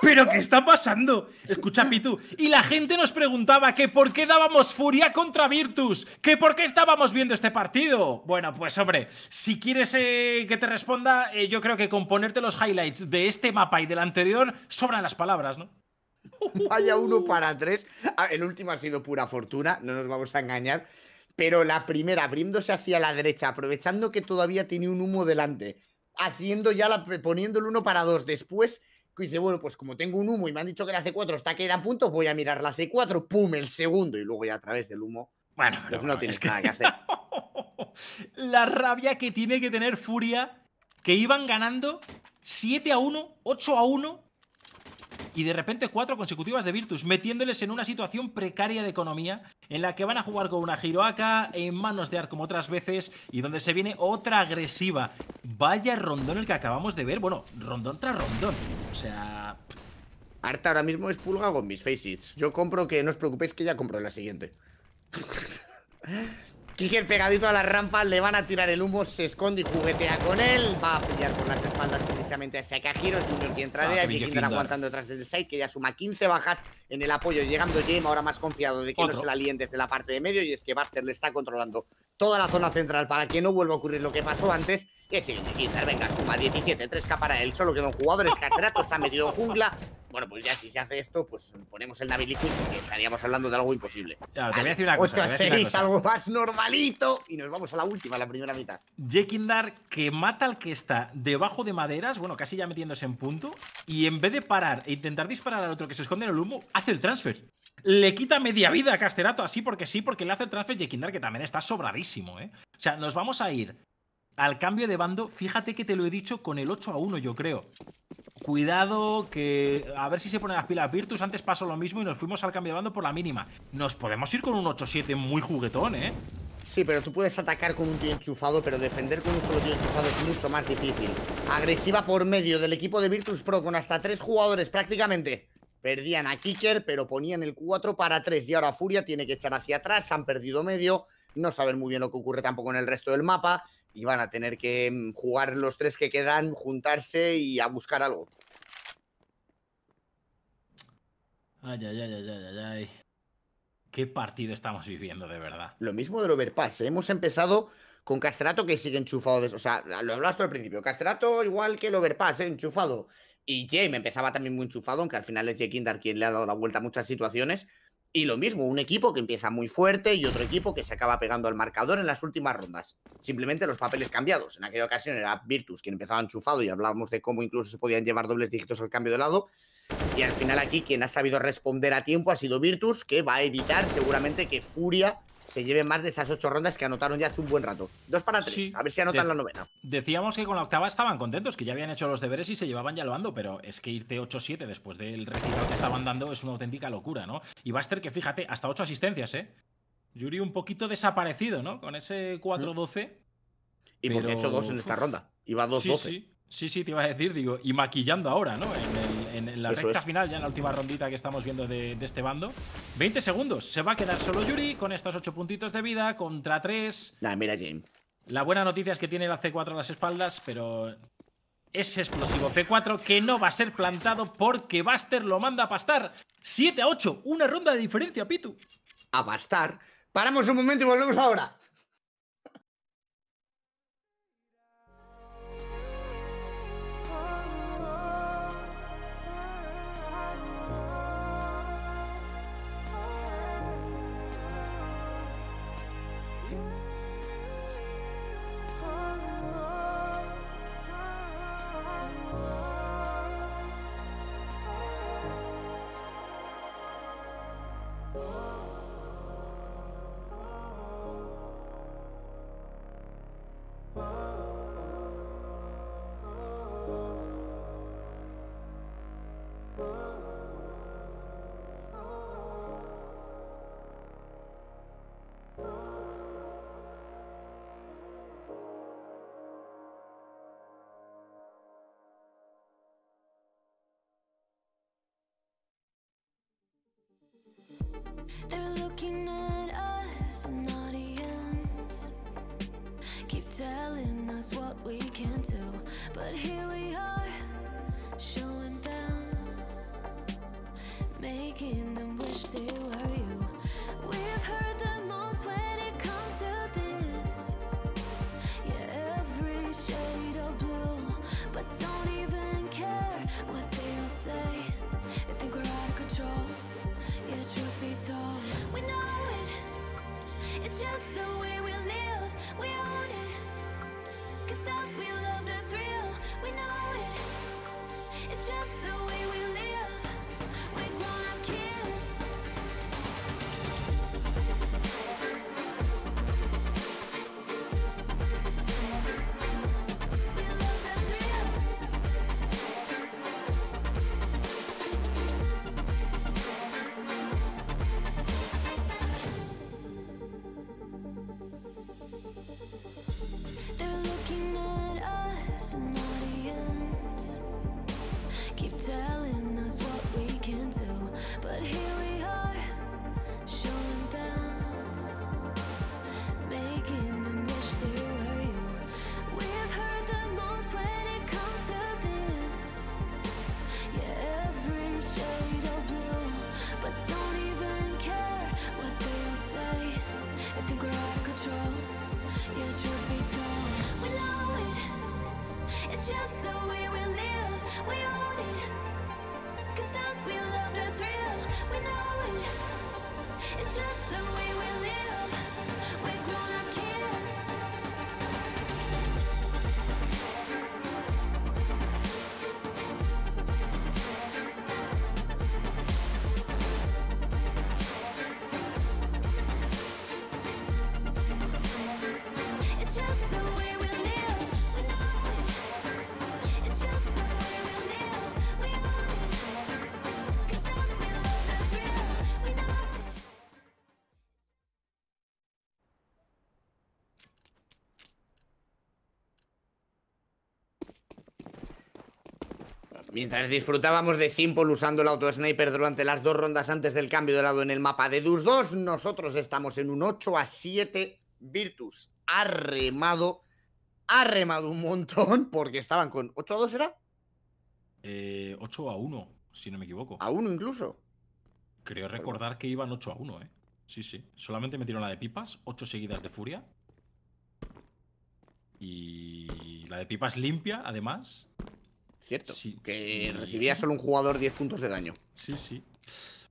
Speaker 1: ¿Pero qué está pasando? Escucha, Pitu. Y la gente nos preguntaba que por qué dábamos furia contra Virtus, que por qué estábamos viendo este partido. Bueno, pues hombre, si quieres eh, que te responda, eh, yo creo que con ponerte los highlights de este mapa y del anterior sobran las palabras, ¿no?
Speaker 2: Vaya uno para tres. Ah, el último ha sido pura fortuna, no nos vamos a engañar. Pero la primera, abriéndose hacia la derecha, aprovechando que todavía tiene un humo delante, haciendo ya la, poniendo el uno para dos. Después dice, bueno, pues como tengo un humo y me han dicho que la C4 está que a punto, voy a mirar la C4, pum, el segundo. Y luego ya a través del humo, bueno, pues no tienes nada que hacer.
Speaker 1: la rabia que tiene que tener Furia, que iban ganando 7 a 1, 8 a 1, y de repente cuatro consecutivas de Virtus, metiéndoles en una situación precaria de economía en la que van a jugar con una Hiroaka en manos de Art como otras veces y donde se viene otra agresiva. Vaya rondón el que acabamos de ver, bueno, rondón tras rondón. O sea...
Speaker 2: Arta ahora mismo es pulga con mis faces. Yo compro que no os preocupéis que ya compro la siguiente. Kicker pegadito a la rampa, le van a tirar el humo, se esconde y juguetea con él. Va a pillar por las espaldas precisamente a cajiro, El Junior que entra de ah, ahí, Kinder aguantando detrás del side, que ya suma 15 bajas en el apoyo, llegando James ahora más confiado de que no se la desde la parte de medio y es que Buster le está controlando toda la zona central para que no vuelva a ocurrir lo que pasó antes. Que si Jekindar venga, suma 17, 3 k para él, solo queda un jugador, está metido en jungla. Bueno, pues ya si se hace esto, pues ponemos el Navi estaríamos hablando de algo imposible.
Speaker 1: Claro, pues te voy a decir una cosa. algo más normalito y nos vamos a la última, a la primera mitad. Jekindar que mata al que está debajo de maderas, bueno, casi ya metiéndose en punto, y en vez de parar e intentar disparar al otro que se esconde en el humo, hace el transfer le quita media vida a Casterato así porque sí, porque le hace el transfer Jekindar, que también está sobradísimo, ¿eh? O sea, nos vamos a ir al cambio de bando. Fíjate que te lo he dicho con el 8 a 1, yo creo. Cuidado, que a ver si se ponen las pilas Virtus. Antes pasó lo mismo y nos fuimos al cambio de bando por la mínima. Nos podemos ir con un 8-7 muy juguetón, ¿eh?
Speaker 2: Sí, pero tú puedes atacar con un tío enchufado, pero defender con un solo tío enchufado es mucho más difícil. Agresiva por medio del equipo de Virtus Pro con hasta tres jugadores prácticamente. Perdían a Kicker, pero ponían el 4 para 3 y ahora Furia tiene que echar hacia atrás, han perdido medio, no saben muy bien lo que ocurre tampoco en el resto del mapa y van a tener que mm, jugar los tres que quedan, juntarse y a buscar algo.
Speaker 1: Ay, ay, ay, ay, ay, ay. Qué partido estamos viviendo, de verdad.
Speaker 2: Lo mismo del Overpass. ¿eh? Hemos empezado con Castrato que sigue enchufado. O sea, lo hablaste al principio. Castrato igual que el Overpass, ¿eh? enchufado. Y Jay me empezaba también muy enchufado, aunque al final es Jay Kindar quien le ha dado la vuelta a muchas situaciones. Y lo mismo, un equipo que empieza muy fuerte y otro equipo que se acaba pegando al marcador en las últimas rondas. Simplemente los papeles cambiados. En aquella ocasión era Virtus quien empezaba enchufado y hablábamos de cómo incluso se podían llevar dobles dígitos al cambio de lado. Y al final aquí quien ha sabido responder a tiempo ha sido Virtus, que va a evitar seguramente que Furia se lleven más de esas ocho rondas que anotaron ya hace un buen rato. Dos para tres, a ver si anotan la novena.
Speaker 1: Decíamos que con la octava estaban contentos, que ya habían hecho los deberes y se llevaban ya lo pero es que irte 8-7 después del recitado que estaban dando es una auténtica locura, ¿no? Y Buster, que fíjate, hasta ocho asistencias, ¿eh? Yuri un poquito desaparecido, ¿no? Con ese 4-12.
Speaker 2: Y porque ha hecho dos en esta ronda.
Speaker 1: Iba 2-12. sí. Sí, sí, te iba a decir, digo, y maquillando ahora, ¿no? En, la recta final, ya en la última rondita que estamos viendo de, este bando. 20 segundos, se va a quedar solo Yuri con estos 8 puntitos de vida contra 3. Nah, mira, Jim. La buena noticia es que tiene la C4 a las espaldas, pero ese explosivo C4 que no va a ser plantado porque Buster lo manda a pastar. 7 a 8, una ronda de diferencia, Pitu. A pastar. Paramos un momento y volvemos ahora.
Speaker 3: They're looking at us, an audience. Keep telling us what we can't do, but here we are, showing them, making them wish they were. be told. We know it, it's just the way we live. We own it, cause that we love the thrill. We know it, it's just the way we live.
Speaker 2: Mientras disfrutábamos de Simple usando el auto sniper durante las dos rondas antes del cambio de lado en el mapa de Dus 2, nosotros estamos en un 8 a 7. Virtus ha remado, ha remado un montón
Speaker 1: porque estaban con 8 a 2, ¿era? 8 eh, a 1, si no me equivoco. ¿A 1 incluso? Creo recordar que iban 8 a 1, ¿eh? Sí, sí. Solamente metieron la de pipas, 8 seguidas de furia. Y la de pipas limpia, además. Cierto. que recibía solo un
Speaker 2: jugador 10 puntos de daño.
Speaker 1: Sí, sí.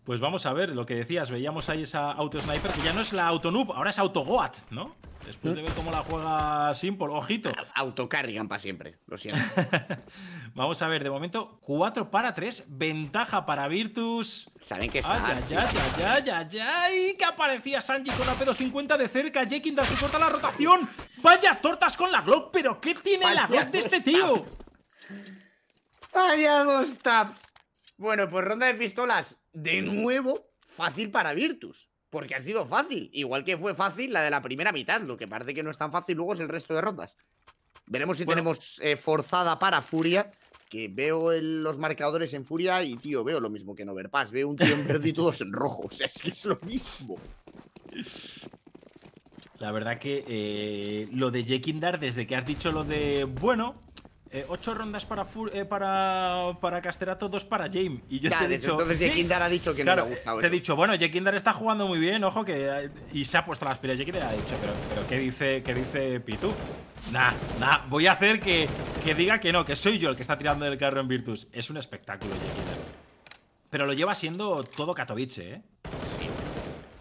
Speaker 1: Pues vamos a ver lo que decías. Veíamos ahí esa auto sniper que ya no es la auto ahora es autogoat ¿no? Después de ¿Mm? ver cómo la juega Simple, ojito. Ah, autocarrigan para siempre, lo siento. Vamos a ver, de momento, 4 para 3, ventaja para Virtus. Saben que está. ya ya ya ya y que aparecía Sanji con la P250 de cerca. da su corta la rotación. Vaya tortas con la Glock, pero ¿qué tiene la Glock de este tío?
Speaker 2: Vaya dos taps. Bueno, pues ronda de pistolas. De nuevo, fácil para Virtus. Porque ha sido fácil. Igual que fue fácil la de la primera mitad. Lo que parece que no es tan fácil luego es el resto de rondas. Veremos si tenemos eh, forzada para Furia. Que veo los marcadores en Furia y, tío, veo lo mismo que en Overpass. Veo un tío en verde y todos en rojo. O sea, es que es lo mismo.
Speaker 1: La verdad que eh, lo de Jekindar, desde que has dicho lo de bueno, eh, ocho rondas para, eh, para, para Casterato, dos para James. Y yo te he dicho, entonces Jekindar ha dicho que no le ha gustado. Te he dicho, bueno, Jekindar está jugando muy bien, ojo, que y se ha puesto las pilas. Jekindar ha dicho, pero, pero ¿qué, dice, ¿qué dice Pitu? Nah, nah, voy a hacer que, que diga que no, que soy yo el que está tirando del carro en Virtus. Es un espectáculo, Jekindar. Pero lo lleva siendo todo Katowice, ¿eh?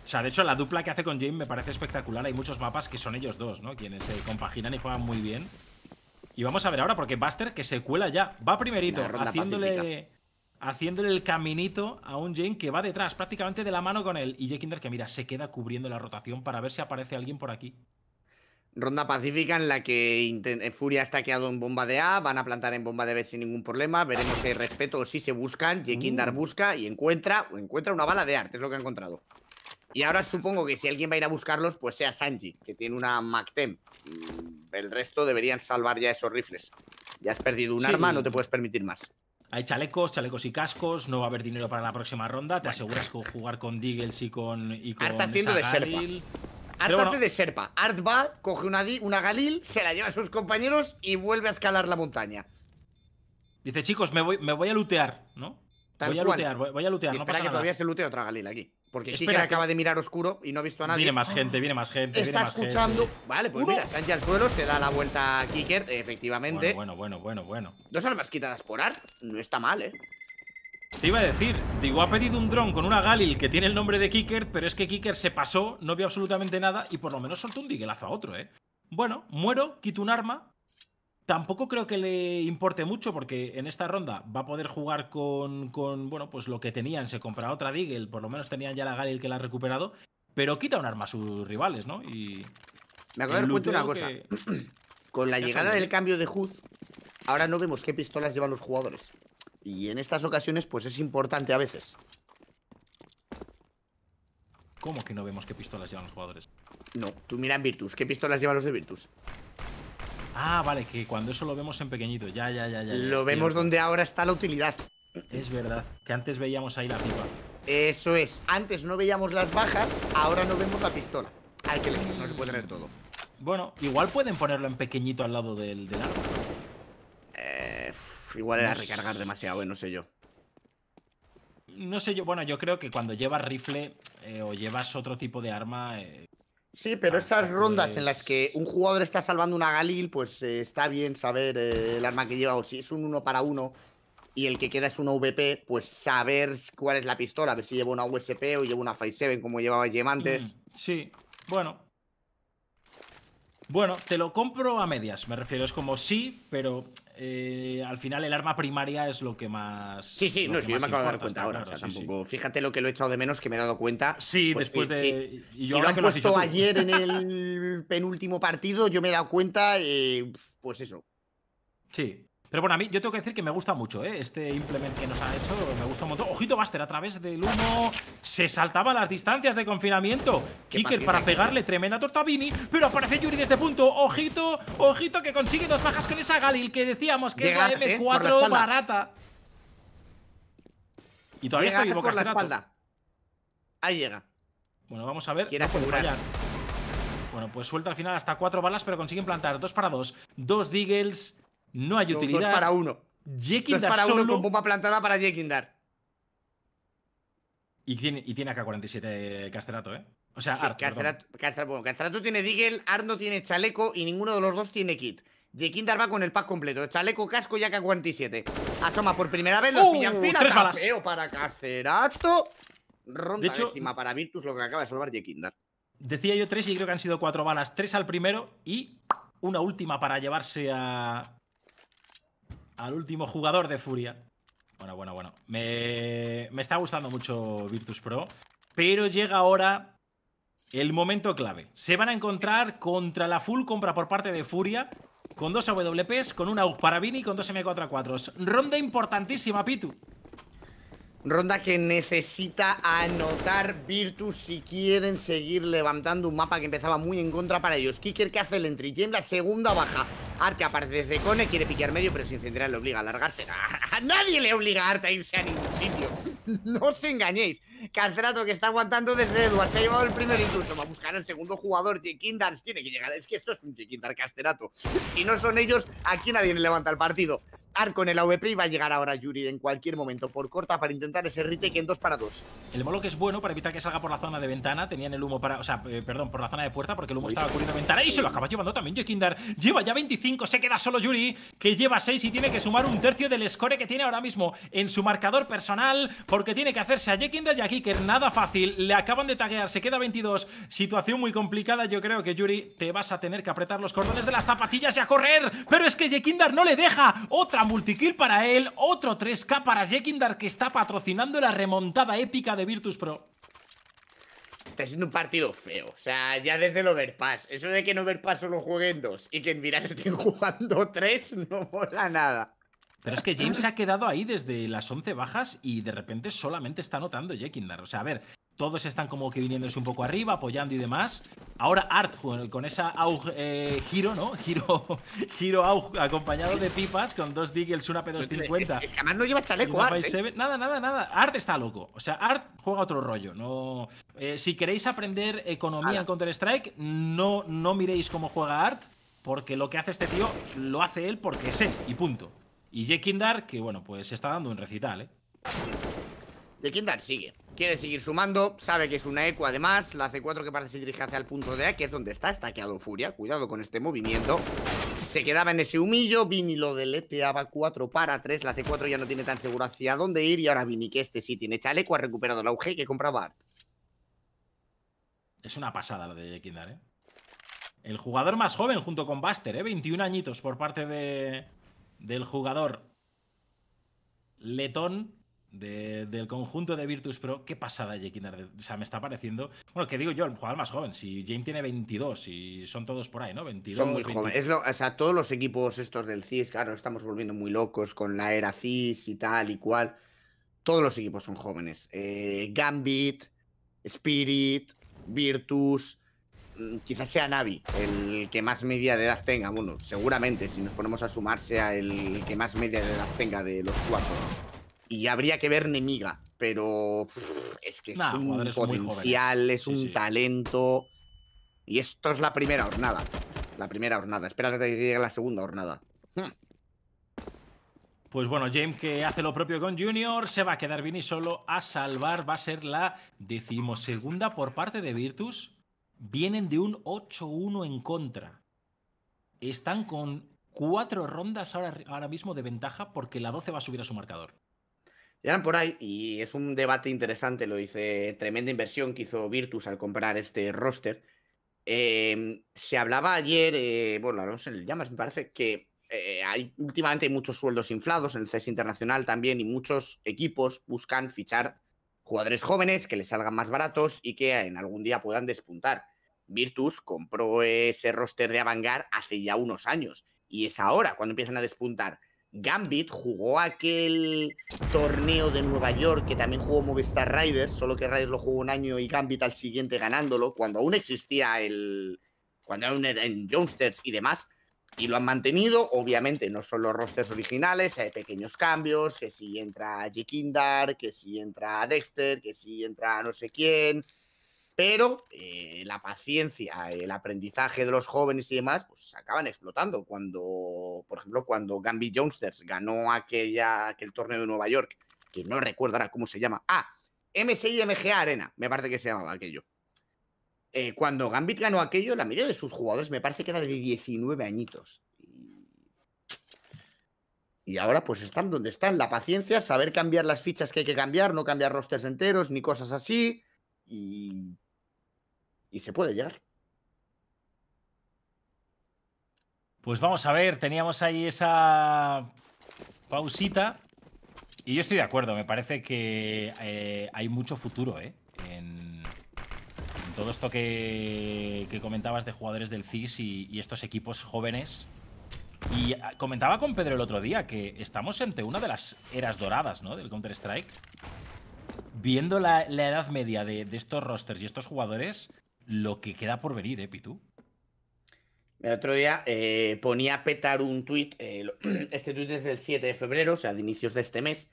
Speaker 1: O sea, de hecho, la dupla que hace con James me parece espectacular. Hay muchos mapas que son ellos dos, ¿no? Quienes se compaginan y juegan muy bien. Y vamos a ver ahora, porque Buster que se cuela ya, va primerito, haciéndole, haciéndole el caminito a un Jane que va detrás, prácticamente de la mano con él. Y Jekinder que mira, se queda cubriendo la rotación para ver si aparece alguien por aquí.
Speaker 2: Ronda pacífica en la que eh, Furia está quedado en bomba de A, van a plantar en bomba de B sin ningún problema, veremos si hay respeto o si se buscan, Jekindar uh. busca y encuentra, encuentra una bala de arte, es lo que ha encontrado. Y ahora supongo que si alguien va a ir a buscarlos, pues sea Sanji, que tiene una MacTem el resto deberían salvar ya esos rifles. Ya has perdido un arma, no te puedes permitir más.
Speaker 1: Hay chalecos, chalecos y cascos, no va a haber dinero para la próxima ronda. Te aseguras con jugar con Diggles y con. Y con haciendo de Serpa. Art de
Speaker 2: Serpa. Art va, coge una, una Galil, se la lleva a sus compañeros y vuelve a escalar la montaña.
Speaker 1: Dice, chicos, me voy, me voy a lootear, ¿no? voy a lootear, voy, a lootear. que todavía se lootea otra Galil aquí. Porque Kicker acaba
Speaker 2: de mirar oscuro y no ha visto a nadie. Viene más gente,
Speaker 1: viene más gente. Está escuchando.
Speaker 2: Vale, pues mira, se ancha al suelo, se da la vuelta a Kicker, efectivamente. Bueno, bueno, bueno, bueno, Dos armas quitadas por Art, no está mal, eh.
Speaker 1: Te iba a decir, digo, ha pedido un dron con una Galil que tiene el nombre de Kicker, pero es que Kicker se pasó, no vio absolutamente nada y por lo menos soltó un diguelazo a otro, eh. Bueno, muero, quito un arma, Tampoco creo que le importe mucho porque en esta ronda va a poder jugar con, bueno, pues lo que tenían. Se compra otra Deagle, por lo menos tenían ya la Galil que la ha recuperado, pero quita un arma a sus rivales, ¿no? Y me acabo de dar una cosa. Con la llegada del
Speaker 2: cambio de HUD, ahora no vemos qué pistolas llevan los jugadores. Y en estas ocasiones, pues es importante a veces.
Speaker 1: ¿Cómo que no vemos qué pistolas llevan los jugadores?
Speaker 2: No, tú mira en Virtus, ¿qué pistolas llevan los de Virtus?
Speaker 1: Ah, vale, que cuando eso lo vemos en pequeñito. Ya, ya, ya, ya. Lo vemos donde ahora está la utilidad. Es verdad, que antes veíamos ahí la pipa.
Speaker 2: Eso es, antes no veíamos las bajas, ahora no vemos la pistola. Hay que elegir,
Speaker 1: no se puede leer todo. Bueno, igual pueden ponerlo en pequeñito al lado del, arma. Eh, igual era recargar demasiado, eh, no sé yo. No sé yo, bueno, yo creo que cuando llevas rifle eh, o llevas otro tipo de arma, eh, Sí,
Speaker 2: pero ah, esas rondas en las que pues. un jugador está salvando una Galil, pues eh, está bien saber eh, el arma que lleva. O si es un uno para uno y el que queda es una VP, pues saber cuál es la pistola. A ver si lleva una USP o lleva una Five-Seven, como llevaba Yemantes. antes.
Speaker 1: Mm, sí, bueno. Bueno, te lo compro a medias, me refiero. Es como sí, pero eh, al final el arma primaria es lo que más. Sí, sí, no, me acabo de dar cuenta ahora. o sea,
Speaker 2: tampoco. Fíjate lo que lo he echado de menos, que me he dado cuenta. Sí, pues después de. si lo han puesto ayer en el penúltimo partido, yo me he dado cuenta, eh, pues eso.
Speaker 1: Sí. Pero bueno, a mí yo tengo que decir que me gusta mucho, ¿eh? Este implement que nos ha hecho, me gusta un Ojito, Buster, a través del humo se saltaba las distancias de confinamiento. Kicker para pegarle tremenda torta a Vini pero aparece Yuri desde punto. Ojito, ojito que consigue dos bajas con esa Galil que decíamos que era es la ¿eh? M4 barata. Y todavía está vivo la espalda. Ahí llega. Bueno, vamos a ver. Bueno, pues suelta al final hasta cuatro balas, pero consiguen plantar dos para dos. Dos Deagles no hay utilidad. Dos para uno. Jekindar dos para uno con
Speaker 2: bomba plantada para Jekindar.
Speaker 1: Y tiene, y tiene AK-47 eh, Castrato, ¿eh? O sea, sí, Art,
Speaker 2: tiene Deagle, arno tiene chaleco y ninguno de los dos tiene kit. Jekindar va con el pack completo, chaleco, casco y AK-47. Asoma por primera vez, los uh, pillan para Castrato. Ronda de décima para Virtus, lo que acaba de salvar Jekindar.
Speaker 1: Decía yo tres y creo que han sido cuatro balas. Tres al primero y una última para llevarse a, al último jugador de Furia. Bueno, bueno, bueno. Me, me está gustando mucho Virtus Pro, pero llega ahora el momento clave. Se van a encontrar contra la full compra por parte de Furia, con dos AWPs, con una AUG para Vini con dos m 4 a 4 Ronda importantísima, Pitu.
Speaker 2: Ronda que necesita anotar Virtus si quieren seguir levantando un mapa que empezaba muy en contra para ellos. Kicker que hace el entry y en la segunda baja. Arte aparece desde Cone, quiere piquear medio, pero sin central le obliga a largarse. A nadie le obliga a Arte a irse a ningún sitio. No os engañéis. Casterato que está aguantando desde Eduard. Se ha llevado el primer incluso. Va a buscar al segundo jugador. Jequindars tiene que llegar. Es que esto es un Jekindar Casterato. Si no son ellos, aquí nadie le levanta el partido arco en el AVP y va a llegar ahora Yuri en cualquier momento por corta para intentar ese retake en 2
Speaker 1: para 2. El molo que es bueno para evitar que salga por la zona de ventana. Tenían el humo para. O sea, eh, perdón, por la zona de puerta porque el humo estaba cubriendo ventana. Y se lo acaba llevando también Jekindar. Lleva ya 25, se queda solo Yuri que lleva 6 y tiene que sumar un tercio del score que tiene ahora mismo en su marcador personal porque tiene que hacerse a Jekindar y a Kicker. Nada fácil, le acaban de taguear, se queda 22. Situación muy complicada. Yo creo que Yuri te vas a tener que apretar los cordones de las zapatillas y a correr. Pero es que Jekindar no le deja. Otra Multikill para él, otro 3K para Jekindar que está patrocinando la remontada épica de Virtus Pro.
Speaker 2: Está siendo un partido feo, o sea, ya desde el Overpass. Eso de que en Overpass solo jueguen dos y que en Viral estén jugando tres no mola
Speaker 1: nada. Pero es que James se ha quedado ahí desde las 11 bajas y de repente solamente está anotando Jekindar. O sea, a ver, todos están como que viniéndose un poco arriba, apoyando y demás. Ahora Art con esa Aug, eh, giro, ¿no? Giro, giro Aug acompañado de pipas con dos diggles, una P250. Es, que además no lleva chaleco, Art. ¿eh? Nada, nada, nada. Art está loco. O sea, Art juega otro rollo. No, eh, si queréis aprender economía en Counter-Strike, no, no miréis cómo juega Art, porque lo que hace este tío lo hace él porque es él, y punto. Y Jekindar, que bueno, pues está dando un recital, ¿eh? Jekindar
Speaker 2: sigue. Quiere seguir sumando, sabe que es una eco además, la C4 que parece se dirige hacia el punto de A, que es donde está Está estaqueado Furia, cuidado con este movimiento. Se quedaba en ese humillo, Vini lo deleteaba 4 para 3, la C4 ya no tiene tan seguro hacia dónde ir y ahora Vini que este sí tiene chaleco ha
Speaker 1: recuperado la UG que compraba Bart. Es una pasada la de Kindar, ¿eh? El jugador más joven junto con Buster, ¿eh? 21 añitos por parte de, del jugador letón del conjunto de Virtus Pro. Qué pasada, Jekinar. O sea, me está pareciendo. Bueno, que digo yo, el jugador más joven. Si James tiene 22 y son todos por ahí, ¿no? 22. Son muy jóvenes.
Speaker 2: o sea, todos los equipos estos del CIS, claro, estamos volviendo muy locos con la era CIS y tal y cual. Todos los equipos son jóvenes. Eh, Gambit, Spirit, Virtus. Mm, quizás sea Navi el que más media de edad tenga. Bueno, seguramente si nos ponemos a sumarse a el que más media de edad tenga de los cuatro y habría que ver Nemiga, pero es que es un potencial, es un talento. Y esto es la primera hornada. La primera hornada. Espera que llegue la segunda hornada.
Speaker 1: Hmm. Pues bueno, James que hace lo propio con Junior, se va a quedar y solo a salvar. Va a ser la decimosegunda por parte de Virtus. Vienen de un 8-1 en contra. Están con cuatro rondas ahora, ahora mismo de ventaja porque la 12 va a subir a su marcador eran por ahí, y es un debate
Speaker 2: interesante, lo dice tremenda inversión que hizo Virtus al comprar este roster. Em, se hablaba ayer, eh, bueno, no sé, el llamas, me parece, que eh, últimamente hay muchos sueldos inflados en el CES internacional también, y muchos equipos buscan fichar jugadores jóvenes que les salgan más baratos y que en algún día puedan despuntar. Virtus compró ese roster de Avangar hace ya unos años, y es ahora cuando empiezan a despuntar. Gambit jugó aquel torneo de Nueva York que también jugó Movistar Riders, solo que Riders lo jugó un año y Gambit al siguiente ganándolo, cuando aún existía el. cuando aún en Youngsters y demás. Y lo han mantenido, obviamente no son los rosters originales, hay pequeños cambios, que si entra Jekindar, que si entra Dexter, que si entra no sé quién, pero eh, la paciencia, el aprendizaje de los jóvenes y demás, pues se acaban explotando. Cuando, por ejemplo, cuando Gambit Youngsters ganó aquella, aquel torneo de Nueva York, que no recuerdo ahora cómo se llama. Ah, MSI MGA Arena, me parece que se llamaba aquello. Eh, cuando Gambit ganó aquello, la mayoría de sus jugadores me parece que era de 19 añitos. Y... y, ahora pues están donde están. La paciencia, saber cambiar las fichas que hay que cambiar, no cambiar rosters enteros ni cosas así.
Speaker 1: Y y se puede llegar. Pues vamos a ver, teníamos ahí esa pausita. Y yo estoy de acuerdo, me parece que eh, hay mucho futuro ¿eh? en, todo esto que, comentabas de jugadores del CIS y, estos equipos jóvenes. Y eh, comentaba con Pedro el otro día que estamos ante una de las eras doradas ¿no? del Counter-Strike. Viendo la, edad media de, de estos rosters y estos jugadores, lo que queda por venir, ¿eh, Pitu?
Speaker 2: El otro día eh, ponía petar un tuit, eh, este tuit es del 7 de febrero, o sea, de inicios de este mes,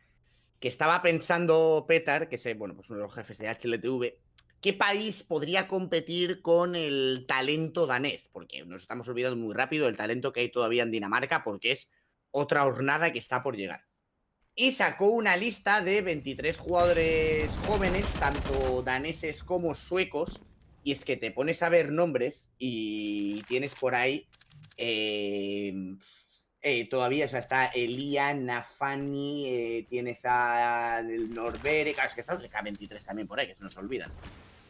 Speaker 2: que estaba pensando Petar, que es eh, bueno, pues uno de los jefes de HLTV, ¿qué país podría competir con el talento danés? Porque nos estamos olvidando muy rápido el talento que hay todavía en Dinamarca, porque es otra hornada que está por llegar. Y sacó una lista de 23 jugadores jóvenes, tanto daneses como suecos, y es que te pones a ver nombres y tienes por ahí em, eh, todavía, está Elia, Nafani, eh, tienes a el Norbere, es que está el K23 también por ahí, que se nos olvidan.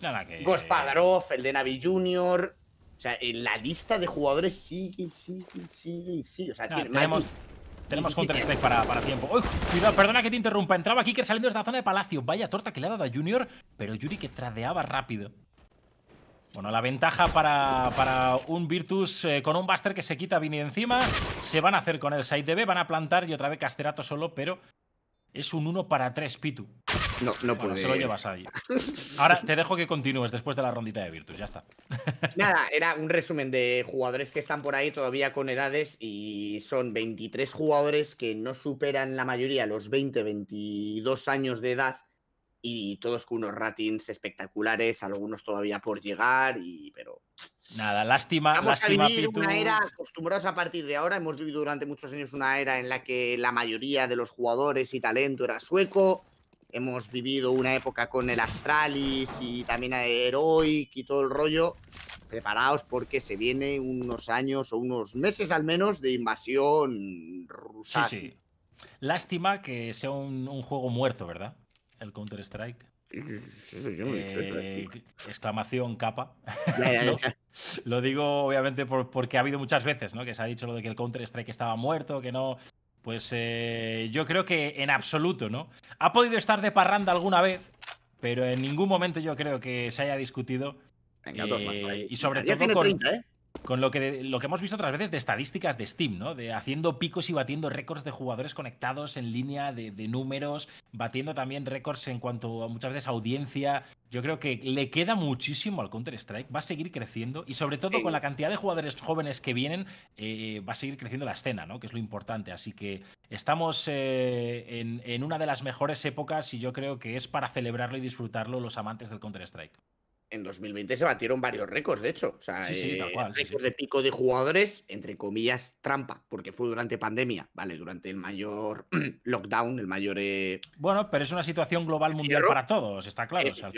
Speaker 1: Nada que... el
Speaker 2: de Navi Junior. O
Speaker 1: sea, la lista de jugadores sigue, sigue, sigue, sigue. O sea, tenemos... Tenemos Counter Strike para, para tiempo. Uy, cuidado, perdona que te interrumpa. Entraba que saliendo de esta zona de Palacio. Vaya torta que le ha dado a Junior, pero Yuri que tradeaba rápido. Bueno, la ventaja para, un Virtus eh, con un Buster que se quita Vini de encima. Se van a hacer con el side de B, van a plantar y otra vez Casterato solo, pero es un 1 para 3, Pitu.
Speaker 2: No, no bueno, Se lo llevas
Speaker 1: ahí. Ahora te dejo que continúes después de la rondita de Virtus, ya está.
Speaker 2: Nada, era un resumen de jugadores que están por ahí todavía con edades y son 23 jugadores que no superan la mayoría los 20, 22 años de edad y todos con unos ratings espectaculares, algunos todavía por llegar, y pero
Speaker 1: Nada, lástima. Vamos a vivir una era
Speaker 2: acostumbrados a partir de ahora. Hemos vivido durante muchos años una era en la que la mayoría de los jugadores y talento era sueco. Hemos vivido una época con el Astralis y también a Heroic y todo el rollo. Preparaos porque se viene unos años o unos meses al menos de invasión rusa.
Speaker 1: Sí, sí. Lástima que sea un juego muerto, ¿verdad? el Counter Strike. Eh, exclamación capa. Lo digo obviamente porque ha habido muchas veces ¿no? que se ha dicho lo de que el Counter Strike estaba muerto, que no. Pues eh, yo creo que en absoluto, ¿no? Ha podido estar de parranda alguna vez, pero en ningún momento yo creo que se haya discutido. Eh, y sobre todo con... Con lo que, lo que hemos visto otras veces de estadísticas de Steam, ¿no? De haciendo picos y batiendo récords de jugadores conectados en línea, de, números, batiendo también récords en cuanto a muchas veces audiencia. Yo creo que le queda muchísimo al Counter-Strike, va a seguir creciendo y sobre todo con la cantidad de jugadores jóvenes que vienen, eh, va a seguir creciendo la escena, ¿no? Que es lo importante. Así que estamos eh, en una de las mejores épocas y yo creo que es para celebrarlo y disfrutarlo los amantes del Counter-Strike
Speaker 2: en 2020 se batieron varios récords, de hecho. Eh, récords de pico de jugadores, entre comillas, trampa, porque fue durante pandemia, ¿vale? Durante el mayor lockdown, el mayor. Eh,
Speaker 1: bueno, pero es una situación global mundial para todos, está claro. O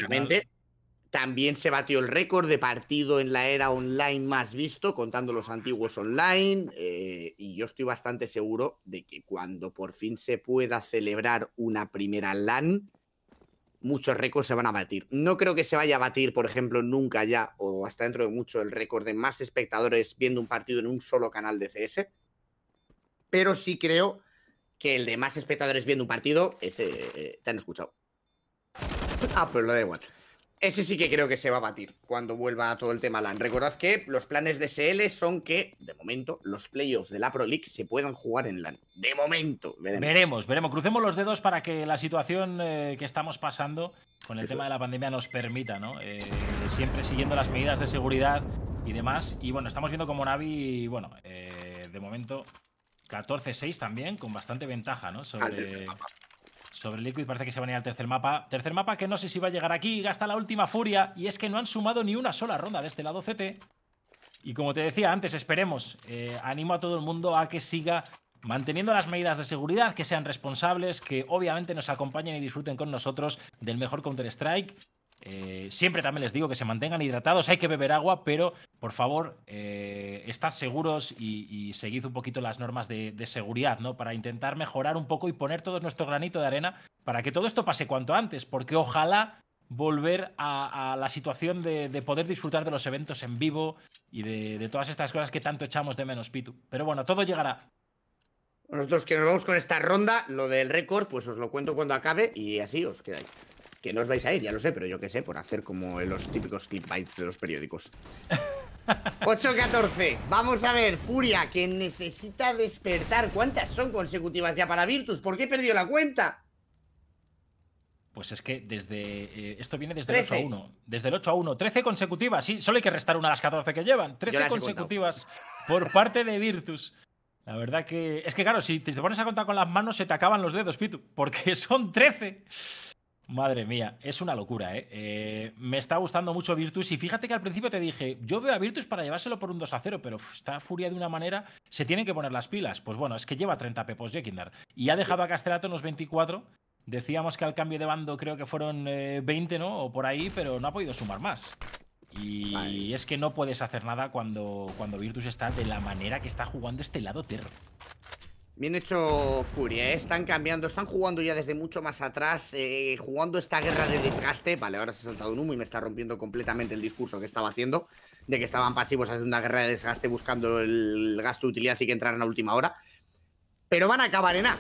Speaker 2: También se batió el récord de partido en la era online más visto, contando los antiguos online. Eh, y yo estoy bastante seguro de que cuando por fin se pueda celebrar una primera LAN, muchos récords se van a batir. No creo que se vaya a batir, por ejemplo, nunca ya o hasta dentro de mucho el récord de más espectadores viendo un partido en un solo canal de CS, pero sí creo que el de más espectadores viendo un partido, ese eh, eh, te han escuchado. Ah, pues lo da igual. Ese sí que creo que se va a batir cuando vuelva todo el tema LAN. Recordad que los planes de SL son que, de momento, los playoffs de la Pro League se puedan jugar en LAN. De
Speaker 1: momento. Veremos, veremos. Crucemos los dedos para que la situación eh, que estamos pasando con el tema de la pandemia nos permita, ¿no? Eh, siempre siguiendo las medidas de seguridad y demás. Y bueno, estamos viendo como Navi, bueno, eh, de momento 14-6 también, con bastante ventaja, ¿no? Sobre, sobre Liquid parece que se va a ir al tercer mapa. Tercer mapa que no sé si va a llegar aquí, gasta la última furia. Y es que no han sumado ni una sola ronda de este lado CT. Y como te decía antes, esperemos. Eh, animo a todo el mundo a que siga manteniendo las medidas de seguridad, que sean responsables, que obviamente nos acompañen y disfruten con nosotros del mejor Counter-Strike eh, siempre también les digo que se mantengan hidratados, hay que beber agua, pero por favor, eh, estad seguros y, seguid un poquito las normas de, seguridad, ¿no? Para intentar mejorar un poco y poner todo nuestro granito de arena para que todo esto pase cuanto antes, porque ojalá volver a, la situación de, poder disfrutar de los eventos en vivo y de, de todas estas cosas que tanto echamos de menos, Pitu. Pero bueno, todo llegará. Nosotros que nos vamos con esta
Speaker 2: ronda, lo del récord, pues os lo cuento cuando acabe y así os quedáis. Que no os vais a ir, ya lo sé, pero yo qué sé, por hacer como los típicos clip-bites de los periódicos.
Speaker 1: 8-14.
Speaker 2: Vamos a ver, Furia, que necesita despertar. ¿Cuántas son consecutivas ya para Virtus? ¿Por qué perdió la cuenta?
Speaker 1: Pues es que desde. Eh, esto viene desde el 8 a 1. Desde el 8 a 1. 13 consecutivas, sí. Solo hay que restar una a las 14 que llevan. 13 consecutivas por parte de Virtus. La verdad que. Es que claro, si te pones a contar con las manos, se te acaban los dedos, Pitu. Porque son 13. Madre mía, es una locura, ¿eh? ¿eh? Me está gustando mucho Virtus y fíjate que al principio te dije, yo veo a Virtus para llevárselo por un 2 a 0, pero está furia de una manera, se tienen que poner las pilas. Pues bueno, es que lleva 30 pepos Jekindar y ha dejado a Castellato unos los 24. Decíamos que al cambio de bando creo que fueron 20, eh, ¿no? O por ahí, pero no ha podido sumar más. Y es que no puedes hacer nada cuando, cuando Virtus está de la manera que está jugando este lado terro.
Speaker 2: Bien hecho Furia, eh. están cambiando, están jugando ya desde mucho más atrás, eh, jugando esta guerra de desgaste. Vale, ahora se ha saltado un humo y me está rompiendo completamente el discurso que estaba haciendo, de que estaban pasivos haciendo una guerra de desgaste buscando el gasto de utilidad y que entraran a última hora. Pero van a acabar en A.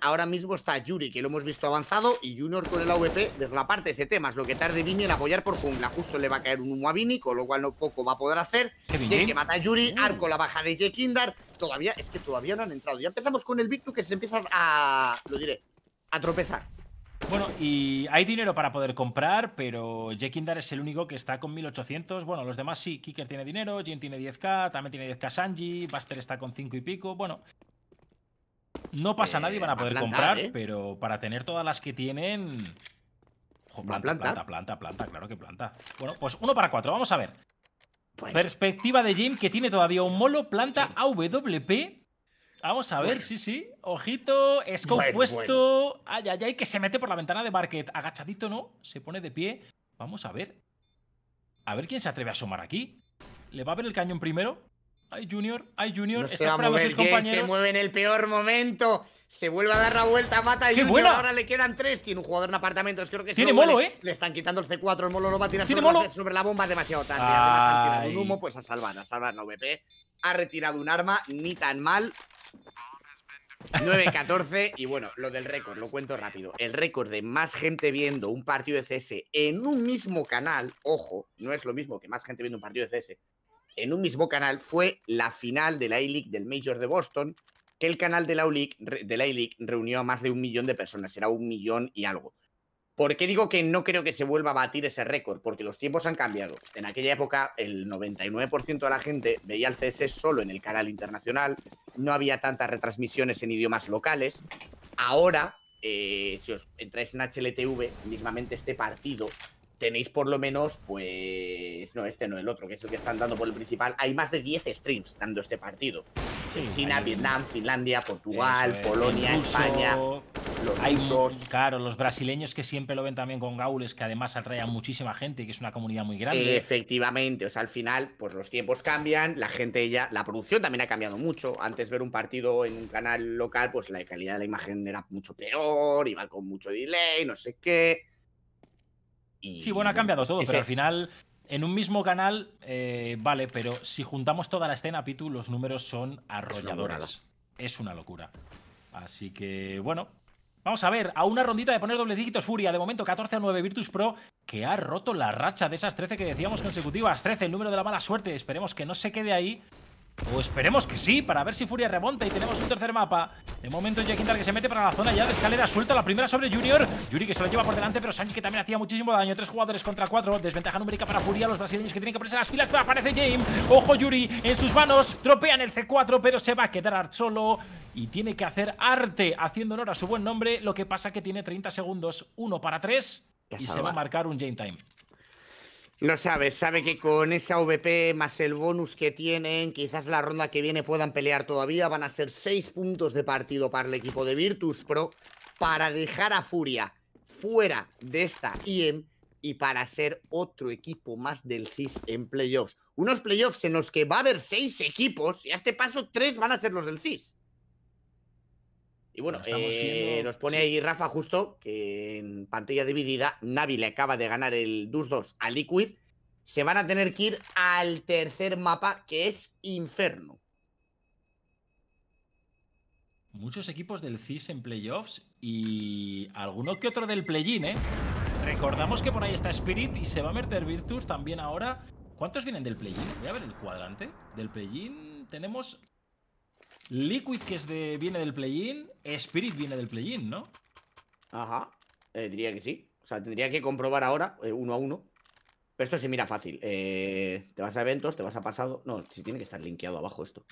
Speaker 2: Ahora mismo está Yuri, que lo hemos visto avanzado, y Junior con el AVP desde la parte de CT, más lo que tarde Vini en apoyar por jungla. Justo le va a caer un humo con lo cual no poco va a poder hacer. que mata a Yuri, arco la baja de Jekindar. Todavía, es que todavía no han entrado. Ya empezamos con el Victu que se empieza a, lo diré, a tropezar.
Speaker 1: Bueno, y hay dinero para poder comprar, pero Jekindar es el único que está con 1800. Bueno, los demás sí. Kicker tiene dinero, Jin tiene 10k, también tiene 10k Sanji, Buster está con 5 y pico. Bueno, no pasa nadie, van eh, a poder comprar, ¿eh? pero para tener todas las que tienen... Ojo, planta, planta, planta, planta, claro que planta. Bueno, pues uno para cuatro, vamos a ver. Perspectiva de Jim que tiene todavía un molo, planta AWP. Vamos a ver, sí, sí. Ojito, scope puesto. Ay, ay, ay, que se mete por la ventana de Market. Agachadito, ¿no? Se pone de pie. Vamos a ver. A ver quién se atreve a asomar aquí. ¿Le va a ver el cañón primero? Ay, Junior, ay, Junior, se compañeros. se mueve
Speaker 2: en el peor momento. Se vuelve a dar la vuelta, mata y Junior. Ahora le quedan tres. Tiene un jugador en apartamentos. Creo que Tiene molo, le, ¿eh? Le están quitando el C4. El molo lo va a tirar sobre la, bomba demasiado tarde. Además, han tirado un humo, pues a salvar, a salvar Ha retirado un arma, ni tan mal. 9-14 y bueno, lo del récord, lo cuento rápido. El récord de más gente viendo un partido de CS en un mismo canal, ojo, no es lo mismo que más gente viendo un partido de CS en un mismo canal fue la final de la A-League del Major de Boston, que el canal de la A-League reunió a más de un millón de personas, era un millón y algo. ¿Por qué digo que no creo que se vuelva a batir ese récord? Porque los tiempos han cambiado. En aquella época, el 99% de la gente veía el CS solo en el canal internacional, no había tantas retransmisiones en idiomas locales. Ahora, eh, si os entráis en HLTV, mismamente este partido tenéis por lo menos, pues, no, este no, el otro, que es el que están dando por el principal. Hay más de 10 streams dando este partido. China, Vietnam, Finlandia, Portugal, Polonia, España. Los
Speaker 1: hay rusos. Claro, los brasileños que siempre lo ven también con gaules, que además atraen muchísima gente que es una comunidad muy grande.
Speaker 2: Efectivamente, o sea, al final, pues los tiempos cambian, la gente ya, la producción también ha cambiado mucho. Antes ver un partido en un canal local, pues la calidad de la imagen era mucho peor, iba con mucho delay, no sé qué
Speaker 1: sí, bueno, ha cambiado todo, pero al final en un mismo canal, eh, vale, pero si juntamos toda la escena, Pitu, los números son arrolladores. Es una locura. Así que, bueno, vamos a ver, a una rondita de poner doble dígitos Furia, de momento 14 a 9 Virtus Pro, que ha roto la racha de esas 13 que decíamos consecutivas. 13, el número de la mala suerte, esperemos que no se quede ahí. O esperemos que sí, para ver si Furia remonta y tenemos un tercer mapa. De momento Jackintar que se mete para la zona ya de escalera, suelta la primera sobre Junior. Yuri que se lo lleva por delante, pero Sanji que también hacía muchísimo daño. Tres jugadores contra cuatro, desventaja numérica para Furia, los brasileños que tienen que ponerse las filas pero aparece James. Ojo Yuri en sus manos, en el C4, pero se va a quedar solo. Y tiene que hacer arte, haciendo honor a su buen nombre, lo que pasa que tiene 30 segundos, uno para tres. Y se va a marcar un game time.
Speaker 2: Lo sabe, sabe que con esa VP más el bonus que tienen, quizás la ronda que viene puedan pelear todavía. Van a ser seis puntos de partido para el equipo de Virtus Pro para dejar a Furia fuera de esta IEM y para ser otro equipo más del CIS en playoffs. Unos playoffs en los que va a haber seis equipos y a este paso tres van a ser los del CIS. Y bueno, eh, nos pone ahí Rafa justo que en pantalla dividida Navi le acaba de ganar el 2 2 a Liquid. Se van a tener que ir al tercer mapa que es Inferno.
Speaker 1: Muchos equipos del CIS en playoffs y alguno que otro del play ¿eh? Recordamos que por ahí está Spirit y se va a meter Virtus también ahora. ¿Cuántos vienen del play-in? Voy a ver el cuadrante. Del play tenemos Liquid, que es de, viene del play-in. Spirit viene del play-in, ¿no? Ajá. Eh, diría que sí. O sea, tendría
Speaker 2: que comprobar ahora, eh, uno a uno. Pero esto se mira fácil. Eh, te vas a eventos, te vas a pasado. No, si tiene que estar linkeado abajo esto.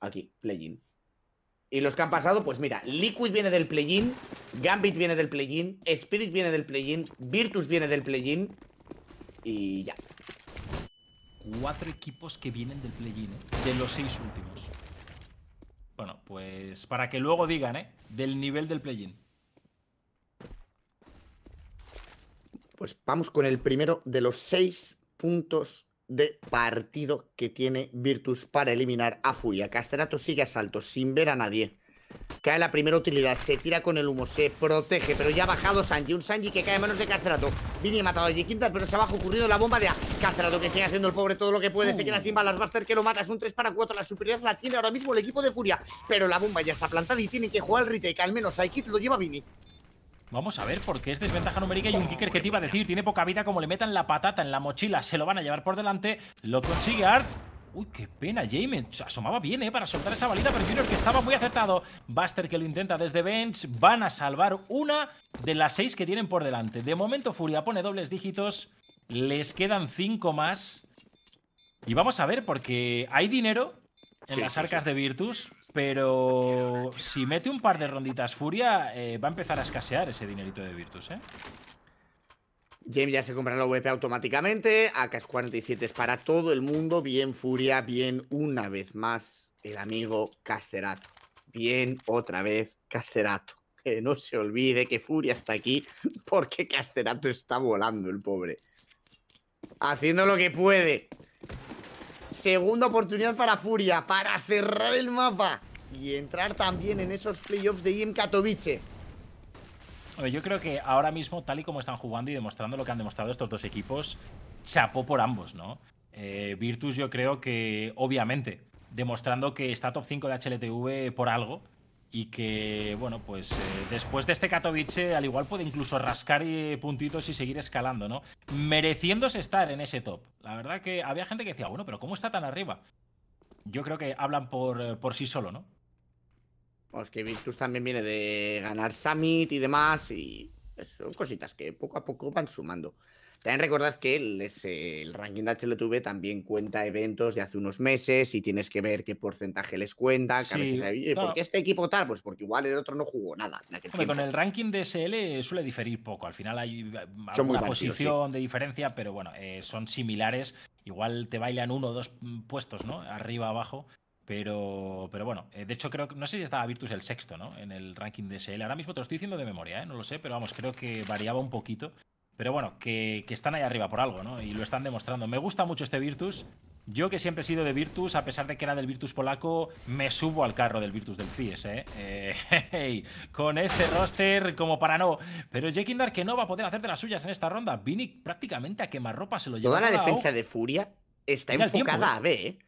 Speaker 2: Aquí, play-in. Y los que han pasado, pues mira, Liquid viene del play-in, Gambit viene del play-in, Spirit viene del play-in, Virtus viene del play-in y ya.
Speaker 1: Cuatro equipos que vienen del play-in, de los seis últimos. Bueno, pues para que luego digan, ¿eh? Del nivel del play-in.
Speaker 2: Pues vamos con el primero de los seis puntos de partido que tiene Virtus para eliminar a Furia. Castanato sigue a salto sin ver a nadie. Cae la primera utilidad, se tira con el humo, se protege, pero ya ha bajado Sanji. Un Sanji que cae en manos de Castrato. Vini ha matado a pero se abajo ocurrido la bomba de A. Castrato que sigue haciendo el pobre todo lo que puede. Se uh. queda sin balas. Buster que lo mata. Es un 3 para 4. La superioridad la tiene ahora mismo el equipo de Furia. Pero la bomba ya está plantada y tiene que jugar el retake. Al menos Aikid lo lleva Vini.
Speaker 1: Vamos a ver, porque es desventaja numérica y un kicker que te iba a decir, tiene poca vida, como le metan la patata en la mochila, se lo van a llevar por delante, lo consigue Art, Uy, qué pena, Jamie. Asomaba bien, ¿eh? Para soltar esa balita, pero Junior que estaba muy acertado. Buster que lo intenta desde bench. Van a salvar una de las seis que tienen por delante. De momento, Furia pone dobles dígitos. Les quedan cinco más. Y vamos a ver, porque hay dinero en las arcas de Virtus, pero si mete un par de ronditas Furia, eh, va a empezar a escasear ese dinerito de Virtus, ¿eh?
Speaker 2: James ya se compra la VP automáticamente. AK-47 es para todo el mundo. Bien, Furia. Bien, una vez más, el amigo Casterato. Bien, otra vez, Casterato. Que no se olvide que Furia está aquí porque Casterato está volando, el pobre. Haciendo lo que puede. Segunda oportunidad para Furia para cerrar el mapa y entrar también en esos playoffs de IM Katowice.
Speaker 1: Yo creo que ahora mismo, tal y como están jugando y demostrando lo que han demostrado estos dos equipos, chapó por ambos, ¿no? Eh, Virtus yo creo que, obviamente, demostrando que está top 5 de HLTV por algo y que, bueno, pues eh, después de este Katowice al igual puede incluso rascar eh, puntitos y seguir escalando, ¿no? Mereciéndose estar en ese top. La verdad que había gente que decía, bueno, pero ¿cómo está tan arriba? Yo creo que hablan por, por sí solo, ¿no? Pues que
Speaker 2: Virtus también viene de ganar Summit y demás, y son cositas que poco a poco van sumando. También recordad que el, eh, el ranking de HLTV también cuenta eventos de hace unos meses y tienes que ver qué porcentaje les cuenta. ¿Por qué este equipo tal? Pues porque igual el otro no jugó nada. con
Speaker 1: el ranking de SL suele diferir poco. Al final hay eh, una posición de diferencia, pero bueno, eh, son similares. Igual te bailan uno o dos mm, puestos, ¿no? Arriba, abajo. Pero, pero bueno, eh, de hecho creo que, no sé si estaba Virtus el sexto, ¿no? En el ranking de SL. Ahora mismo te lo estoy diciendo de memoria, ¿eh? No lo sé, pero vamos, creo que variaba un poquito. Pero bueno, que, están ahí arriba por algo, ¿no? Y lo están demostrando. Me gusta mucho este Virtus. Yo que siempre he sido de Virtus, a pesar de que era del Virtus polaco, me subo al carro del Virtus del FIES, ¿eh? eh con este roster como para no. Pero Jekindar que no va a poder hacer de las suyas en esta ronda. Vinic prácticamente a ropa se lo lleva. Toda la defensa de Furia está enfocada ¿eh? a B, ¿eh?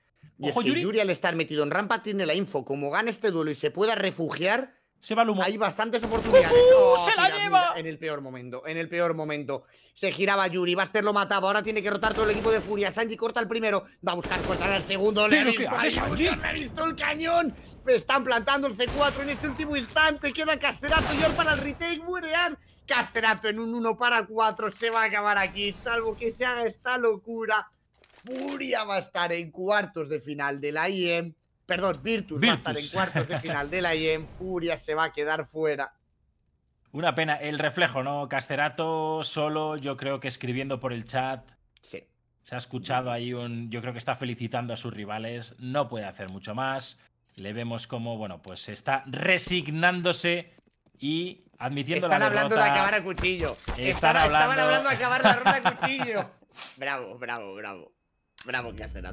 Speaker 1: Y es que Yuri...
Speaker 2: al estar metido en rampa tiene la info. Como gana este duelo y se pueda refugiar, se va Hay bastantes oportunidades. Oh, se la lleva! en el peor momento, en el peor momento. Se giraba Yuri, Baster lo mataba, ahora tiene que rotar todo el equipo de Furia. Sanji corta el primero, va a buscar cortar al segundo. le, ha visto el cañón. Están plantando el C4 en ese último instante. Queda Casterato y para el retake. ¡Murear! Casterato en un 1 para 4. Se va a acabar aquí, salvo que se haga esta locura. Furia va a estar en cuartos de final de la IEM. Perdón, Virtus, va a estar en cuartos de final de la IEM. Furia se va a quedar fuera.
Speaker 1: Una pena, el reflejo, ¿no? Casterato solo, yo creo que escribiendo por el chat. Sí. Se ha escuchado ahí un. Yo creo que está felicitando a sus rivales. No puede hacer mucho más. Le vemos como, bueno, pues está resignándose y admitiendo Están hablando de acabar a cuchillo. Están, hablando... Estaban hablando de acabar
Speaker 2: la ronda a cuchillo. bravo, bravo, bravo.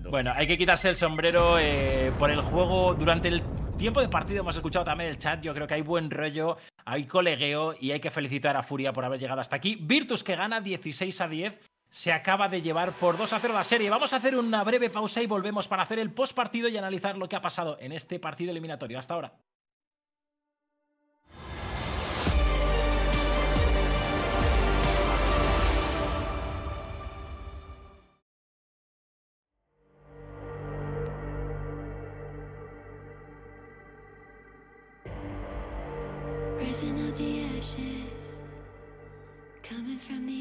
Speaker 2: Bueno, hay
Speaker 1: que quitarse el sombrero eh, por el juego durante el tiempo de partido hemos escuchado también el chat. Yo creo que hay buen rollo, hay colegueo y hay que felicitar a Furia por haber llegado hasta aquí. Virtus que gana 16 a 10. Se acaba de llevar por 2 a 0 la serie. Vamos a hacer una breve pausa y volvemos para hacer el post partido y analizar lo que ha pasado en este partido eliminatorio hasta ahora.
Speaker 3: from the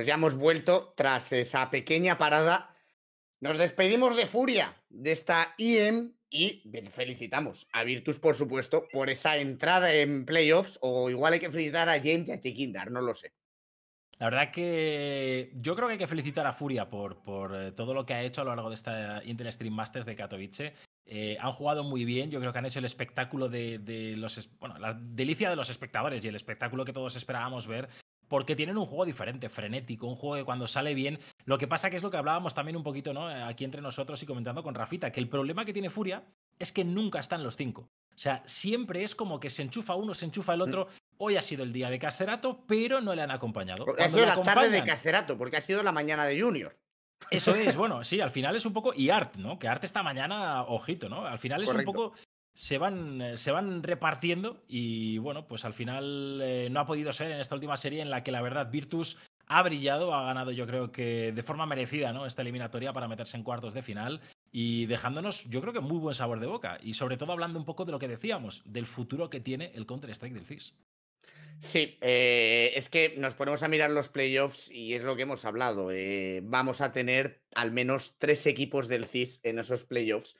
Speaker 2: Pues ya hemos vuelto tras esa pequeña parada. Nos despedimos de furia de esta IEM y felicitamos a Virtus, por supuesto, por esa entrada en playoffs. O igual hay que felicitar a James y a Chiquindar, no lo sé.
Speaker 1: La verdad que yo creo que hay que felicitar a Furia por, por eh, todo lo que ha hecho a lo largo de esta Intel Stream Masters de Katowice. Eh, han jugado muy bien, yo creo que han hecho el espectáculo de, de, los. Bueno, la delicia de los espectadores y el espectáculo que todos esperábamos ver porque tienen un juego diferente, frenético, un juego que cuando sale bien. Lo que pasa que es lo que hablábamos también un poquito, ¿no? Aquí entre nosotros y comentando con Rafita, que el problema que tiene Furia es que nunca están los cinco. O sea, siempre es como que se enchufa uno, se enchufa el mm. otro. Hoy ha sido el día de Cacerato, pero no le han acompañado. Porque ha sido la tarde de Cacerato, porque ha sido la mañana de Junior. Eso es, bueno, sí, al final es un poco. Y Art, ¿no? Que Art esta mañana, ojito, ¿no? Al final es un poco se van, eh, se van repartiendo y bueno, pues al final eh, no ha podido ser en esta última serie en la que la verdad Virtus ha brillado, ha ganado yo creo que de forma merecida ¿no? esta eliminatoria para meterse en cuartos de final y dejándonos yo creo que muy buen sabor de boca y sobre todo hablando un poco de lo que decíamos, del futuro que tiene el Counter-Strike del CIS.
Speaker 2: Sí, eh, es que nos ponemos a mirar los playoffs y es lo que hemos hablado. vamos a tener al menos tres equipos del CIS en esos playoffs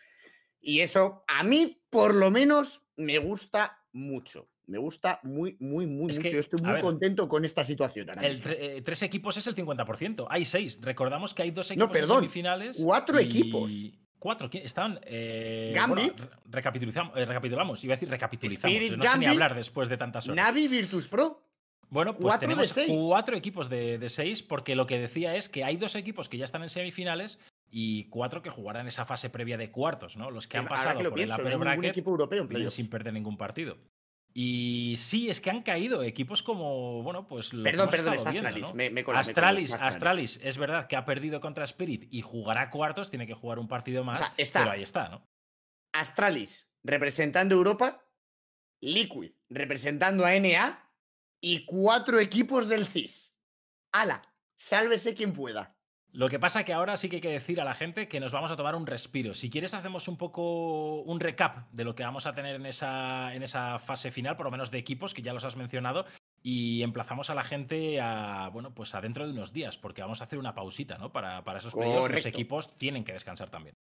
Speaker 2: y eso a mí, por lo menos, me gusta mucho. Me gusta muy, muy, muy mucho. estoy muy contento con esta situación.
Speaker 1: Eh, tres equipos es el 50%. Hay seis. Recordamos que hay dos equipos en semifinales. Cuatro equipos. Cuatro, Están... Eh, Gambit. Eh, recapitulamos, iba a decir recapitulizamos. no sé ni hablar después de tantas horas. Navi
Speaker 2: Virtus Pro.
Speaker 1: Bueno, pues cuatro cuatro equipos de, de, seis, porque lo que decía es que hay dos equipos que ya están en semifinales y cuatro que jugarán esa fase previa de cuartos, ¿no? Los que han pasado por el equipo sin perder ningún partido. Y sí, es que han caído equipos como, bueno, pues... perdón, perdón, Astralis. Astralis, Astralis, es verdad que ha perdido contra Spirit y jugará cuartos, tiene que jugar un partido más, pero ahí está, ¿no?
Speaker 2: Astralis representando Europa, Liquid representando a NA y cuatro equipos del CIS.
Speaker 1: ¡Hala! Sálvese quien pueda. Lo que pasa es que ahora sí que hay que decir a la gente que nos vamos a tomar un respiro. Si quieres hacemos un poco un recap de lo que vamos a tener en esa, en esa fase final, por lo menos de equipos, que ya los has mencionado, y emplazamos a la gente a, bueno, pues a dentro de unos días, porque vamos a hacer una pausita, ¿no? Para, para esos equipos tienen que descansar también.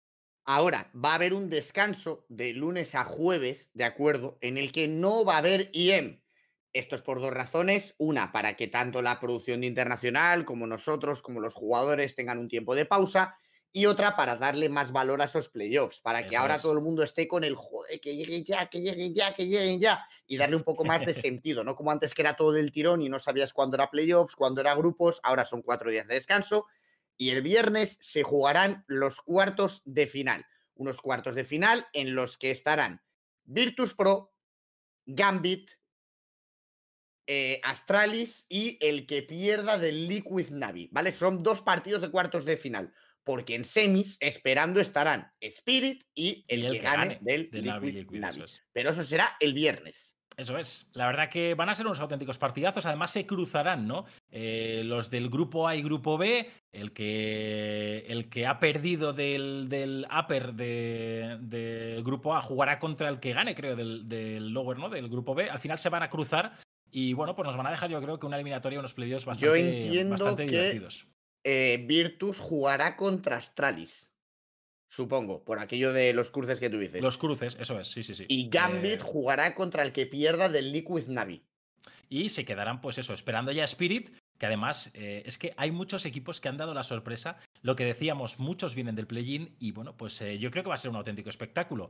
Speaker 2: Ahora, va a haber un descanso de lunes a jueves, ¿de acuerdo? En el que no va a haber IEM. Esto es por dos razones. Una, para que tanto la producción internacional como nosotros, como los jugadores tengan un tiempo de pausa. Y otra, para darle más valor a esos playoffs, para que ahora todo el mundo esté con el joder, que lleguen ya, que lleguen ya, que lleguen ya. Y darle un poco más de sentido, ¿no? Como antes que era todo del tirón y no sabías cuándo era playoffs, cuándo era grupos, ahora son cuatro días de descanso. Y el viernes se jugarán los cuartos de final. Unos cuartos de final en los que estarán Virtus Pro, Gambit, eh, Astralis y el que pierda del Liquid Navi, ¿vale? Son dos partidos de cuartos de final, porque en semis esperando estarán
Speaker 1: Spirit y el, que, gane, del Liquid, Navi. Pero eso será el viernes. Eso es. La verdad que van a ser unos auténticos partidazos. Además, se cruzarán, ¿no? Eh, los del grupo A y grupo B, el que, el que ha perdido del, del upper del grupo A jugará contra el que gane, creo, del, del, lower, ¿no? Del grupo B. Al final se van a cruzar y bueno, pues nos van a dejar, yo creo que una eliminatoria, unos playoffs bastante, yo entiendo que, eh, Virtus jugará contra Astralis.
Speaker 2: Supongo, por aquello de los cruces que tú dices. Los cruces, eso es, sí, sí, sí. Y Gambit eh, jugará contra el que pierda del Liquid Navi.
Speaker 1: Y se quedarán, pues eso, esperando ya Spirit, que además eh, es que hay muchos equipos que han dado la sorpresa. Lo que decíamos, muchos vienen del play-in y bueno, pues yo creo que va a ser un auténtico espectáculo.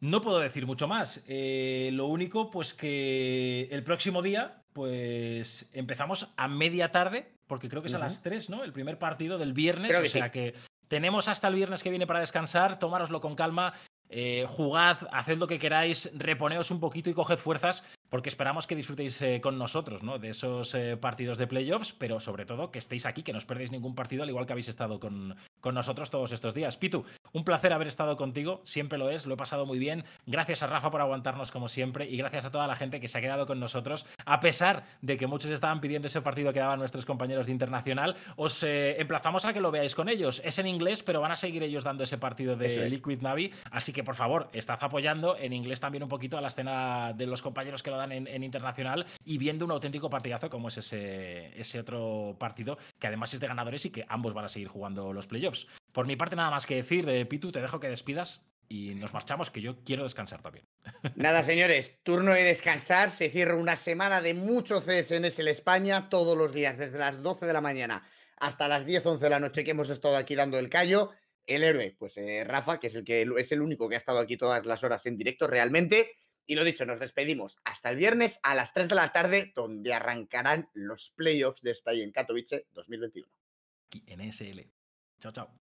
Speaker 1: No puedo decir mucho más. Eh, lo único, pues que el próximo día, pues empezamos a media tarde, porque creo que es a las 3, ¿no? El primer partido del viernes. o que sea que tenemos hasta el viernes que viene para descansar, tomároslo con calma. Eh, jugad, haced lo que queráis, reponeos un poquito y coged fuerzas, porque esperamos que disfrutéis eh, con nosotros ¿no? de esos eh, partidos de playoffs, pero sobre todo que estéis aquí, que no os perdáis ningún partido, al igual que habéis estado con, con nosotros todos estos días. Pitu, un placer haber estado contigo, siempre lo es, lo he pasado muy bien. Gracias a Rafa por aguantarnos como siempre y gracias a toda la gente que se ha quedado con nosotros, a pesar de que muchos estaban pidiendo ese partido que daban nuestros compañeros de Internacional. Os emplazamos a que lo veáis con ellos. Es en inglés, pero van a seguir ellos dando ese partido de Liquid Navi, así que que por favor, estás apoyando en inglés también un poquito a la escena de los compañeros que lo dan en, internacional y viendo un auténtico partidazo como es ese, ese otro partido que además es de ganadores y que ambos van a seguir jugando los playoffs. Por mi parte, nada más que decir, eh, Pitu, te dejo que despidas y nos marchamos, que yo quiero descansar también.
Speaker 2: Nada, señores, turno de descansar. Se cierra una semana de muchos CSNs en España todos los días, desde las 12 de la mañana hasta las 10, 11 de la noche que hemos estado aquí dando el callo el héroe, pues eh, Rafa, que es el que es el único que ha estado aquí todas las horas en directo realmente. Y lo dicho, nos despedimos hasta el viernes a las 3 de la tarde, donde arrancarán los playoffs de esta
Speaker 1: en Katowice 2021. Aquí en SL. Chao, chao.